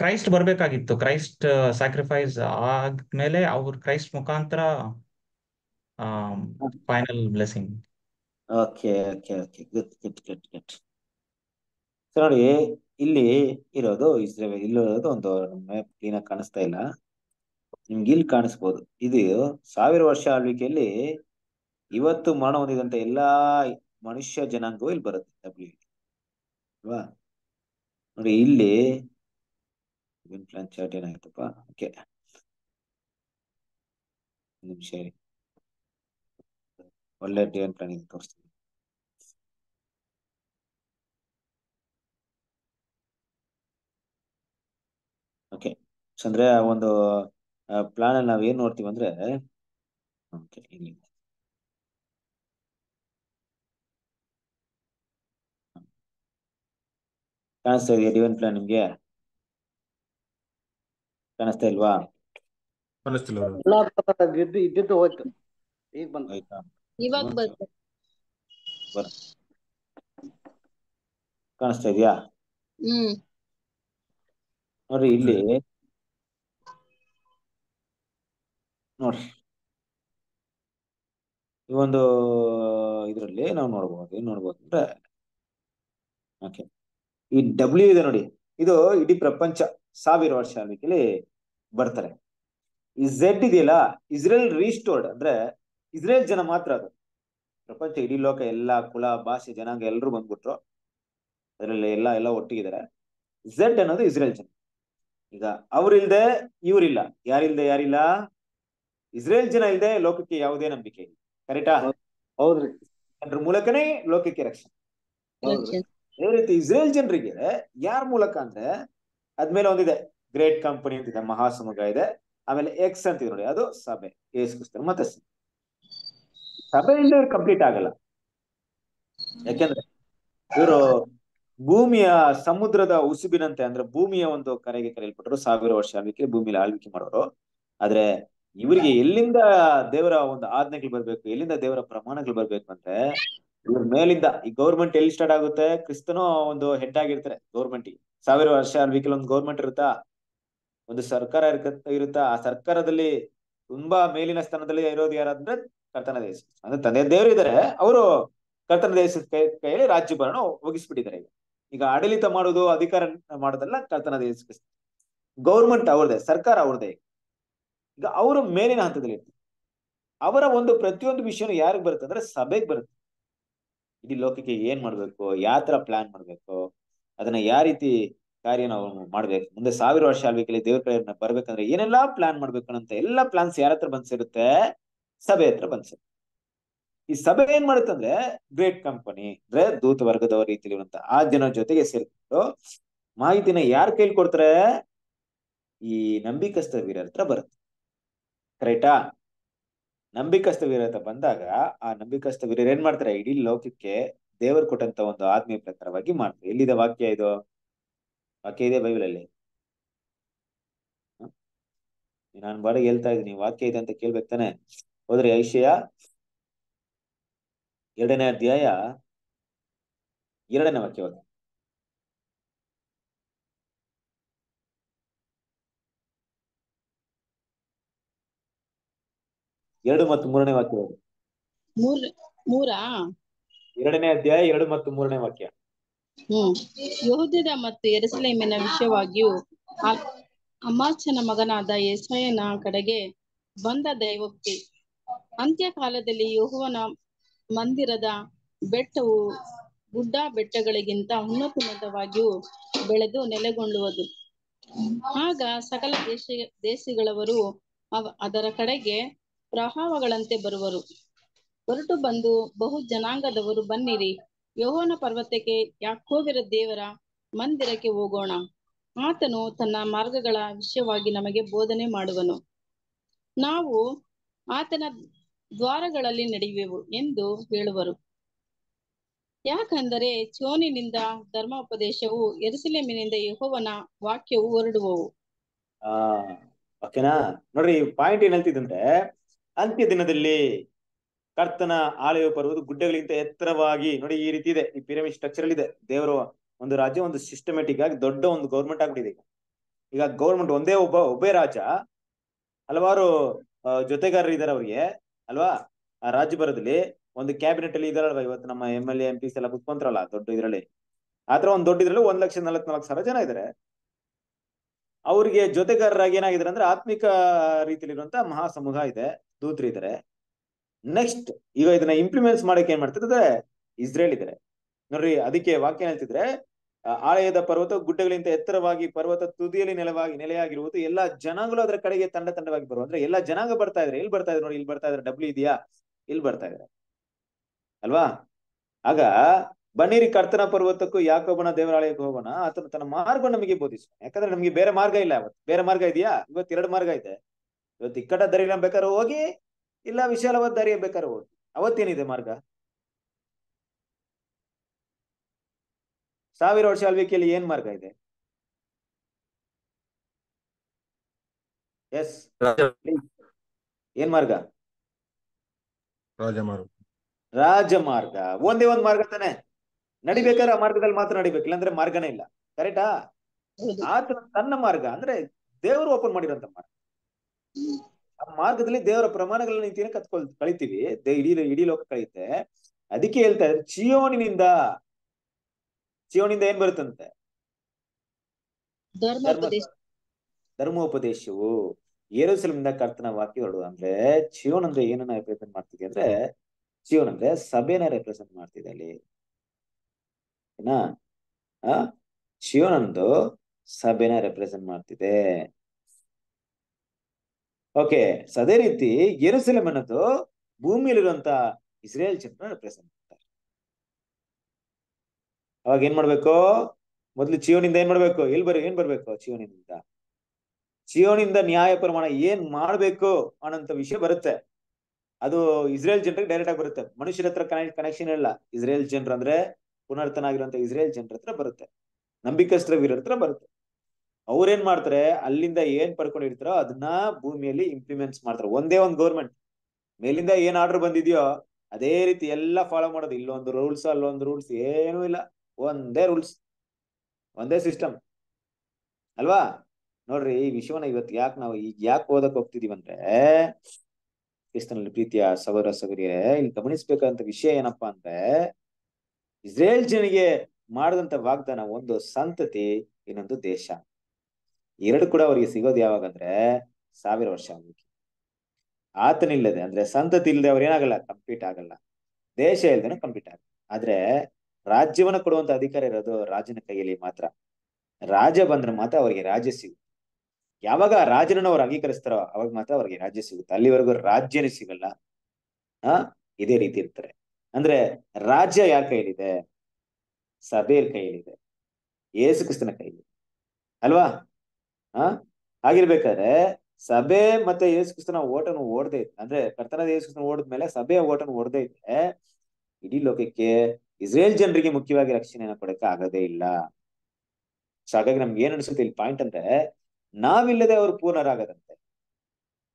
ಕ್ರೈಸ್ಟ್ ಬರ್ಬೇಕಾಗಿತ್ತು ಕ್ರೈಸ್ಟ್ ಸ್ಯಾಕ್ರಿಫೈಸ್ ಆದ್ಮೇಲೆ ಅವ್ರ ಕ್ರೈಸ್ಟ್ ಮುಖಾಂತರ final blessing okay okay okay good good good ನೋಡಿ ಇಲ್ಲಿ ಇರೋದು ಇಸ್ರೇಲ್ ಇಲ್ಲಿರೋದು ಒಂದು ಮ್ಯಾಪ್ ಕ್ಲೀನ್ ಆಗಿ ಕಾಣಿಸ್ತಾ ಇಲ್ಲ ನಿಮ್ಗೆ ಇಲ್ಲಿ ಕಾಣಿಸ್ಬೋದು ಇದು ಸಾವಿರ ವರ್ಷ ಆಳ್ವಿಕೆಯಲ್ಲಿ ಇವತ್ತು ಮರಣ ಹೊಂದಿದಂತ ಎಲ್ಲಾ ಮನುಷ್ಯ ಜನಾಂಗವು ಇಲ್ಲಿ ಬರುತ್ತೆ ಡಬ್ಲ್ಯೂ ಅಲ್ವಾ ನೋಡಿ ಇಲ್ಲಿ ಪ್ಲಾನ್ ಚಾರ್ಟ್ ಏನಾಯ್ತಪ್ಪ ಓಕೆ ನಿಮಿಷ ಹೇಳಿ ಒಳ್ಳೆ ಡಿವನ್ ಪ್ಲಾನಿಂಗ್ ತೋರಿಸ್ತೀನಿ ಓಕೆ ಅಂದ್ರೆ ಒಂದು ಪ್ಲಾನ್ ಅಲ್ಲಿ ನಾವ್ ಏನ್ ನೋಡ್ತೀವಿ ಅಂದ್ರೆ ಓಕೆ ಇಲ್ಲಿ ಕಾಣಿಸ್ತಾ ಇದೆಯಾ ಡಿವೈನ್ ಪ್ಲಾನ್ ನಿಮ್ಗೆ ಕಾಣಿಸ್ತಾ ಇಲ್ವಾ ಕಾಣಿಸ್ತಿಲ್ಲ ಎಲ್ಲ ಇದ್ದಿದ್ದು ಹೋಯ್ತು ಈಗ ಬಂತು ಆಯ್ತಾ ಇವಾಗ ಬಂತು ಕಾಣಿಸ್ತಾ ಇದೆಯಾ ಹ್ಮ್ ನೋಡ್ರಿ ಇಲ್ಲಿ ನೋಡ್ರಿ ಈ ಒಂದು ಇದರಲ್ಲಿ ನಾವು ನೋಡ್ಬೋದು ಏನ್ ನೋಡ್ಬೋದು ಅಂದ್ರೆ ಓಕೆ ಈ ಡಬ್ಲ್ಯೂ ಇದೆ ನೋಡಿ ಇದು ಇಡೀ ಪ್ರಪಂಚ ಸಾವಿರ ವರ್ಷ ಆಳ್ವಿಕೆಯಲ್ಲಿ ಬರ್ತಾರೆ ಈ ಝೆಡ್ ಇದೆಯಲ್ಲ ಇಸ್ರೇಲ್ ರೀಸ್ಟೋರ್ಡ್ ಅಂದ್ರೆ ಇಸ್ರೇಲ್ ಜನ ಮಾತ್ರ ಅದು ಪ್ರಪಂಚ ಇಡೀ ಲೋಕ ಎಲ್ಲ ಕುಲ ಭಾಷೆ ಜನಾಂಗ ಎಲ್ಲರೂ ಬಂದ್ಬಿಟ್ರು ಅದರಲ್ಲಿ ಎಲ್ಲ ಎಲ್ಲ ಒಟ್ಟಿಗಿದ್ದಾರೆ ಝೆಡ್ ಅನ್ನೋದು ಇಸ್ರೇಲ್ ಜನ ಈಗ ಅವ್ರಿಲ್ದೆ ಇವ್ರಿಲ್ಲ ಯಾರಿಲ್ದೆ ಯಾರಿಲ್ಲ ಇಸ್ರೇಲ್ ಜನ ಇಲ್ಲದೆ ಲೋಕಕ್ಕೆ ಯಾವುದೇ ನಂಬಿಕೆ ಇಲ್ಲ ಕರೆಕ್ಟಾ ಹೌದ್ರಿ ಜನರ ಮೂಲಕನೇ ಲೋಕಕ್ಕೆ ರಕ್ಷಣೆ ಅದೇ ರೀತಿ ಇಸ್ರೇಲ್ ಜನರಿಗೆ ಯಾರ ಮೂಲಕ ಅಂದ್ರೆ ಅದ್ಮೇಲೆ ಒಂದಿದೆ ಗ್ರೇಟ್ ಕಂಪನಿ ಅಂತಿದೆ ಮಹಾಸಮುಗ ಇದೆ ಆಮೇಲೆ ಎಕ್ಸ್ ಅಂತಿದೆ ನೋಡಿ ಅದು ಸಭೆ ಯೇಸು ಮತ್ತೆ ಸಭೆ ಇಲ್ಲದೆ ಕಂಪ್ಲೀಟ್ ಆಗಲ್ಲ ಯಾಕೆಂದ್ರೆ ಇವರು ಭೂಮಿಯ ಸಮುದ್ರದ ಉಸುಬಿನಂತೆ ಅಂದ್ರೆ ಭೂಮಿಯ ಒಂದು ಕರೆಗೆ ಕರೆಯಲ್ಪಟ್ಟರು ಸಾವಿರ ವರ್ಷ ಆಳ್ವಿಕೆ ಭೂಮಿಲಿ ಆಳ್ವಿಕೆ ಮಾಡೋರು ಆದ್ರೆ ಇವರಿಗೆ ಎಲ್ಲಿಂದ ದೇವರ ಒಂದು ಆಜ್ಞೆಗಳು ಬರ್ಬೇಕು ಎಲ್ಲಿಂದ ದೇವರ ಪ್ರಮಾಣಗಳು ಬರ್ಬೇಕು ಅಂದ್ರೆ ಇವ್ರ ಮೇಲಿಂದ ಈ ಗೌರ್ಮೆಂಟ್ ಎಲ್ಲಿ ಸ್ಟಾರ್ಟ್ ಆಗುತ್ತೆ ಕ್ರಿಸ್ತನು ಒಂದು ಹೆಡ್ ಆಗಿರ್ತಾರೆ ಗೌರ್ಮೆಂಟ್ ಸಾವಿರ ವರ್ಷ ಅಲ್ಲಿ ಒಂದು ಗೌರ್ಮೆಂಟ್ ಇರುತ್ತಾ ಒಂದು ಸರ್ಕಾರ ಇರುತ್ತಾ ಆ ಸರ್ಕಾರದಲ್ಲಿ ತುಂಬಾ ಮೇಲಿನ ಸ್ಥಾನದಲ್ಲಿ ಇರೋದು ಯಾರಂದ್ರೆ ಕರ್ತನ ದೇಶ ಅಂದ್ರೆ ತಂದೆ ದೇವರು ಇದಾರೆ ಅವರು ಕರ್ತನ ದೇಶ ಕೈ ಕೈಯಲ್ಲಿ ರಾಜ್ಯಭರಣ ಒಗಿಸ್ಬಿಟ್ಟಿದ್ದಾರೆ ಈಗ ಈಗ ಆಡಳಿತ ಮಾಡುದು ಅಧಿಕಾರ ಮಾಡೋದೆಲ್ಲ ಕರ್ತನ ದೇಶ ಗೌರ್ಮೆಂಟ್ ಅವ್ರದೇ ಸರ್ಕಾರ ಅವ್ರದೇ ಈಗ ಅವರು ಮೇಲಿನ ಹಂತದಲ್ಲಿ ಇರ್ತಾರೆ ಅವರ ಒಂದು ಪ್ರತಿಯೊಂದು ವಿಷಯನೂ ಯಾರಿಗೆ ಬರುತ್ತೆ ಅಂದ್ರೆ ಸಭೆಗೆ ಬರುತ್ತೆ ಇಡೀ ಲೋಕಕ್ಕೆ ಏನ್ ಮಾಡ್ಬೇಕು ಯಾವ ಪ್ಲಾನ್ ಮಾಡ್ಬೇಕು ಅದನ್ನ ಯಾವ ರೀತಿ ಕಾರ್ಯ ನಾವು ಮಾಡ್ಬೇಕು ಮುಂದೆ ಸಾವಿರ ವರ್ಷ ಆಗ್ಬೇಕಲ್ಲಿ ದೇವ್ರ ಬರ್ಬೇಕಂದ್ರೆ ಏನೆಲ್ಲಾ ಪ್ಲಾನ್ ಮಾಡ್ಬೇಕು ಅಂತ ಎಲ್ಲಾ ಪ್ಲಾನ್ಸ್ ಯಾರ ಹತ್ರ ಬಂದ್ ಸಭೆ ಹತ್ರ ಬಂದ್ಸಿರುತ್ತೆ ಈ ಸಭೆ ಏನ್ ಮಾಡುತ್ತೆ ಅಂದ್ರೆ ಗ್ರೇಟ್ ಕಂಪನಿ ಅಂದ್ರೆ ದೂತ ವರ್ಗದವರ ರೀತಿಲಿ ಇರುವಂತ ಆ ಜನ ಜೊತೆಗೆ ಸೇರ್ಕೊಂಡು ಮಾಹಿತಿನ ಯಾರ ಕೈಲಿ ಕೊಡ್ತಾರೆ ಈ ನಂಬಿಕಸ್ಥ ವೀರರ ಹತ್ರ ಬರುತ್ತೆ ಕರೆಕ್ಟಾ ನಂಬಿಕಸ್ತ ಅಂತ ಬಂದಾಗ ಆ ನಂಬಿಕಸ್ತ ವೀರ ಏನ್ ಮಾಡ್ತಾರೆ ಇಡೀ ಲೋಕಕ್ಕೆ ದೇವರು ಕೊಟ್ಟಂತ ಒಂದು ಆತ್ಮೀಯ ಪ್ರಕಾರವಾಗಿ ಮಾಡ್ತಾರೆ ಎಲ್ಲಿದೆ ವಾಕ್ಯ ಇದು ವಾಕ್ಯ ಇದೆ ಬೈಬಲ್ ಅಲ್ಲಿ ನಾನು ಬಾಡ ಹೇಳ್ತಾ ಇದ್ದೀನಿ ವಾಕ್ಯ ಇದೆ ಅಂತ ಕೇಳ್ಬೇಕು ತಾನೆ ಹೋದ್ರೆ ಐಶಯ ಎರಡನೇ ಅಧ್ಯಾಯ ಎರಡನೇ ವಾಕ್ಯವಾಗ ಎರಡು ಮತ್ತು ಮೂರನೇ ವಾಕ್ಯ ಮೂರಾ ಎರಡನೇ ಅಧ್ಯಾಯ ಎರಡು ಮತ್ತು ಮೂರನೇ ವಾಕ್ಯ ಹ್ಮ್ ಮತ್ತು ಎರಸಲೇಮಿನ ವಿಷಯವಾಗಿಯೂ ಅಮಾಚನ ಮಗನಾದ ಯೆಸಯನ ಕಡೆಗೆ ಬಂದ ದೈವೋಕ್ತಿ ಅಂತ್ಯಕಾಲದಲ್ಲಿ ಯೋಹುವನ ಮಂದಿರದ ಬೆಟ್ಟವು ಗುಡ್ಡ ಬೆಟ್ಟಗಳಿಗಿಂತ ಉನ್ನತವಾಗಿಯೂ ಬೆಳೆದು ನೆಲೆಗೊಳ್ಳುವುದು ಆಗ ಸಕಲ ದೇಶ ದೇಶಗಳವರು ಅದರ ಕಡೆಗೆ ಪ್ರವಾಹಗಳಂತೆ ಬರುವರು ಹೊರಟು ಬಂದು ಬಹು ಜನಾಂಗದವರು ಬನ್ನಿರಿ ಯೋಹೋನ ಪರ್ವತಕ್ಕೆ ಯಾಕೋವಿರ ದೇವರ ಮಂದಿರಕ್ಕೆ ಹೋಗೋಣ ಆತನು ತನ್ನ ಮಾರ್ಗಗಳ ವಿಷಯವಾಗಿ ನಮಗೆ ಬೋಧನೆ ಮಾಡುವನು ನಾವು ಆತನ ದ್ವಾರಗಳಲ್ಲಿ ನಡೆಯುವೆವು ಎಂದು ಹೇಳುವರು ಯಾಕಂದರೆ ಚೋನಿನಿಂದ ಧರ್ಮ ಉಪದೇಶವು ಎರುಸಲೇಮಿನಿಂದ ಯಹೋವನ ವಾಕ್ಯವು ಹೊರಡುವವು ಓಕೆನಾ ನೋಡ್ರಿ ಪಾಯಿಂಟ್ ಏನ್ ಹೇಳ್ತಿದ್ದಂದ್ರೆ ಅಂತ್ಯ ದಿನದಲ್ಲಿ ಕರ್ತನ ಆಲಯ ಪರ್ವತ ಗುಡ್ಡಗಳಿಗಿಂತ ಎತ್ತರವಾಗಿ ನೋಡಿ ಈ ರೀತಿ ಇದೆ ಈ ಪಿರಮಿಡ್ ಸ್ಟ್ರಕ್ಚರ್ ಇದೆ ದೇವರ ಒಂದು ರಾಜ್ಯ ಒಂದು ಸಿಸ್ಟಮೆಟಿಕ್ ಆಗಿ ದೊಡ್ಡ ಒಂದು ಗೌರ್ಮೆಂಟ್ ಆಗ್ಬಿಟ್ಟಿದೆ ಈಗ ಗೌರ್ಮೆಂಟ್ ಒಂದೇ ಒಬ್ಬ ಒಬ್ಬೇ ರಾಜ ಹಲವಾರು ಜೊತೆಗಾರರು ಇದಾರೆ ಅವರಿಗೆ ಅಲ್ವಾ ಆ ರಾಜ್ಯ ಬರದಲ್ಲಿ ಒಂದು ಕ್ಯಾಬಿನೆಟ್ ಅಲ್ಲಿ ಇದಾರಲ್ವಾ ಇವತ್ತು ನಮ್ಮ ಎಮ್ ಎಲ್ ಎಂ ಪಿಸ್ ಎಲ್ಲ ಕುತ್ಕೊಂತಾರಲ್ಲ ದೊಡ್ಡ ಇದರಲ್ಲಿ ಆತರ ಒಂದ್ ದೊಡ್ಡ ಇದರಲ್ಲಿ ಒಂದ್ ಲಕ್ಷ ನಲವತ್ನಾಲ್ಕು ಸಾವಿರ ಜನ ಇದಾರೆ ಅವ್ರಿಗೆ ಜೊತೆಗಾರರಾಗಿ ಏನಾಗಿದ್ದಾರೆ ಅಂದ್ರೆ ಆತ್ಮಿಕ ರೀತಿಯಲ್ಲಿರುವಂತಹ ಮಹಾ ಸಮೂಹ ಇದೆ ದೂತ್ರಿ ಇದಾರೆ ನೆಕ್ಸ್ಟ್ ಈಗ ಇದನ್ನ ಇಂಪ್ಲಿಮೆಂಟ್ಸ್ ಮಾಡಕ್ಕೆ ಏನ್ ಮಾಡ್ತಿದ್ರೆ ಇಸ್ರೇಲ್ ಇದಾರೆ ನೋಡ್ರಿ ಅದಕ್ಕೆ ವಾಕ್ಯ ಹೇಳ್ತಿದ್ರೆ ಆಲಯದ ಪರ್ವತ ಗುಡ್ಡಗಳಿಂದ ಎತ್ತರವಾಗಿ ಪರ್ವತ ತುದಿಯಲ್ಲಿ ನೆಲವಾಗಿ ನೆಲೆಯಾಗಿರುವುದು ಎಲ್ಲಾ ಜನಾಂಗಗಳು ಅದರ ಕಡೆಗೆ ತಂಡ ತಂಡವಾಗಿ ಬರುವ ಅಂದ್ರೆ ಎಲ್ಲಾ ಜನಾಂಗ ಬರ್ತಾ ಇದ್ರೆ ಇಲ್ಲಿ ಬರ್ತಾ ಇದ್ರೆ ನೋಡಿ ಇಲ್ಲಿ ಬರ್ತಾ ಇದ್ರೆ ಡಬ್ಲ್ಯೂ ಇದೆಯಾ ಇಲ್ಲಿ ಬರ್ತಾ ಇದ್ರೆ ಅಲ್ವಾ ಆಗ ಬನ್ನಿರಿ ಕರ್ತನ ಪರ್ವತಕ್ಕೂ ಯಾಕೋಬನ ದೇವಾಲಯಕ್ಕೆ ಹೋಗೋಣ ಅಥವಾ ತನ್ನ ಮಾರ್ಗ ನಮಗೆ ಬೋಧಿಸು ಯಾಕಂದ್ರೆ ನಮಗೆ ಬೇರೆ ಮಾರ್ಗ ಇಲ್ಲ ಅವತ್ತು ಬೇರೆ ಮಾರ್ಗ ಇದೆಯಾ ಇವತ್ತು ಎರಡು ಮಾರ್ಗ ಇದೆ ಇವತ್ತು ಇಕ್ಕಟ್ಟ ದರಿ ಬೇಕಾದ್ರೆ ಹೋಗಿ ಇಲ್ಲ ವಿಶಾಲವಾದ ದರಿಯ ಬೇಕಾದ್ರೆ ಹೋಗಿ ಅವತ್ತೇನಿದೆ ಮಾರ್ಗ ಸಾವಿರ ವರ್ಷ ಆಳ್ವಿಕೆಯಲ್ಲಿ ಏನ್ ಮಾರ್ಗ ಇದೆ ಎಸ್ ಏನ್ ಮಾರ್ಗ ರಾಜಮಾರ್ಗ ರಾಜಮಾರ್ಗ ಒಂದೇ ಒಂದ್ ಮಾರ್ಗ ತಾನೆ ನಡಿಬೇಕಾದ್ರೆ ಆ ಮಾರ್ಗದಲ್ಲಿ ಮಾತ್ರ ನಡಿಬೇಕು ಇಲ್ಲಾಂದ್ರೆ ಮಾರ್ಗನೇ ಇಲ್ಲ ಕರೆಕ್ಟಾ ಆತನ ತನ್ನ ಮಾರ್ಗ ಅಂದ್ರೆ ದೇವರು ಓಪನ್ ಮಾಡಿರೋಂತ ಮಾರ್ಗ ಆ ಮಾರ್ಗದಲ್ಲಿ ದೇವರ ಪ್ರಮಾಣಗಳ ನೀತಿಯನ್ನು ಕತ್ಕೊಳ್ ಕಳಿತೀವಿ ಇಡೀ ಇಡೀ ಲೋಕ ಕಳೀತೆ ಅದಕ್ಕೆ ಹೇಳ್ತಾ ಇದ್ದಾರೆ ಚಿಯೋನಿನಿಂದ ಚಿಯೋನಿಂದ ಏನ್ ಬರುತ್ತಂತೆ ಧರ್ಮೋಪದೇಶವು ಏರೋಸಲಮಿಂದ ಕರ್ತನ ವಾಕ್ಯ ಹೊರಡು ಅಂದ್ರೆ ಚಿಯೋನ್ ಅಂದ್ರೆ ಏನನ್ನ ರೆಪ್ರೆಸೆಂಟ್ ಮಾಡ್ತಿದೆ ಅಂದ್ರೆ ಚಿಯೋನ್ ಅಂದ್ರೆ ಸಭೆನ ರೆಪ್ರೆಸೆಂಟ್ ಮಾಡ್ತಿದೆ ಅಲ್ಲಿ ಏನಾ ಚಿಯೋನ್ ಅಂದು ಸಭೆನ ರೆಪ್ರೆಸೆಂಟ್ ಮಾಡ್ತಿದೆ ಓಕೆ ಅದೇ ರೀತಿ ಎರುಸೆಲೆಮ್ ಅನ್ನೋದು ಭೂಮಿಯಲ್ಲಿರುವಂತ ಇಸ್ರೇಲ್ ಜನರ ರೆಪ್ರೆಸೆಂಟ್ ಮಾಡ್ತಾರೆ ಅವಾಗ ಏನ್ ಮಾಡ್ಬೇಕು ಮೊದಲು ಚಿಯೋನಿಂದ ಏನ್ ಮಾಡ್ಬೇಕು ಎಲ್ಲಿ ಬರ ಏನ್ ಬರ್ಬೇಕು ಚಿಯೋನಿಂದ ಚಿಯೋನಿಂದ ನ್ಯಾಯ ಪ್ರಮಾಣ ಏನ್ ಮಾಡ್ಬೇಕು ಅನ್ನೋಂತ ವಿಷಯ ಬರುತ್ತೆ ಅದು ಇಸ್ರೇಲ್ ಜನರಿಗೆ ಡೈರೆಕ್ಟ್ ಆಗಿ ಬರುತ್ತೆ ಮನುಷ್ಯರ ಹತ್ರ ಕನೆಕ್ಷನ್ ಇಲ್ಲ ಇಸ್ರೇಲ್ ಜನರು ಅಂದ್ರೆ ಪುನರ್ತನ ಆಗಿರುವಂತ ಇಸ್ರೇಲ್ ಜನರ ಹತ್ರ ಬರುತ್ತೆ ನಂಬಿಕಸ್ತ್ರ ವೀರ ಹತ್ರ ಬರುತ್ತೆ ಅವ್ರೇನ್ ಮಾಡ್ತಾರೆ ಅಲ್ಲಿಂದ ಏನ್ ಪಡ್ಕೊಂಡಿರ್ತಾರೋ ಅದನ್ನ ಭೂಮಿಯಲ್ಲಿ ಇಂಪ್ಲಿಮೆಂಟ್ಸ್ ಮಾಡ್ತಾರೆ ಒಂದೇ ಒಂದ್ ಗೌರ್ಮೆಂಟ್ ಮೇಲಿಂದ ಏನ್ ಆರ್ಡರ್ ಬಂದಿದ್ಯೋ ಅದೇ ರೀತಿ ಎಲ್ಲ ಫಾಲೋ ಮಾಡೋದು ಇಲ್ಲೊಂದು ರೂಲ್ಸ್ ಅಲ್ಲೊಂದು ರೂಲ್ಸ್ ಏನೂ ಇಲ್ಲ ಒಂದೇ ರೂಲ್ಸ್ ಒಂದೇ ಸಿಸ್ಟಮ್ ಅಲ್ವಾ ನೋಡ್ರಿ ಈ ವಿಷಯವನ್ನ ಇವತ್ತು ಯಾಕೆ ನಾವು ಈಗ ಯಾಕೆ ಓದಕ್ ಹೋಗ್ತಿದೀವಿ ಅಂದ್ರೆ ಕ್ರಿಸ್ತನಲ್ಲಿ ಪ್ರೀತಿಯ ಸವರ ಸವರಿಯೇ ಇಲ್ಲಿ ಗಮನಿಸ್ಬೇಕಾದಂತ ವಿಷಯ ಏನಪ್ಪಾ ಅಂದ್ರೆ ಇಸ್ರೇಲ್ ಜನಿಗೆ ಮಾಡಿದಂತ ವಾಗ್ದಾನ ಒಂದು ಸಂತತಿ ಇನ್ನೊಂದು ದೇಶ ಎರಡು ಕೂಡ ಅವರಿಗೆ ಸಿಗೋದು ಯಾವಾಗಂದ್ರೆ ಸಾವಿರ ವರ್ಷ ಆಗಿ ಆತನಿಲ್ಲದೆ ಅಂದ್ರೆ ಸಂತತಿ ಇಲ್ಲದೆ ಅವ್ರು ಏನಾಗಲ್ಲ ಕಂಪ್ಲೀಟ್ ಆಗಲ್ಲ ದೇಶ ಇಲ್ಲದೇನೆ ಕಂಪ್ಲೀಟ್ ಆಗಲ್ಲ ಆದ್ರೆ ರಾಜ್ಯವನ್ನ ಕೊಡುವಂತ ಅಧಿಕಾರ ಇರೋದು ರಾಜನ ಕೈಯಲ್ಲಿ ಮಾತ್ರ ರಾಜ ಬಂದ್ರೆ ಮಾತ್ರ ಅವರಿಗೆ ರಾಜ್ಯ ಸಿಗುತ್ತೆ ಯಾವಾಗ ರಾಜನನ್ನು ಅವ್ರು ಅಂಗೀಕರಿಸ್ತಾರೋ ಅವಾಗ ಮಾತ್ರ ಅವ್ರಿಗೆ ರಾಜ್ಯ ಸಿಗುತ್ತೆ ಅಲ್ಲಿವರೆಗೂ ರಾಜ್ಯನೇ ಸಿಗಲ್ಲ ಆ ಇದೇ ರೀತಿ ಇರ್ತಾರೆ ಅಂದ್ರೆ ರಾಜ್ಯ ಯಾರ ಕೈಯಲ್ಲಿದೆ ಸಭೆಯ ಕೈಯಲ್ಲಿದೆ ಯೇಸು ಕ್ರಿಸ್ತನ ಕೈಯಲ್ಲಿ ಅಲ್ವಾ ಆ ಆಗಿರ್ಬೇಕಾದ್ರೆ ಸಭೆ ಮತ್ತೆ ಯೇಸುಕ್ರಿಸ್ತನ ಓಟನು ಓಡದೆ ಅಂದ್ರೆ ಕರ್ತನಾದ ಯೇಸುಕ್ರಿಸ್ತನ ಮೇಲೆ ಸಭೆಯ ಓಟನ್ ಓಡದೇ ಇದ್ರೆ ಇಡೀ ಲೋಕಕ್ಕೆ ಇಸ್ರೇಲ್ ಜನರಿಗೆ ಮುಖ್ಯವಾಗಿ ರಕ್ಷಣೆಯನ್ನು ಕೊಡಕ್ಕೆ ಆಗದೇ ಇಲ್ಲ ಸೊ ಹಾಗಾಗಿ ನಮ್ಗೆ ಏನ್ ಅನ್ಸುತ್ತೆ ಇಲ್ಲಿ ಪಾಯಿಂಟ್ ಅಂದ್ರೆ ನಾವಿಲ್ಲದೆ ಅವ್ರು ಪೂರ್ಣರಾಗದಂತೆ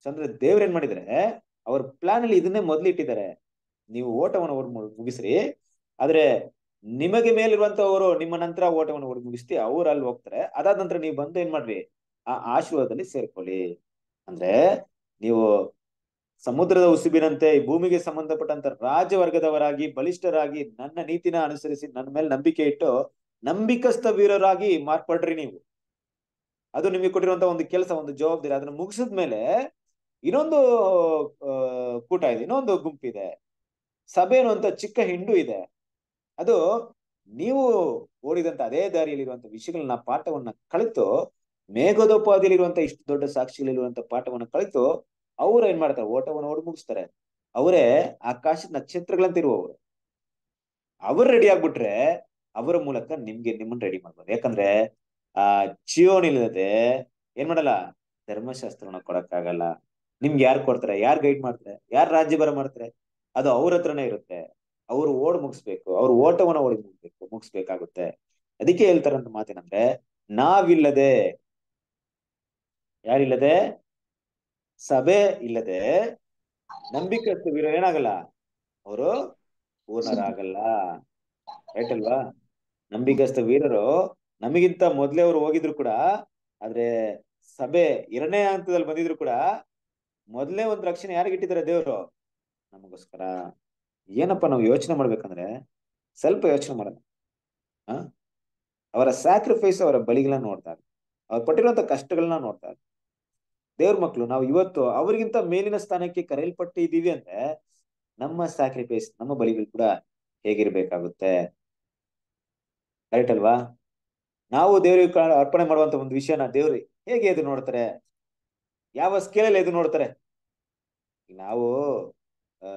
ಸೊ ಅಂದ್ರೆ ದೇವ್ರ ಏನ್ ಮಾಡಿದ್ರೆ ಅವ್ರ ಪ್ಲಾನ್ ಅಲ್ಲಿ ಇದನ್ನೇ ಮೊದ್ಲು ಇಟ್ಟಿದ್ದಾರೆ ನೀವು ಓಟವನ್ನು ಓಡ್ ಮುಗಿಸ್ರಿ ಆದ್ರೆ ನಿಮಗೆ ಮೇಲಿರುವಂತವರು ನಿಮ್ಮ ನಂತರ ಓಟವನ್ನು ಓಡ್ ಮುಗಿಸ್ತಿ ಅವ್ರು ಅಲ್ಲಿ ಹೋಗ್ತಾರೆ ಅದಾದ ನಂತರ ನೀವು ಬಂದು ಏನ್ ಮಾಡ್ರಿ ಆ ಆಶೀರ್ವಾದದಲ್ಲಿ ಸೇರ್ಕೊಳ್ಳಿ ಅಂದ್ರೆ ನೀವು ಸಮುದ್ರದ ಉಸುಬಿನಂತೆ ಭೂಮಿಗೆ ಸಂಬಂಧಪಟ್ಟಂತ ರಾಜವರ್ಗದವರಾಗಿ ಬಲಿಷ್ಠರಾಗಿ ನನ್ನ ನೀತಿನ ಅನುಸರಿಸಿ ನನ್ನ ಮೇಲೆ ನಂಬಿಕೆ ಇಟ್ಟು ನಂಬಿಕಸ್ಥ ವೀರರಾಗಿ ಮಾರ್ಪಡ್ರಿ ನೀವು ಅದು ನಿಮಗೆ ಕೊಟ್ಟಿರುವಂತ ಒಂದು ಕೆಲಸ ಒಂದು ಜವಾಬ್ದಾರಿ ಅದನ್ನ ಮುಗಿಸಿದ ಮೇಲೆ ಇನ್ನೊಂದು ಕೂಟ ಇದೆ ಇನ್ನೊಂದು ಗುಂಪಿದೆ ಸಭೆ ಅನ್ನುವಂತ ಚಿಕ್ಕ ಹಿಂಡು ಇದೆ ಅದು ನೀವು ಓಡಿದಂತ ಅದೇ ದಾರಿಯಲ್ಲಿರುವಂತ ವಿಷಯಗಳನ್ನ ಪಾಠವನ್ನ ಕಳಿತು ಇರುವಂತ ಇಷ್ಟು ದೊಡ್ಡ ಸಾಕ್ಷಿಗಳಿರುವಂತಹ ಪಾಠವನ್ನು ಕಲಿತು ಅವ್ರು ಏನ್ ಮಾಡ್ತಾರೆ ಓಟವನ್ನು ಓಡ್ ಮುಗಿಸ್ತಾರೆ ಅವರೇ ಆಕಾಶದ ಇರುವವರು ಅವ್ರು ರೆಡಿ ಆಗ್ಬಿಟ್ರೆ ಅವರ ಮೂಲಕ ನಿಮ್ಗೆ ನಿಮ್ಮನ್ನ ರೆಡಿ ಮಾಡ್ಬೋದು ಯಾಕಂದ್ರೆ ಆ ನಿಲ್ಲದೆ ಏನ್ ಮಾಡಲ್ಲ ಧರ್ಮಶಾಸ್ತ್ರವನ್ನ ಕೊಡಕ್ಕಾಗಲ್ಲ ನಿಮ್ಗೆ ಯಾರು ಕೊಡ್ತಾರೆ ಯಾರು ಗೈಡ್ ಮಾಡ್ತಾರೆ ಯಾರು ರಾಜ್ಯ ಬರ ಮಾಡ್ತಾರೆ ಅದು ಅವ್ರ ಹತ್ರನೇ ಇರುತ್ತೆ ಅವ್ರು ಓಡ್ ಮುಗಿಸ್ಬೇಕು ಅವ್ರ ಓಟವನ್ನ ಓಡಿ ಮುಗಿಸ್ಬೇಕು ಮುಗಿಸ್ಬೇಕಾಗುತ್ತೆ ಅದಕ್ಕೆ ಹೇಳ್ತಾರಂತ ಮಾತೇನಂದ್ರೆ ನಾವಿಲ್ಲದೆ ಯಾರಿಲ್ಲದೆ ಸಭೆ ಇಲ್ಲದೆ ನಂಬಿಕಸ್ಥ ವೀರ ಏನಾಗಲ್ಲ ಅವರು ಪೂರ್ಣರಾಗಲ್ಲ ಹೇಳ್ತಲ್ವಾ ಅಲ್ವಾ ನಂಬಿಕಸ್ಥ ವೀರರು ನಮಗಿಂತ ಮೊದ್ಲೇ ಅವ್ರು ಹೋಗಿದ್ರು ಕೂಡ ಆದ್ರೆ ಸಭೆ ಎರಡನೇ ಹಂತದಲ್ಲಿ ಬಂದಿದ್ರು ಕೂಡ ಮೊದಲೇ ಒಂದು ರಕ್ಷಣೆ ಯಾರಿಗೆ ಇಟ್ಟಿದ್ದಾರೆ ದೇವರು ನಮಗೋಸ್ಕರ ಏನಪ್ಪ ನಾವು ಯೋಚನೆ ಮಾಡ್ಬೇಕಂದ್ರೆ ಸ್ವಲ್ಪ ಯೋಚನೆ ಮಾಡೋಣ ಅವರ ಸ್ಯಾಕ್ರಿಫೈಸ್ ಅವರ ಬಲಿಗಳನ್ನ ನೋಡ್ತಾರೆ ಅವ್ರು ಪಟ್ಟಿರುವಂತ ಕಷ್ಟಗಳನ್ನ ನೋಡ್ತಾರೆ ದೇವ್ರ ಮಕ್ಕಳು ನಾವು ಇವತ್ತು ಅವ್ರಿಗಿಂತ ಮೇಲಿನ ಸ್ಥಾನಕ್ಕೆ ಕರೆಯಲ್ಪಟ್ಟಿದ್ದೀವಿ ಅಂದ್ರೆ ನಮ್ಮ ಸ್ಯಾಕ್ರಿಫೈಸ್ ನಮ್ಮ ಬಲಿಗಳು ಕೂಡ ಹೇಗಿರ್ಬೇಕಾಗುತ್ತೆ ಕರೆಕ್ಟ್ ಅಲ್ವಾ ನಾವು ದೇವ್ರಿಗೆ ಅರ್ಪಣೆ ಮಾಡುವಂತ ಒಂದು ವಿಷಯನ ದೇವ್ರಿ ಹೇಗೆ ಇದು ನೋಡ್ತಾರೆ ಯಾವ ಸ್ಕೇಲಲ್ಲಿ ಎದು ನೋಡ್ತಾರೆ ನಾವು ಆ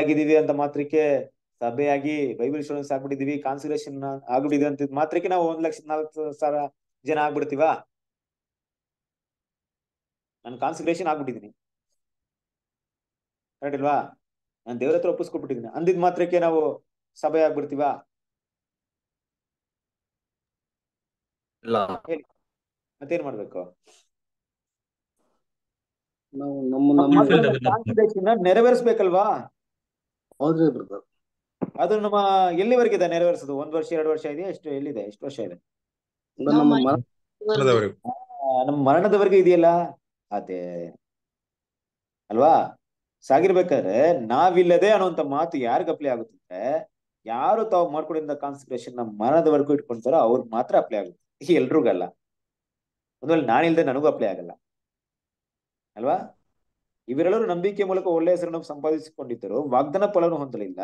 ಆಗಿದ್ದೀವಿ ಅಂತ ಮಾತ್ರಕ್ಕೆ ಸಭೆಯಾಗಿ ಬೈಬಲ್ ಸ್ಟೂಡೆಂಟ್ಸ್ ಆಗ್ಬಿಟ್ಟಿದೀವಿ ಕಾನ್ಸಿಲೇಷನ್ ಆಗ್ಬಿಟ್ಟಿದೆ ಅಂತ ಮಾತ್ರಕ್ಕೆ ನಾವು ಒಂದ್ ಲಕ್ಷ ನಾಲ್ಕು ಸಾವಿರ ಜನ ಆಗ್ಬಿಡ್ತೀವಾ ನಾನು ಕಾನ್ಸಂಟ್ರೇಷನ್ ಆಗ್ಬಿಟ್ಟಿದ್ದೀನಿ ಕರೆಕ್ಟ್ ಇಲ್ವಾ ನಾನು ದೇವ್ರ ಹತ್ರ ಒಪ್ಪಿಸ್ಕೊಟ್ಬಿಟ್ಟಿದ್ದೀನಿ ಅಂದಿದ್ ಮಾತ್ರಕ್ಕೆ ನಾವು ಸಭೆ ಆಗ್ಬಿಡ್ತೀವಾ ಮತ್ತೇನ್ ಮಾಡ್ಬೇಕು ನೆರವೇರಿಸ್ಬೇಕಲ್ವಾ ಅದು ನಮ್ಮ ಎಲ್ಲಿವರೆಗಿದೆ ನೆರವೇರಿಸೋದು ಒಂದ್ ವರ್ಷ ಎರಡು ವರ್ಷ ಇದೆಯಾ ಎಷ್ಟು ಎಲ್ಲಿದೆ ಎಷ್ಟು ವರ್ಷ ಇದೆ ನಮ್ಮ ಮರಣದವರೆಗೂ ಇದೆಯಲ್ಲ ಅದೇ ಅಲ್ವಾ ಸಾಗಿರ್ಬೇಕಾದ್ರೆ ನಾವಿಲ್ಲದೆ ಅನ್ನುವಂತ ಮಾತು ಯಾರಿಗ ಅಪ್ಲೈ ಆಗುತ್ತೆ ಯಾರು ತಾವು ಮಾಡ್ಕೊಂಡಿದ್ದ ಕಾನ್ಸಂಟ್ರೇಷನ್ ನಮ್ಮ ಮರಣದವರೆಗೂ ಇಟ್ಕೊಂತಾರೋ ಅವ್ರಿಗೆ ಮಾತ್ರ ಅಪ್ಲೈ ಆಗುತ್ತೆ ಎಲ್ರಿಗಲ್ಲ ಒಂದ್ವೇಳೆ ನಾನಿಲ್ಲದೆ ನನಗೂ ಅಪ್ಲೈ ಆಗಲ್ಲ ಅಲ್ವಾ ಇವರೆಲ್ಲರೂ ನಂಬಿಕೆ ಮೂಲಕ ಒಳ್ಳೆ ಹೆಸರನ್ನು ಸಂಪಾದಿಸಿಕೊಂಡಿದ್ದರು ವಾಗ್ದಾನ ಫಲವನ್ನು ಹೊಂದಲಿಲ್ಲ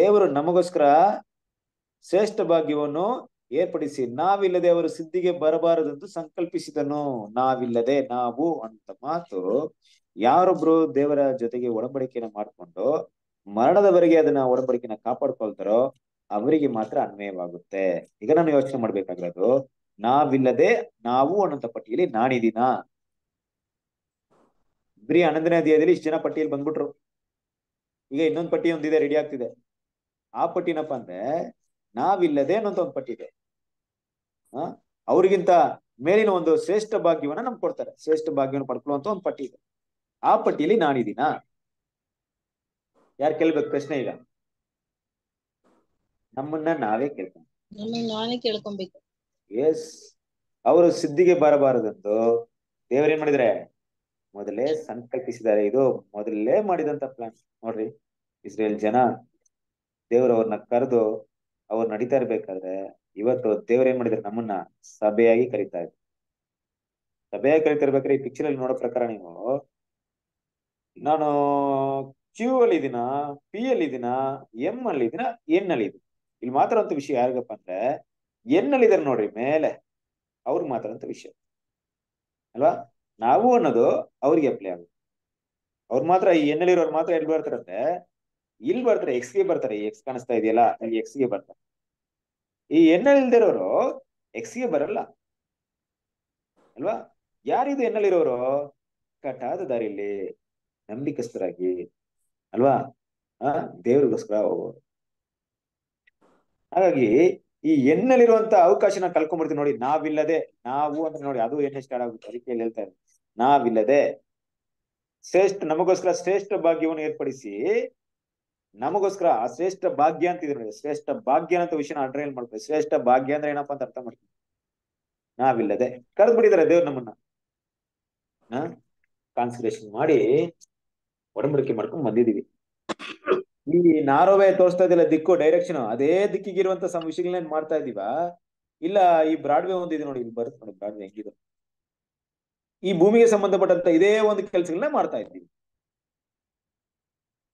ದೇವರು ನಮಗೋಸ್ಕರ ಶ್ರೇಷ್ಠ ಭಾಗ್ಯವನ್ನು ಏರ್ಪಡಿಸಿ ನಾವಿಲ್ಲದೆ ಅವರು ಸಿದ್ಧಿಗೆ ಬರಬಾರದೆಂದು ಸಂಕಲ್ಪಿಸಿದನು ನಾವಿಲ್ಲದೆ ನಾವು ಅಂತ ಮಾತು ಯಾರೊಬ್ರು ದೇವರ ಜೊತೆಗೆ ಒಡಂಬಡಿಕೆಯನ್ನು ಮಾಡಿಕೊಂಡು ಮರಣದವರೆಗೆ ಅದನ್ನ ಒಡಂಬಡಿಕೆನ ಕಾಪಾಡ್ಕೊಳ್ತಾರೋ ಅವರಿಗೆ ಮಾತ್ರ ಅನ್ವಯವಾಗುತ್ತೆ ಈಗ ನಾನು ಯೋಚನೆ ಮಾಡ್ಬೇಕಾಗಿರೋದು ನಾವಿಲ್ಲದೆ ನಾವು ಅನ್ನೋಂಥ ಪಟ್ಟಿಯಲ್ಲಿ ನಾಡಿದೀನ ಬರೀ ಹನ್ನೊಂದನೇ ಅಧ್ಯಾಯದಲ್ಲಿ ಇಷ್ಟು ಜನ ಪಟ್ಟಿಯಲ್ಲಿ ಬಂದ್ಬಿಟ್ರು ಈಗ ಇನ್ನೊಂದು ಪಟ್ಟಿ ಒಂದಿದೆ ರೆಡಿ ಆಗ್ತಿದೆ ಆ ಪಟ್ಟಿನಪ್ಪ ಅಂದ್ರೆ ನಾವಿಲ್ಲದೆ ಅನ್ನೋಂತ ಒಂದು ಪಟ್ಟಿ ಇದೆ ಅವ್ರಿಗಿಂತ ಮೇಲಿನ ಒಂದು ಶ್ರೇಷ್ಠ ಭಾಗ್ಯವನ್ನ ನಮ್ಗೆ ಕೊಡ್ತಾರೆ ಶ್ರೇಷ್ಠ ಭಾಗ್ಯವನ್ನು ಪಡ್ಕೊಳ್ಳುವಂತ ಒಂದು ಪಟ್ಟಿ ಇದೆ ಆ ಪಟ್ಟಿಯಲ್ಲಿ ನಾನಿದ್ದೀನ ಯಾರು ಕೇಳ್ಬೇಕು ಪ್ರಶ್ನೆ ಈಗ ನಮ್ಮನ್ನ ನಾವೇ ಕೇಳ್ಕೊಬೇಕು ಎಸ್ ಅವರು ಸಿದ್ಧಿಗೆ ಬರಬಾರದಂದು ದೇವರೇನ್ ಮಾಡಿದ್ರೆ ಮೊದಲೇ ಸಂಕಲ್ಪಿಸಿದ್ದಾರೆ ಇದು ಮೊದಲೇ ಮಾಡಿದಂತ ಪ್ಲಾನ್ ನೋಡ್ರಿ ಇಸ್ರೇಲ್ ಜನ ದೇವರು ಅವ್ರನ್ನ ಕರೆದು ಅವ್ರು ನಡೀತಾ ಇರ್ಬೇಕಾದ್ರೆ ಇವತ್ತು ದೇವ್ರ ಏನ್ ಮಾಡಿದಾರೆ ನಮ್ಮನ್ನ ಸಭೆಯಾಗಿ ಕರಿತಾ ಇದ್ರು ಸಭೆಯಾಗಿ ಕರಿತಿರ್ಬೇಕಾದ್ರೆ ಈ ಪಿಕ್ಚರ್ ಅಲ್ಲಿ ನೋಡೋ ಪ್ರಕಾರ ನೀವು ನಾನು ಕ್ಯೂ ಅಲ್ಲಿ ಇದೀನ ಪಿ ಅಲ್ಲಿ ಇದೀನ ಎಂ ಅಲ್ಲಿ ಇದೀನ ಎನ್ ಅಲ್ಲಿ ಇದೀನಿ ಇಲ್ಲಿ ಅಂತ ವಿಷಯ ಯಾರಿಗಪ್ಪ ಅಂದ್ರೆ ಎನ್ ಅಲ್ಲಿ ಇದಾರೆ ನೋಡ್ರಿ ಮೇಲೆ ಅವ್ರಿಗೆ ಅಂತ ವಿಷಯ ಅಲ್ವಾ ನಾವು ಅನ್ನೋದು ಅವ್ರಿಗೆ ಅಪ್ಲೈ ಆಗುತ್ತೆ ಅವ್ರು ಮಾತ್ರ ಈ ಎನ್ ಅಲ್ಲಿ ಮಾತ್ರ ಎಲ್ಲಿ ಬರ್ತಾರಂತೆ ಇಲ್ಲಿ ಬರ್ತಾರೆ ಎಕ್ಸ್ಗೆ ಬರ್ತಾರೆ ಎಕ್ಸ್ ಕಾಣಿಸ್ತಾ ಇದೆಯಲ್ಲ ಅಲ್ಲಿ ಗೆ ಬರ್ತಾರೆ ಈ ಎಲ್ ಇಲ್ದಿರೋರು ಎಕ್ಸ್ಗೆ ಬರಲ್ಲ ಅಲ್ವಾ ಯಾರಿದು ಎನ್ನಲ್ಲಿರೋರು ಕಟ್ಟಾದ ದಾರಿಲಿ ನಂಬಿಕಸ್ಥರಾಗಿ ಅಲ್ವಾ ಆ ದೇವ್ರಿಗೋಸ್ಕರ ಹಾಗಾಗಿ ಈ ಎನ್ನಲ್ಲಿರುವಂತ ಅವಕಾಶನ ಕಳ್ಕೊಂಡ್ಬಿಡ್ತೀವಿ ನೋಡಿ ನಾವಿಲ್ಲದೆ ನಾವು ಅಂದ್ರೆ ನೋಡಿ ಅದು ಎಣ್ಣೆ ಸ್ಟಾರ್ಟ್ ಆಗುತ್ತೆ ಅದಕ್ಕೆ ಹೇಳ್ತಾ ಇದ್ದಾರೆ ನಾವಿಲ್ಲದೆ ಶ್ರೇಷ್ಠ ನಮಗೋಸ್ಕರ ಶ್ರೇಷ್ಠ ಭಾಗ್ಯವನ್ನು ಏರ್ಪಡಿಸಿ ನಮಗೋಸ್ಕರ ಆ ಶ್ರೇಷ್ಠ ಭಾಗ್ಯ ಅಂತ ಇದ್ರೆ ಶ್ರೇಷ್ಠ ಭಾಗ್ಯ ಅಂತ ವಿಷಯನ ಏನ್ ಮಾಡ್ಬೇಕು ಶ್ರೇಷ್ಠ ಭಾಗ್ಯ ಅಂದ್ರೆ ಏನಪ್ಪಾ ಅಂತ ಅರ್ಥ ಮಾಡ್ತೀವಿ ನಾವಿಲ್ಲದೆ ಕರೆದು ಬಿಟ್ಟಿದ್ದಾರೆ ದೇವ್ರು ನಮ್ಮನ್ನ ಕಾನ್ಸಿಡ್ರೇಷನ್ ಮಾಡಿ ಒಡಂಬಡಿಕೆ ಮಾಡ್ಕೊಂಡು ಬಂದಿದೀವಿ ಈ ನಾರೋವೇ ತೋರಿಸ್ತಾ ಇದಿಲ್ಲ ದಿಕ್ಕು ಡೈರೆಕ್ಷನ್ ಅದೇ ದಿಕ್ಕಿಗಿರುವಂತ ಸಮ ವಿಷಯಗಳನ್ನ ಮಾಡ್ತಾ ಇದೀವ ಇಲ್ಲ ಈ ಬ್ರಾಡ್ವೇ ಒಂದಿದೆ ನೋಡಿ ಇಲ್ಲಿ ಬರುತ್ತೆ ನೋಡಿ ಬ್ರಾಡ್ವೇ ಹೆಂಗಿದೆ ಈ ಭೂಮಿಗೆ ಸಂಬಂಧಪಟ್ಟಂತ ಇದೇ ಒಂದು ಕೆಲಸಗಳನ್ನ ಮಾಡ್ತಾ ಇದ್ದೀವಿ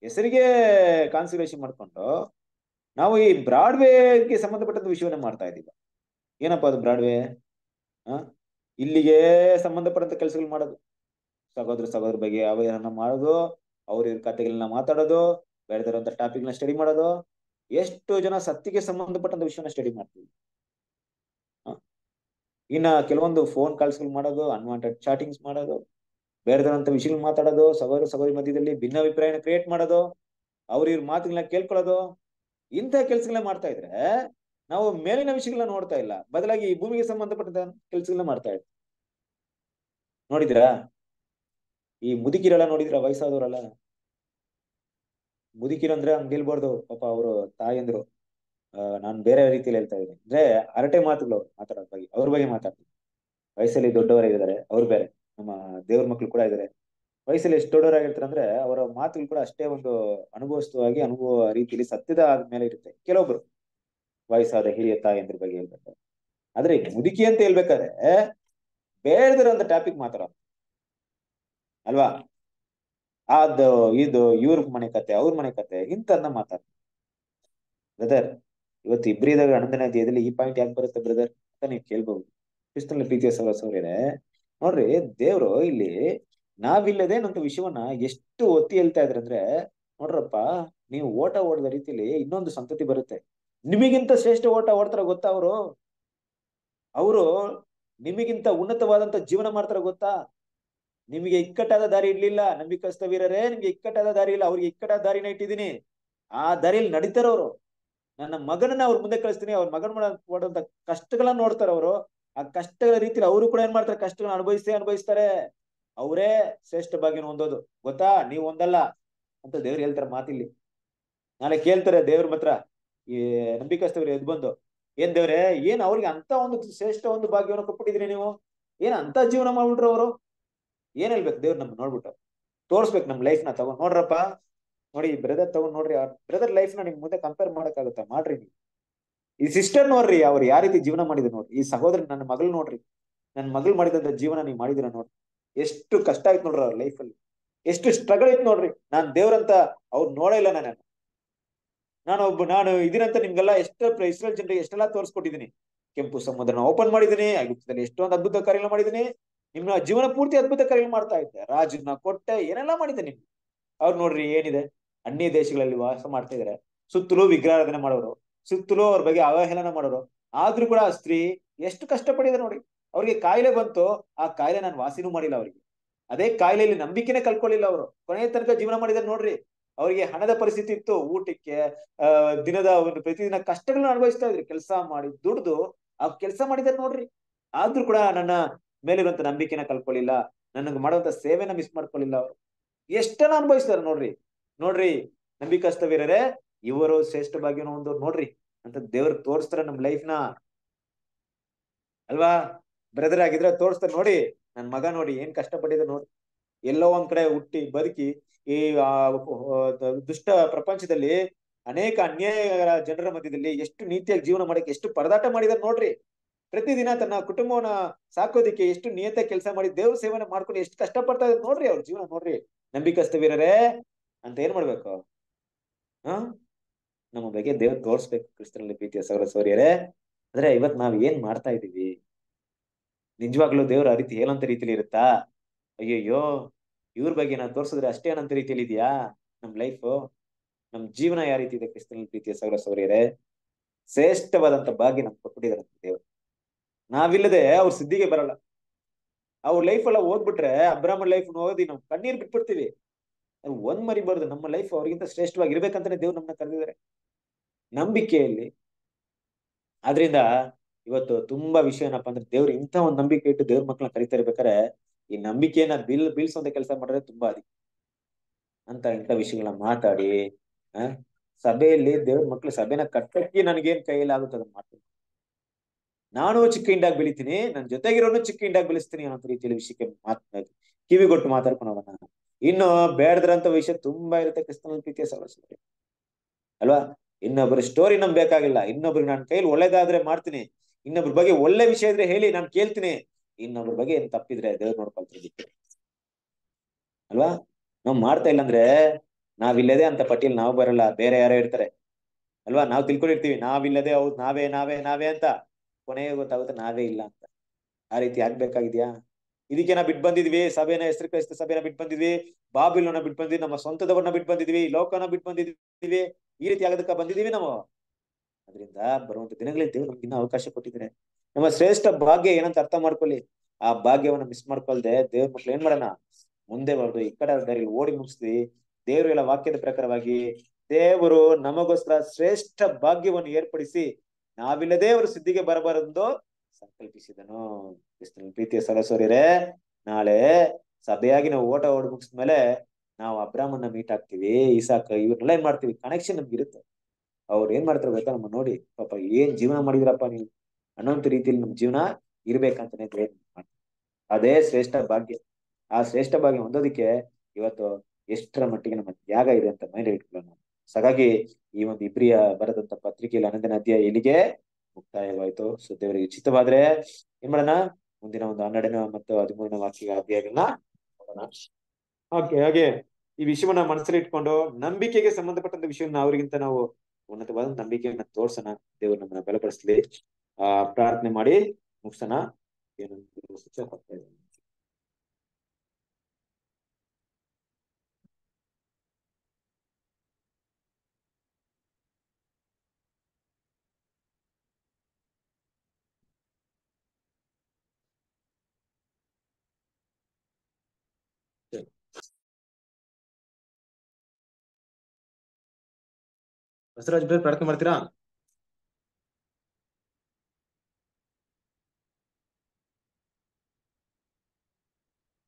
ಹೆಸರಿಗೆ ಕಾನ್ಸಿಲೇಷನ್ ಮಾಡಿಕೊಂಡು ನಾವು ಈ ಬ್ರಾಡ್ವೇಗೆ ಸಂಬಂಧಪಟ್ಟಂತ ವಿಷಯವನ್ನ ಮಾಡ್ತಾ ಇದ್ದೀವಿ ಏನಪ್ಪಾ ಅದು ಬ್ರಾಡ್ವೇ ಹ ಇಲ್ಲಿಗೆ ಸಂಬಂಧಪಟ್ಟಂತ ಕೆಲಸಗಳು ಮಾಡೋದು ಸಹೋದ್ರ ಸಹೋದರ ಬಗ್ಗೆ ಅವಧಾನ ಮಾಡೋದು ಅವ್ರ ಇವ್ರ ಕಥೆಗಳನ್ನ ಮಾತಾಡೋದು ಬೇರೆ ಟಾಪಿಕ್ ಟಾಪಿಕ್ನ ಸ್ಟಡಿ ಮಾಡೋದು ಎಷ್ಟು ಜನ ಸತ್ತಿಗೆ ಸಂಬಂಧಪಟ್ಟಂತ ವಿಷಯನ ಸ್ಟಡಿ ಮಾಡ್ತೀವಿ ಇನ್ನ ಕೆಲವೊಂದು ಫೋನ್ ಕಾಲ್ಸ್ಗಳು ಮಾಡೋದು ಅನ್ವಾಂಟೆಡ್ ಚಾಟಿಂಗ್ಸ್ ಮಾಡೋದು ಬೇರೆದಂತ ವಿಷಯಗಳು ಮಾತಾಡೋದು ಸವಾರು ಸವಾರಿ ಮಧ್ಯದಲ್ಲಿ ಭಿನ್ನ ಅಭಿಪ್ರಾಯನ ಕ್ರಿಯೇಟ್ ಮಾಡೋದು ಅವ್ರ ಇವ್ರ ಮಾತುಗಳನ್ನ ಕೇಳ್ಕೊಳ್ಳೋದು ಇಂಥ ಕೆಲಸಗಳನ್ನ ಮಾಡ್ತಾ ಇದ್ರೆ ನಾವು ಮೇಲಿನ ವಿಷಯಗಳನ್ನ ನೋಡ್ತಾ ಇಲ್ಲ ಬದಲಾಗಿ ಈ ಭೂಮಿಗೆ ಸಂಬಂಧಪಟ್ಟ ಕೆಲಸಗಳನ್ನ ಮಾಡ್ತಾ ಇದ್ರು ನೋಡಿದ್ರ ಈ ಮುದುಕಿರಲ್ಲ ನೋಡಿದ್ರ ವಯಸ್ಸಾದವ್ರಲ್ಲ ಮುದುಕಿರು ಅಂದ್ರೆ ಹಂಗ ಪಾಪ ಅವರು ಅಂದ್ರು ನಾನು ಬೇರೆ ರೀತಿಯಲ್ಲಿ ಹೇಳ್ತಾ ಇದ್ದೀನಿ ಅಂದ್ರೆ ಅರಟೆ ಮಾತುಗಳು ಮಾತಾಡೋದ್ರ ಬಗ್ಗೆ ಅವ್ರ ಬಗ್ಗೆ ಮಾತಾಡ್ತೀನಿ ವಯಸ್ಸಲ್ಲಿ ದೊಡ್ಡವರೇ ಇದ್ದಾರೆ ಅವ್ರು ಬೇರೆ ನಮ್ಮ ದೇವ್ರ ಮಕ್ಕಳು ಕೂಡ ಇದಾರೆ ವಯಸ್ಸಲ್ಲಿ ಎಷ್ಟು ದೊಡ್ಡವರಾಗಿರ್ತಾರೆ ಅಂದ್ರೆ ಅವರ ಮಾತುಗಳು ಕೂಡ ಅಷ್ಟೇ ಒಂದು ಅನುಭವಸ್ಥವಾಗಿ ಅನುಭವ ರೀತಿಯಲ್ಲಿ ಸತ್ಯದ ಮೇಲೆ ಇರುತ್ತೆ ಕೆಲವೊಬ್ರು ವಯಸ್ಸಾದ ಹಿರಿಯ ತಾಯಿಯಂದ್ರ ಬಗ್ಗೆ ಹೇಳ್ಬೇಡ ಆದ್ರೆ ಮುದುಕಿ ಅಂತ ಹೇಳ್ಬೇಕಾದ್ರೆ ಒಂದು ಟಾಪಿಕ್ ಮಾತಾಡೋದು ಅಲ್ವಾ ಅದು ಇದು ಇವ್ರ ಮನೆ ಕತೆ ಅವ್ರ ಮನೆ ಕತೆ ಇಂತ ಮಾತಾಡ್ತಾರೆ ಬ್ರದರ್ ಇವತ್ತು ಇಬ್ರಿದಾಗ ಅಣ್ಣನ ದೇಹದಲ್ಲಿ ಈ ಪಾಯಿಂಟ್ ಯಾಕೆ ಬರುತ್ತೆ ಬ್ರದರ್ ಅಂತ ನೀವು ಕೇಳ್ಬಹುದು ಕ್ರಿಸ್ತನಲ್ಲಿ ಪ್ರೀತಿಯ ಸಹವಾಸ ಅವರೇ ನೋಡ್ರಿ ದೇವ್ರು ಇಲ್ಲಿ ನಾವಿಲ್ಲದೆ ನಂತ ವಿಷಯವನ್ನ ಎಷ್ಟು ಒತ್ತಿ ಹೇಳ್ತಾ ಅಂದ್ರೆ ನೋಡ್ರಪ್ಪ ನೀವು ಓಟ ಓಡದ ರೀತಿಲಿ ಇನ್ನೊಂದು ಸಂತತಿ ಬರುತ್ತೆ ನಿಮಗಿಂತ ಶ್ರೇಷ್ಠ ಓಟ ಓಡ್ತಾರ ಗೊತ್ತಾ ಅವರು ಅವರು ನಿಮಗಿಂತ ಉನ್ನತವಾದಂತ ಜೀವನ ಮಾಡ್ತಾರ ಗೊತ್ತಾ ನಿಮಗೆ ಇಕ್ಕಟ್ಟಾದ ದಾರಿ ಇರ್ಲಿಲ್ಲ ನಂಬಿಕಸ್ತ ವೀರರೇ ನಿಮ್ಗೆ ಇಕ್ಕಟ್ಟಾದ ದಾರಿ ಇಲ್ಲ ಅವ್ರಿಗೆ ಇಕ್ಕಟ್ಟಾದ ದಾರಿನ ಇಟ್ಟಿದೀನಿ ಆ ದಾರಿಯಲ್ಲಿ ನಡೀತಾರ ಅವರು ನನ್ನ ಮಗನನ್ನ ಅವ್ರ ಮುಂದೆ ಕಳಿಸ್ತೀನಿ ಅವ್ರ ಮಗನ ಮಾಡುವಂತ ಕಷ್ಟಗಳನ್ನ ನೋಡ್ತಾರ ಅವರು ಆ ಕಷ್ಟಗಳ ರೀತಿಲಿ ಅವರು ಕೂಡ ಏನ್ ಮಾಡ್ತಾರೆ ಕಷ್ಟಗಳನ್ನು ಅನುಭವಿಸಿ ಅನುಭವಿಸ್ತಾರೆ ಅವರೇ ಶ್ರೇಷ್ಠ ಭಾಗ್ಯನ ಹೊಂದೋದು ಗೊತ್ತಾ ನೀವ್ ಒಂದಲ್ಲ ಅಂತ ದೇವ್ರು ಹೇಳ್ತಾರೆ ಮಾತಿಲ್ಲಿ ನಾಳೆ ಕೇಳ್ತಾರೆ ದೇವ್ರ ಮಾತ್ರ ಈ ನಂಬಿಕಸ್ತವ್ರು ಎದ್ ಬಂದು ಏನ್ ದೇವ್ರೆ ಏನ್ ಅವ್ರಿಗೆ ಅಂತ ಒಂದು ಶ್ರೇಷ್ಠ ಒಂದು ಭಾಗ್ಯವನ್ನು ಕೊಟ್ಬಿಟ್ಟಿದ್ರಿ ನೀವು ಏನ್ ಅಂತ ಜೀವನ ಮಾಡ್ಬಿಟ್ರು ಅವರು ಏನ್ ಹೇಳ್ಬೇಕು ದೇವ್ರ ನಮ್ಗೆ ನೋಡ್ಬಿಟ್ಟು ತೋರ್ಸ್ಬೇಕು ನಮ್ ಲೈಫ್ ನ ತಗೊಂಡ್ ನೋಡ್ರಪ್ಪ ನೋಡಿ ಬ್ರದರ್ ತಗೊಂಡ್ ನೋಡ್ರಿ ಅವ್ರ ಬ್ರದರ್ ಲೈಫ್ ನ ನಿಮ್ ಮುಂದೆ ಕಂಪೇರ್ ಆಗುತ್ತೆ ಮಾಡ್ರಿ ನೀವು ಈ ಸಿಸ್ಟರ್ ನೋಡ್ರಿ ಅವ್ರು ಯಾವ ರೀತಿ ಜೀವನ ಮಾಡಿದ್ರು ನೋಡ್ರಿ ಈ ಸಹೋದರಿ ನನ್ನ ಮಗಳು ನೋಡ್ರಿ ನನ್ನ ಮಗಳು ಮಾಡಿದಂತ ಜೀವನ ನೀವು ಮಾಡಿದಿರ ನೋಡ್ರಿ ಎಷ್ಟು ಕಷ್ಟ ಆಯ್ತು ನೋಡ್ರಿ ಅವ್ರ ಲೈಫಲ್ಲಿ ಎಷ್ಟು ಸ್ಟ್ರಗಲ್ ಐತ್ ನೋಡ್ರಿ ನಾನ್ ದೇವ್ರಂತ ಅವ್ರು ನೋಡೇ ಇಲ್ಲ ನಾನು ನಾನು ಒಬ್ಬ ನಾನು ಇದಿನಂತ ನಿಮ್ಗೆಲ್ಲ ಎಷ್ಟು ಇಸ್ರೇಲ್ ಜನರಿಗೆ ಎಷ್ಟೆಲ್ಲ ತೋರಿಸ್ಕೊಟ್ಟಿದ್ದೀನಿ ಕೆಂಪು ಸಮುದ್ರನ ಓಪನ್ ಮಾಡಿದ್ದೀನಿ ಐಗುಪ್ತದಲ್ಲಿ ಎಷ್ಟೊಂದು ಅದ್ಭುತ ಕಾರ್ಯಗಳು ಮಾಡಿದ್ದೀನಿ ನಿಮ್ಮ ಜೀವನ ಪೂರ್ತಿ ಅದ್ಭುತ ಕಾರ್ಯಗಳು ಮಾಡ್ತಾ ಇದ್ದೆ ರಾಜನ್ನ ಕೊಟ್ಟೆ ಏನೆಲ್ಲ ಮಾಡಿದೆ ನಿಮ್ಗೆ ಅವ್ರು ನೋಡ್ರಿ ಏನಿದೆ ಅನ್ಯ ದೇಶಗಳಲ್ಲಿ ವಾಸ ಮಾಡ್ತಾ ಇದಾರೆ ಸುತ್ತಲೂ ವಿಗ್ರಹಾರಾಧನೆ ಮಾಡೋರು ಸುತ್ತಲೂ ಅವ್ರ ಬಗ್ಗೆ ಅವಹೇಳನ ಮಾಡೋರು ಆದ್ರೂ ಕೂಡ ಆ ಸ್ತ್ರೀ ಎಷ್ಟು ಕಷ್ಟಪಡಿದ್ರೆ ನೋಡಿ ಅವ್ರಿಗೆ ಕಾಯಿಲೆ ಬಂತು ಆ ಕಾಯಿಲೆ ನಾನು ವಾಸಿನೂ ಮಾಡಿಲ್ಲ ಅವರಿಗೆ ಅದೇ ಕಾಯಿಲೆಯಲ್ಲಿ ನಂಬಿಕೆನೆ ಕಲ್ಕೊಳ್ಳಿಲ್ಲ ಅವರು ಕೊನೆಯ ತನಕ ಜೀವನ ಮಾಡಿದಾರೆ ನೋಡ್ರಿ ಅವರಿಗೆ ಹಣದ ಪರಿಸ್ಥಿತಿ ಇತ್ತು ಊಟಕ್ಕೆ ದಿನದ ಒಂದು ಪ್ರತಿದಿನ ಕಷ್ಟಗಳನ್ನ ಅನುಭವಿಸ್ತಾ ಇದ್ರು ಕೆಲಸ ಮಾಡಿ ದುಡ್ದು ಆ ಕೆಲಸ ಮಾಡಿದಾರೆ ನೋಡ್ರಿ ಆದ್ರೂ ಕೂಡ ನನ್ನ ಮೇಲಿರುವಂತ ನಂಬಿಕೆನ ಕಲ್ಕೊಳ್ಳಿಲ್ಲ ನನಗೆ ಮಾಡುವಂತ ಸೇವೆನ ಮಿಸ್ ಮಾಡ್ಕೊಳ್ಳಿಲ್ಲ ಅವರು ಎಷ್ಟನ್ನ ಅನುಭವಿಸ್ತಾರೆ ನೋಡ್ರಿ ನೋಡ್ರಿ ನಂಬಿಕಸ್ತ ವೀರರೇ ಇವರು ಶ್ರೇಷ್ಠ ಭಾಗ್ಯನ ಒಂದು ನೋಡ್ರಿ ಅಂತ ದೇವ್ರ ತೋರ್ಸ್ತಾರ ನಮ್ ಲೈಫ್ನ ಅಲ್ವಾ ಬ್ರದರ್ ಆಗಿದ್ರೆ ತೋರಿಸ್ತಾರೆ ನೋಡಿ ನನ್ ಮಗ ನೋಡಿ ಏನ್ ಕಷ್ಟ ನೋಡಿ ಎಲ್ಲೋ ಒಂದ್ ಕಡೆ ಹುಟ್ಟಿ ಬದುಕಿ ಈ ದುಷ್ಟ ಪ್ರಪಂಚದಲ್ಲಿ ಅನೇಕ ಅನ್ಯಾಯ ಜನರ ಮಧ್ಯದಲ್ಲಿ ಎಷ್ಟು ನೀತಿಯಾಗಿ ಜೀವನ ಮಾಡಕ್ಕೆ ಎಷ್ಟು ಪರದಾಟ ಮಾಡಿದಾರೆ ನೋಡ್ರಿ ಪ್ರತಿದಿನ ತನ್ನ ಕುಟುಂಬವನ್ನ ಸಾಕೋದಿಕ್ಕೆ ಎಷ್ಟು ನಿಯತ ಕೆಲಸ ಮಾಡಿ ದೇವ್ರ ಸೇವನೆ ಮಾಡ್ಕೊಂಡು ಎಷ್ಟು ಕಷ್ಟ ಪಡ್ತಾ ನೋಡ್ರಿ ಅವ್ರ ಜೀವನ ನೋಡ್ರಿ ವೀರರೇ ಅಂತ ಏನ್ ಮಾಡ್ಬೇಕು ಹ ನಮ್ಮ ಬಗ್ಗೆ ದೇವ್ರು ತೋರ್ಸ್ಬೇಕು ಕ್ರಿಸ್ತನಲ್ಲಿ ಪ್ರೀತಿಯ ಸೌರ ಸೌರ್ಯರೇ ಆದ್ರೆ ಇವತ್ ನಾವ್ ಏನ್ ಮಾಡ್ತಾ ಇದೀವಿ ನಿಜವಾಗ್ಲೂ ದೇವ್ರ ಆ ರೀತಿ ಏನಂತ ರೀತಿಲಿ ಇರುತ್ತಾ ಅಯ್ಯಯ್ಯೋ ಇವ್ರ ಬಗ್ಗೆ ನಾವು ತೋರ್ಸಿದ್ರೆ ಅಷ್ಟೇ ಏನಂತ ರೀತಿಯಲ್ಲಿ ಇದೆಯಾ ನಮ್ ಲೈಫು ನಮ್ ಜೀವನ ಯಾವ ರೀತಿ ಇದೆ ಕ್ರಿಸ್ತನಲ್ಲಿ ಪ್ರೀತಿಯ ಸೌರ ಸೌರ್ಯರೇ ಶ್ರೇಷ್ಠವಾದಂತ ಭಾಗ್ಯ ನಮ್ಗೆ ಕೊಟ್ಬಿಟ್ಟಿದ್ದಾರೆ ದೇವ್ರು ನಾವಿಲ್ಲದೆ ಅವ್ರ ಸಿದ್ಧಿಗೆ ಬರಲ್ಲ ಅವ್ರ ಲೈಫ್ ಎಲ್ಲ ಓದ್ಬಿಟ್ರೆ ಅಬ್ರಾಹ್ಮಣ್ ಲೈಫ್ ಓದಿ ನಾವು ಕಣ್ಣೀರ್ ಬಿಟ್ಬಿಡ್ತೀವಿ ಒಂದ್ ಮರಿ ಮರಿಬಾರ್ದು ನಮ್ಮ ಲೈಫ್ ಅವ್ರಿಗಿಂತ ಶ್ರೇಷ್ಠವಾಗಿ ಇರ್ಬೇಕಂತಾನೆ ದೇವ್ರು ನಮ್ಮನ್ನ ಕರೆದಿದ್ದಾರೆ ನಂಬಿಕೆಯಲ್ಲಿ ಆದ್ರಿಂದ ಇವತ್ತು ತುಂಬಾ ವಿಷಯ ಏನಪ್ಪಾ ಅಂದ್ರೆ ದೇವ್ರ ಇಂಥ ಒಂದು ನಂಬಿಕೆ ಇಟ್ಟು ದೇವ್ರ ಮಕ್ಕಳನ್ನ ಕರಿತಾ ಇರ್ಬೇಕಾರೆ ಈ ನಂಬಿಕೆಯನ್ನ ಬೀಳ್ ಅಂತ ಕೆಲಸ ಮಾಡಿದ್ರೆ ತುಂಬಾ ಅಧಿಕ ಅಂತ ಇಂಥ ವಿಷಯಗಳನ್ನ ಮಾತಾಡಿ ಸಭೆಯಲ್ಲಿ ದೇವ್ರ ಮಕ್ಳು ಸಭೆನ ಕಟ್ಟಕ್ಕೆ ನನ್ಗೇನ್ ಆಗುತ್ತೆ ಅದನ್ನ ಮಾತು ನಾನು ಚಿಕ್ಕ ಹಿಂಡಾಗಿ ಬೆಳಿತೀನಿ ನನ್ನ ಜೊತೆಗಿರೋನು ಚಿಕ್ಕ ಹಿಂಡಾಗಿ ಬೆಳೆಸ್ತೀನಿ ಅನ್ನೋ ರೀತಿಯಲ್ಲಿ ವಿಷಯಕ್ಕೆ ಮಾತಾಡ ಕಿವಿಗೊಟ್ಟು ಮಾತಾಡ್ಕೊಂಡು ನಾನು ಇನ್ನು ಬೇಡದ್ರಂತ ವಿಷಯ ತುಂಬಾ ಇರುತ್ತೆ ಕ್ರಿಸ್ತನ ಪ್ರೀತಿಯ ಸಹವಾಸದಲ್ಲಿ ಅಲ್ವಾ ಇನ್ನೊಬ್ಬರ ಸ್ಟೋರಿ ನಮ್ಗೆ ಬೇಕಾಗಿಲ್ಲ ಇನ್ನೊಬ್ರು ನನ್ನ ಕೈಲಿ ಒಳ್ಳೇದಾದ್ರೆ ಮಾಡ್ತೀನಿ ಇನ್ನೊಬ್ರ ಬಗ್ಗೆ ಒಳ್ಳೆ ವಿಷಯ ಇದ್ರೆ ಹೇಳಿ ನಾನು ಕೇಳ್ತೀನಿ ಇನ್ನೊಬ್ರ ಬಗ್ಗೆ ಏನ್ ತಪ್ಪಿದ್ರೆ ದೇವ್ರು ನೋಡ್ಕೊಳ್ತೀವಿ ಅಲ್ವಾ ನಾವು ಮಾಡ್ತಾ ಇಲ್ಲ ಅಂದ್ರೆ ನಾವಿಲ್ಲದೆ ಅಂತ ಪಟ್ಟಿಯಲ್ಲಿ ನಾವು ಬರಲ್ಲ ಬೇರೆ ಯಾರೋ ಇರ್ತಾರೆ ಅಲ್ವಾ ನಾವು ತಿಳ್ಕೊಂಡಿರ್ತೀವಿ ನಾವಿಲ್ಲದೆ ಹೌದು ನಾವೇ ನಾವೇ ನಾವೇ ಅಂತ ಕೊನೆಗೆ ಗೊತ್ತಾಗುತ್ತೆ ನಾವೇ ಇಲ್ಲ ಅಂತ ಆ ರೀತಿ ಆಗ್ಬೇಕಾಗಿದ್ಯಾ ಇದಕ್ಕೆ ಬಿಟ್ ಬಂದಿದ್ವಿ ಸಭೆನ ಹೆಸರು ಕ್ರೈಸ್ತ ಸಭೆನ ಬಿಟ್ ಬಂದಿದ್ವಿ ಬಾಬಿಲ್ ಬಿಟ್ ಬಂದಿದ್ವಿ ನಮ್ಮ ಸ್ವಂತದವನ್ನ ಬಿಟ್ ಬಂದಿದ್ವಿ ಲೋಕನ ಬಿಟ್ ಬಂದಿದ್ವಿ ಈ ರೀತಿ ಆಗೋದಕ್ಕ ಬಂದಿದೀವಿ ನಾವು ಅದರಿಂದ ಬರುವಂತ ದಿನಗಳಲ್ಲಿ ದೇವರು ನಮ್ಗೆ ಇನ್ನೂ ಅವಕಾಶ ಕೊಟ್ಟಿದ್ದಾರೆ ನಮ್ಮ ಶ್ರೇಷ್ಠ ಭಾಗ್ಯ ಏನಂತ ಅರ್ಥ ಮಾಡ್ಕೊಳ್ಳಿ ಆ ಭಾಗ್ಯವನ್ನ ಮಿಸ್ ಮಾಡ್ಕೊಳ್ದೆ ದೇವ್ರ ಮಕ್ಳು ಏನ್ ಮಾಡೋಣ ಮುಂದೆ ಬರ್ದು ಈ ಕಡೆ ಓಡಿ ಮುಗಿಸ್ತಿ ದೇವ್ರ ಎಲ್ಲ ವಾಕ್ಯದ ಪ್ರಕಾರವಾಗಿ ದೇವರು ನಮಗೋಸ್ಕರ ಶ್ರೇಷ್ಠ ಭಾಗ್ಯವನ್ನು ಏರ್ಪಡಿಸಿ ನಾವಿಲ್ಲದೆ ಅವರು ಸುದ್ದಿಗೆ ಬರಬಾರದು ಸಂಕಲ್ಪಿಸಿದನು ಪ್ರೀತಿಯ ಸರಸ್ವರಿರೇ ನಾಳೆ ಸಭೆಯಾಗಿ ನಾವು ಓಟ ಓಡ್ ಮುಗಿಸಿದ್ಮೇಲೆ ನಾವು ಅಬ್ರಾಹ್ಮಣ್ಣ ಮೀಟ್ ಆಗ್ತೀವಿ ಇಸಾಕ್ ಇವ್ರನ್ನೆಲ್ಲ ಏನ್ ಮಾಡ್ತೀವಿ ಕನೆಕ್ಷನ್ ನಮ್ಗೆ ಇರುತ್ತೆ ಅವ್ರು ಏನ್ ಮಾಡ್ತಾರೆ ಗೊತ್ತಾ ನಮ್ಮ ನೋಡಿ ಪಾಪ ಏನ್ ಜೀವನ ಮಾಡಿದ್ರಪ್ಪ ನೀವು ಅನ್ನೋಂತ ರೀತಿಯಲ್ಲಿ ನಮ್ ಜೀವನ ಇರ್ಬೇಕಂತಾನೆ ಮಾಡ್ತಾರೆ ಅದೇ ಶ್ರೇಷ್ಠ ಭಾಗ್ಯ ಆ ಶ್ರೇಷ್ಠ ಭಾಗ್ಯ ಹೊಂದೋದಿಕ್ಕೆ ಇವತ್ತು ಎಷ್ಟರ ಮಟ್ಟಿಗೆ ನಮ್ಮ ತ್ಯಾಗ ಇದೆ ಅಂತ ಮೈಂಡ್ ಇಟ್ಕೊಳ್ಳೋಣ ಹಾಗಾಗಿ ಈ ಒಂದು ಇಬ್ರಿಯ ಬರದಂತ ಪತ್ರಿಕೆಯಲ್ಲಿ ಅನಂದಿನ ಅಧ್ಯಾಯ ಇಲ್ಲಿಗೆ ಮುಕ್ತಾಯವಾಯ್ತು ಸುದ್ದಿಯವರಿಗೆ ಉಚಿತವಾದ್ರೆ ಏನ್ ಮಾಡೋಣ ಮುಂದಿನ ಒಂದು ಹನ್ನೆರಡನೇ ಮತ್ತು ಹದಿಮೂರನೇ ವಾಕ್ಯ ಅಧ್ಯಾಯಗಳನ್ನ ನೋಡೋಣ ಹಾಗೆ ಹಾಗೆ ಈ ವಿಷಯವನ್ನ ಮನಸ್ಸಲ್ಲಿ ಇಟ್ಕೊಂಡು ನಂಬಿಕೆಗೆ ಸಂಬಂಧಪಟ್ಟಂತ ವಿಷಯವನ್ನ ಅವರಿಗಿಂತ ನಾವು ಉನ್ನತವಾದ ನಂಬಿಕೆಯನ್ನ ತೋರ್ಸೋಣ ದೇವರು ನಮ್ಮನ್ನ ಬಲಪಡಿಸ್ಲಿ ಆ ಪ್ರಾರ್ಥನೆ ಮಾಡಿ ಮುಗಿಸೋಣ ಏನಂತ ಬಸವರಾಜ್ ಬೇರೆ ಪ್ರಾರ್ಥನೆ ಮಾಡ್ತೀರಾ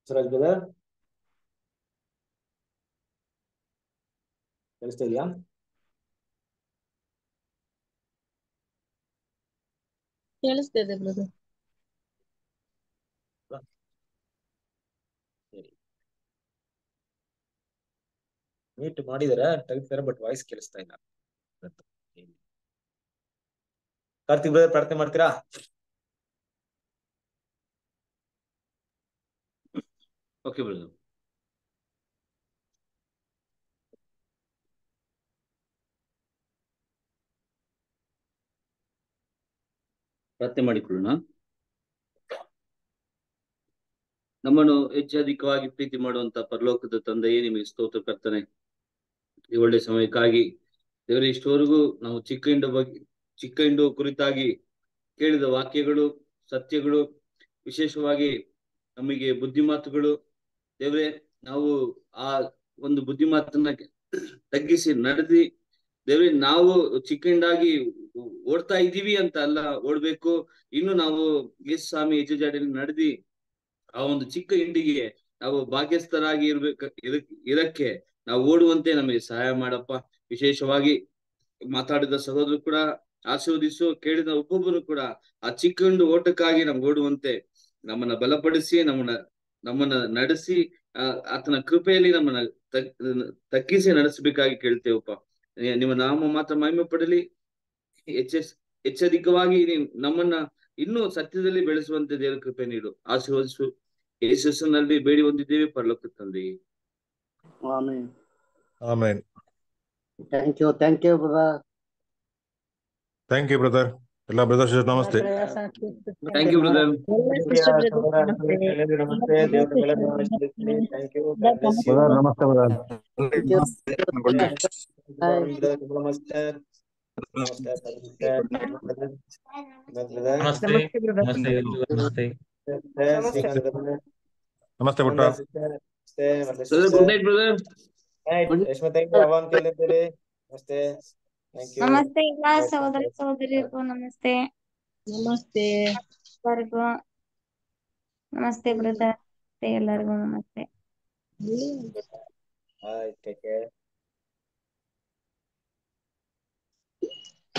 ಬಸವರಾಜ್ ಬೇರೆ ಕೇಳಿಸ್ತಾ ಇದೆಯಾ ಕೇಳಿಸ್ತಾ ಇದೆ ಬ್ರದರ್ ಮೀಟ್ ಮಾಡಿದಾರೆ ತೆಗ್ದಿದ್ದಾರೆ ಬಟ್ ವಾಯ್ಸ್ ಕೇಳಿಸ್ತಾ ಇಲ್ಲ ಕಾರ್ತಿಕ್ ಬ್ರದರ್ ಪ್ರಾರ್ಥನೆ ಮಾಡ್ತೀರಾ ಓಕೆ ಬ್ರದರ್ ಪ್ರಾರ್ಥನೆ ಮಾಡಿಕೊಳ್ಳೋಣ ನಮ್ಮನ್ನು ಅಧಿಕವಾಗಿ ಪ್ರೀತಿ ಮಾಡುವಂತ ಪರಲೋಕದ ತಂದೆಯೇ ನಿಮಗೆ ಸ್ತೋತ್ರ ಕರ್ತನೆ ಈ ಒಳ್ಳೆ ಸಮಯಕ್ಕಾಗಿ ದೇವರ ಇಷ್ಟವರೆಗೂ ನಾವು ಚಿಕ್ಕಂಡ ಬಗ್ಗೆ ಚಿಕ್ಕ ಹಿಂಡು ಕುರಿತಾಗಿ ಕೇಳಿದ ವಾಕ್ಯಗಳು ಸತ್ಯಗಳು ವಿಶೇಷವಾಗಿ ನಮಗೆ ಬುದ್ಧಿಮಾತುಗಳು ದೇವ್ರೆ ನಾವು ಆ ಒಂದು ಬುದ್ಧಿಮಾತನ್ನ ತಗ್ಗಿಸಿ ನಡೆದಿ ದೇವ್ರೆ ನಾವು ಹಿಂಡಾಗಿ ಓಡ್ತಾ ಇದೀವಿ ಅಂತ ಅಲ್ಲ ಓಡ್ಬೇಕು ಇನ್ನು ನಾವು ಎಸ್ ಸ್ವಾಮಿ ಹೆಜ್ಜೆಜಾಡಿಯಲ್ಲಿ ನಡೆದಿ ಆ ಒಂದು ಚಿಕ್ಕ ಹಿಂಡಿಗೆ ನಾವು ಭಾಗ್ಯಸ್ಥರಾಗಿ ಇರ್ಬೇಕ ಇರಕ್ಕೆ ನಾವು ಓಡುವಂತೆ ನಮಗೆ ಸಹಾಯ ಮಾಡಪ್ಪ ವಿಶೇಷವಾಗಿ ಮಾತಾಡಿದ ಸಹೋದರು ಕೂಡ ಆಶೀರ್ವದಿಸು ಕೇಳಿದ ಒಬ್ಬೊಬ್ಬರು ಕೂಡ ಆ ಚಿಕ್ಕಂಡು ಓಟಕ್ಕಾಗಿ ನಮ್ಗೆ ಓಡುವಂತೆ ನಮ್ಮನ್ನ ಬಲಪಡಿಸಿ ನಮ್ಮನ್ನ ನಮ್ಮನ್ನ ನಡೆಸಿ ಆತನ ಕೃಪೆಯಲ್ಲಿ ನಮ್ಮನ್ನ ತಗ್ಗಿಸಿ ನಡೆಸಬೇಕಾಗಿ ಕೇಳ್ತೇವಪ್ಪ ನಿಮ್ಮ ನಾಮ ಮಾತ್ರ ಮಹಿಮೆ ಪಡಲಿ ಎಚ್ಚೆಸ್ ಎಚ್ಚರಿಕವಾಗಿ ನಮ್ಮನ್ನ ಇನ್ನೂ ಸತ್ಯದಲ್ಲಿ ಬೆಳೆಸುವಂತೆ ದೇವರ ಕೃಪೆ ನೀಡು ಆಶೀರ್ವದಿಸು ಯಶಸ್ಸಿನಲ್ಲಿ ಬೇಡಿ ಹೊಂದಿದ್ದೇವೆ ಪರಲೋಕ ತಂದೆ amen thank you thank you brother Thank you, brother. Thank you, brother. ನಮಸ್ತೆ ಎಲ್ಲ ಸಹೋದರ ಸಹೋದರಿಗೂ ನಮಸ್ತೆ ನಮಸ್ತೆ ಎಲ್ಲರಿಗೂ ನಮಸ್ತೆ ಬ್ರದರ್ ಎಲ್ಲರಿಗೂ ನಮಸ್ತೆ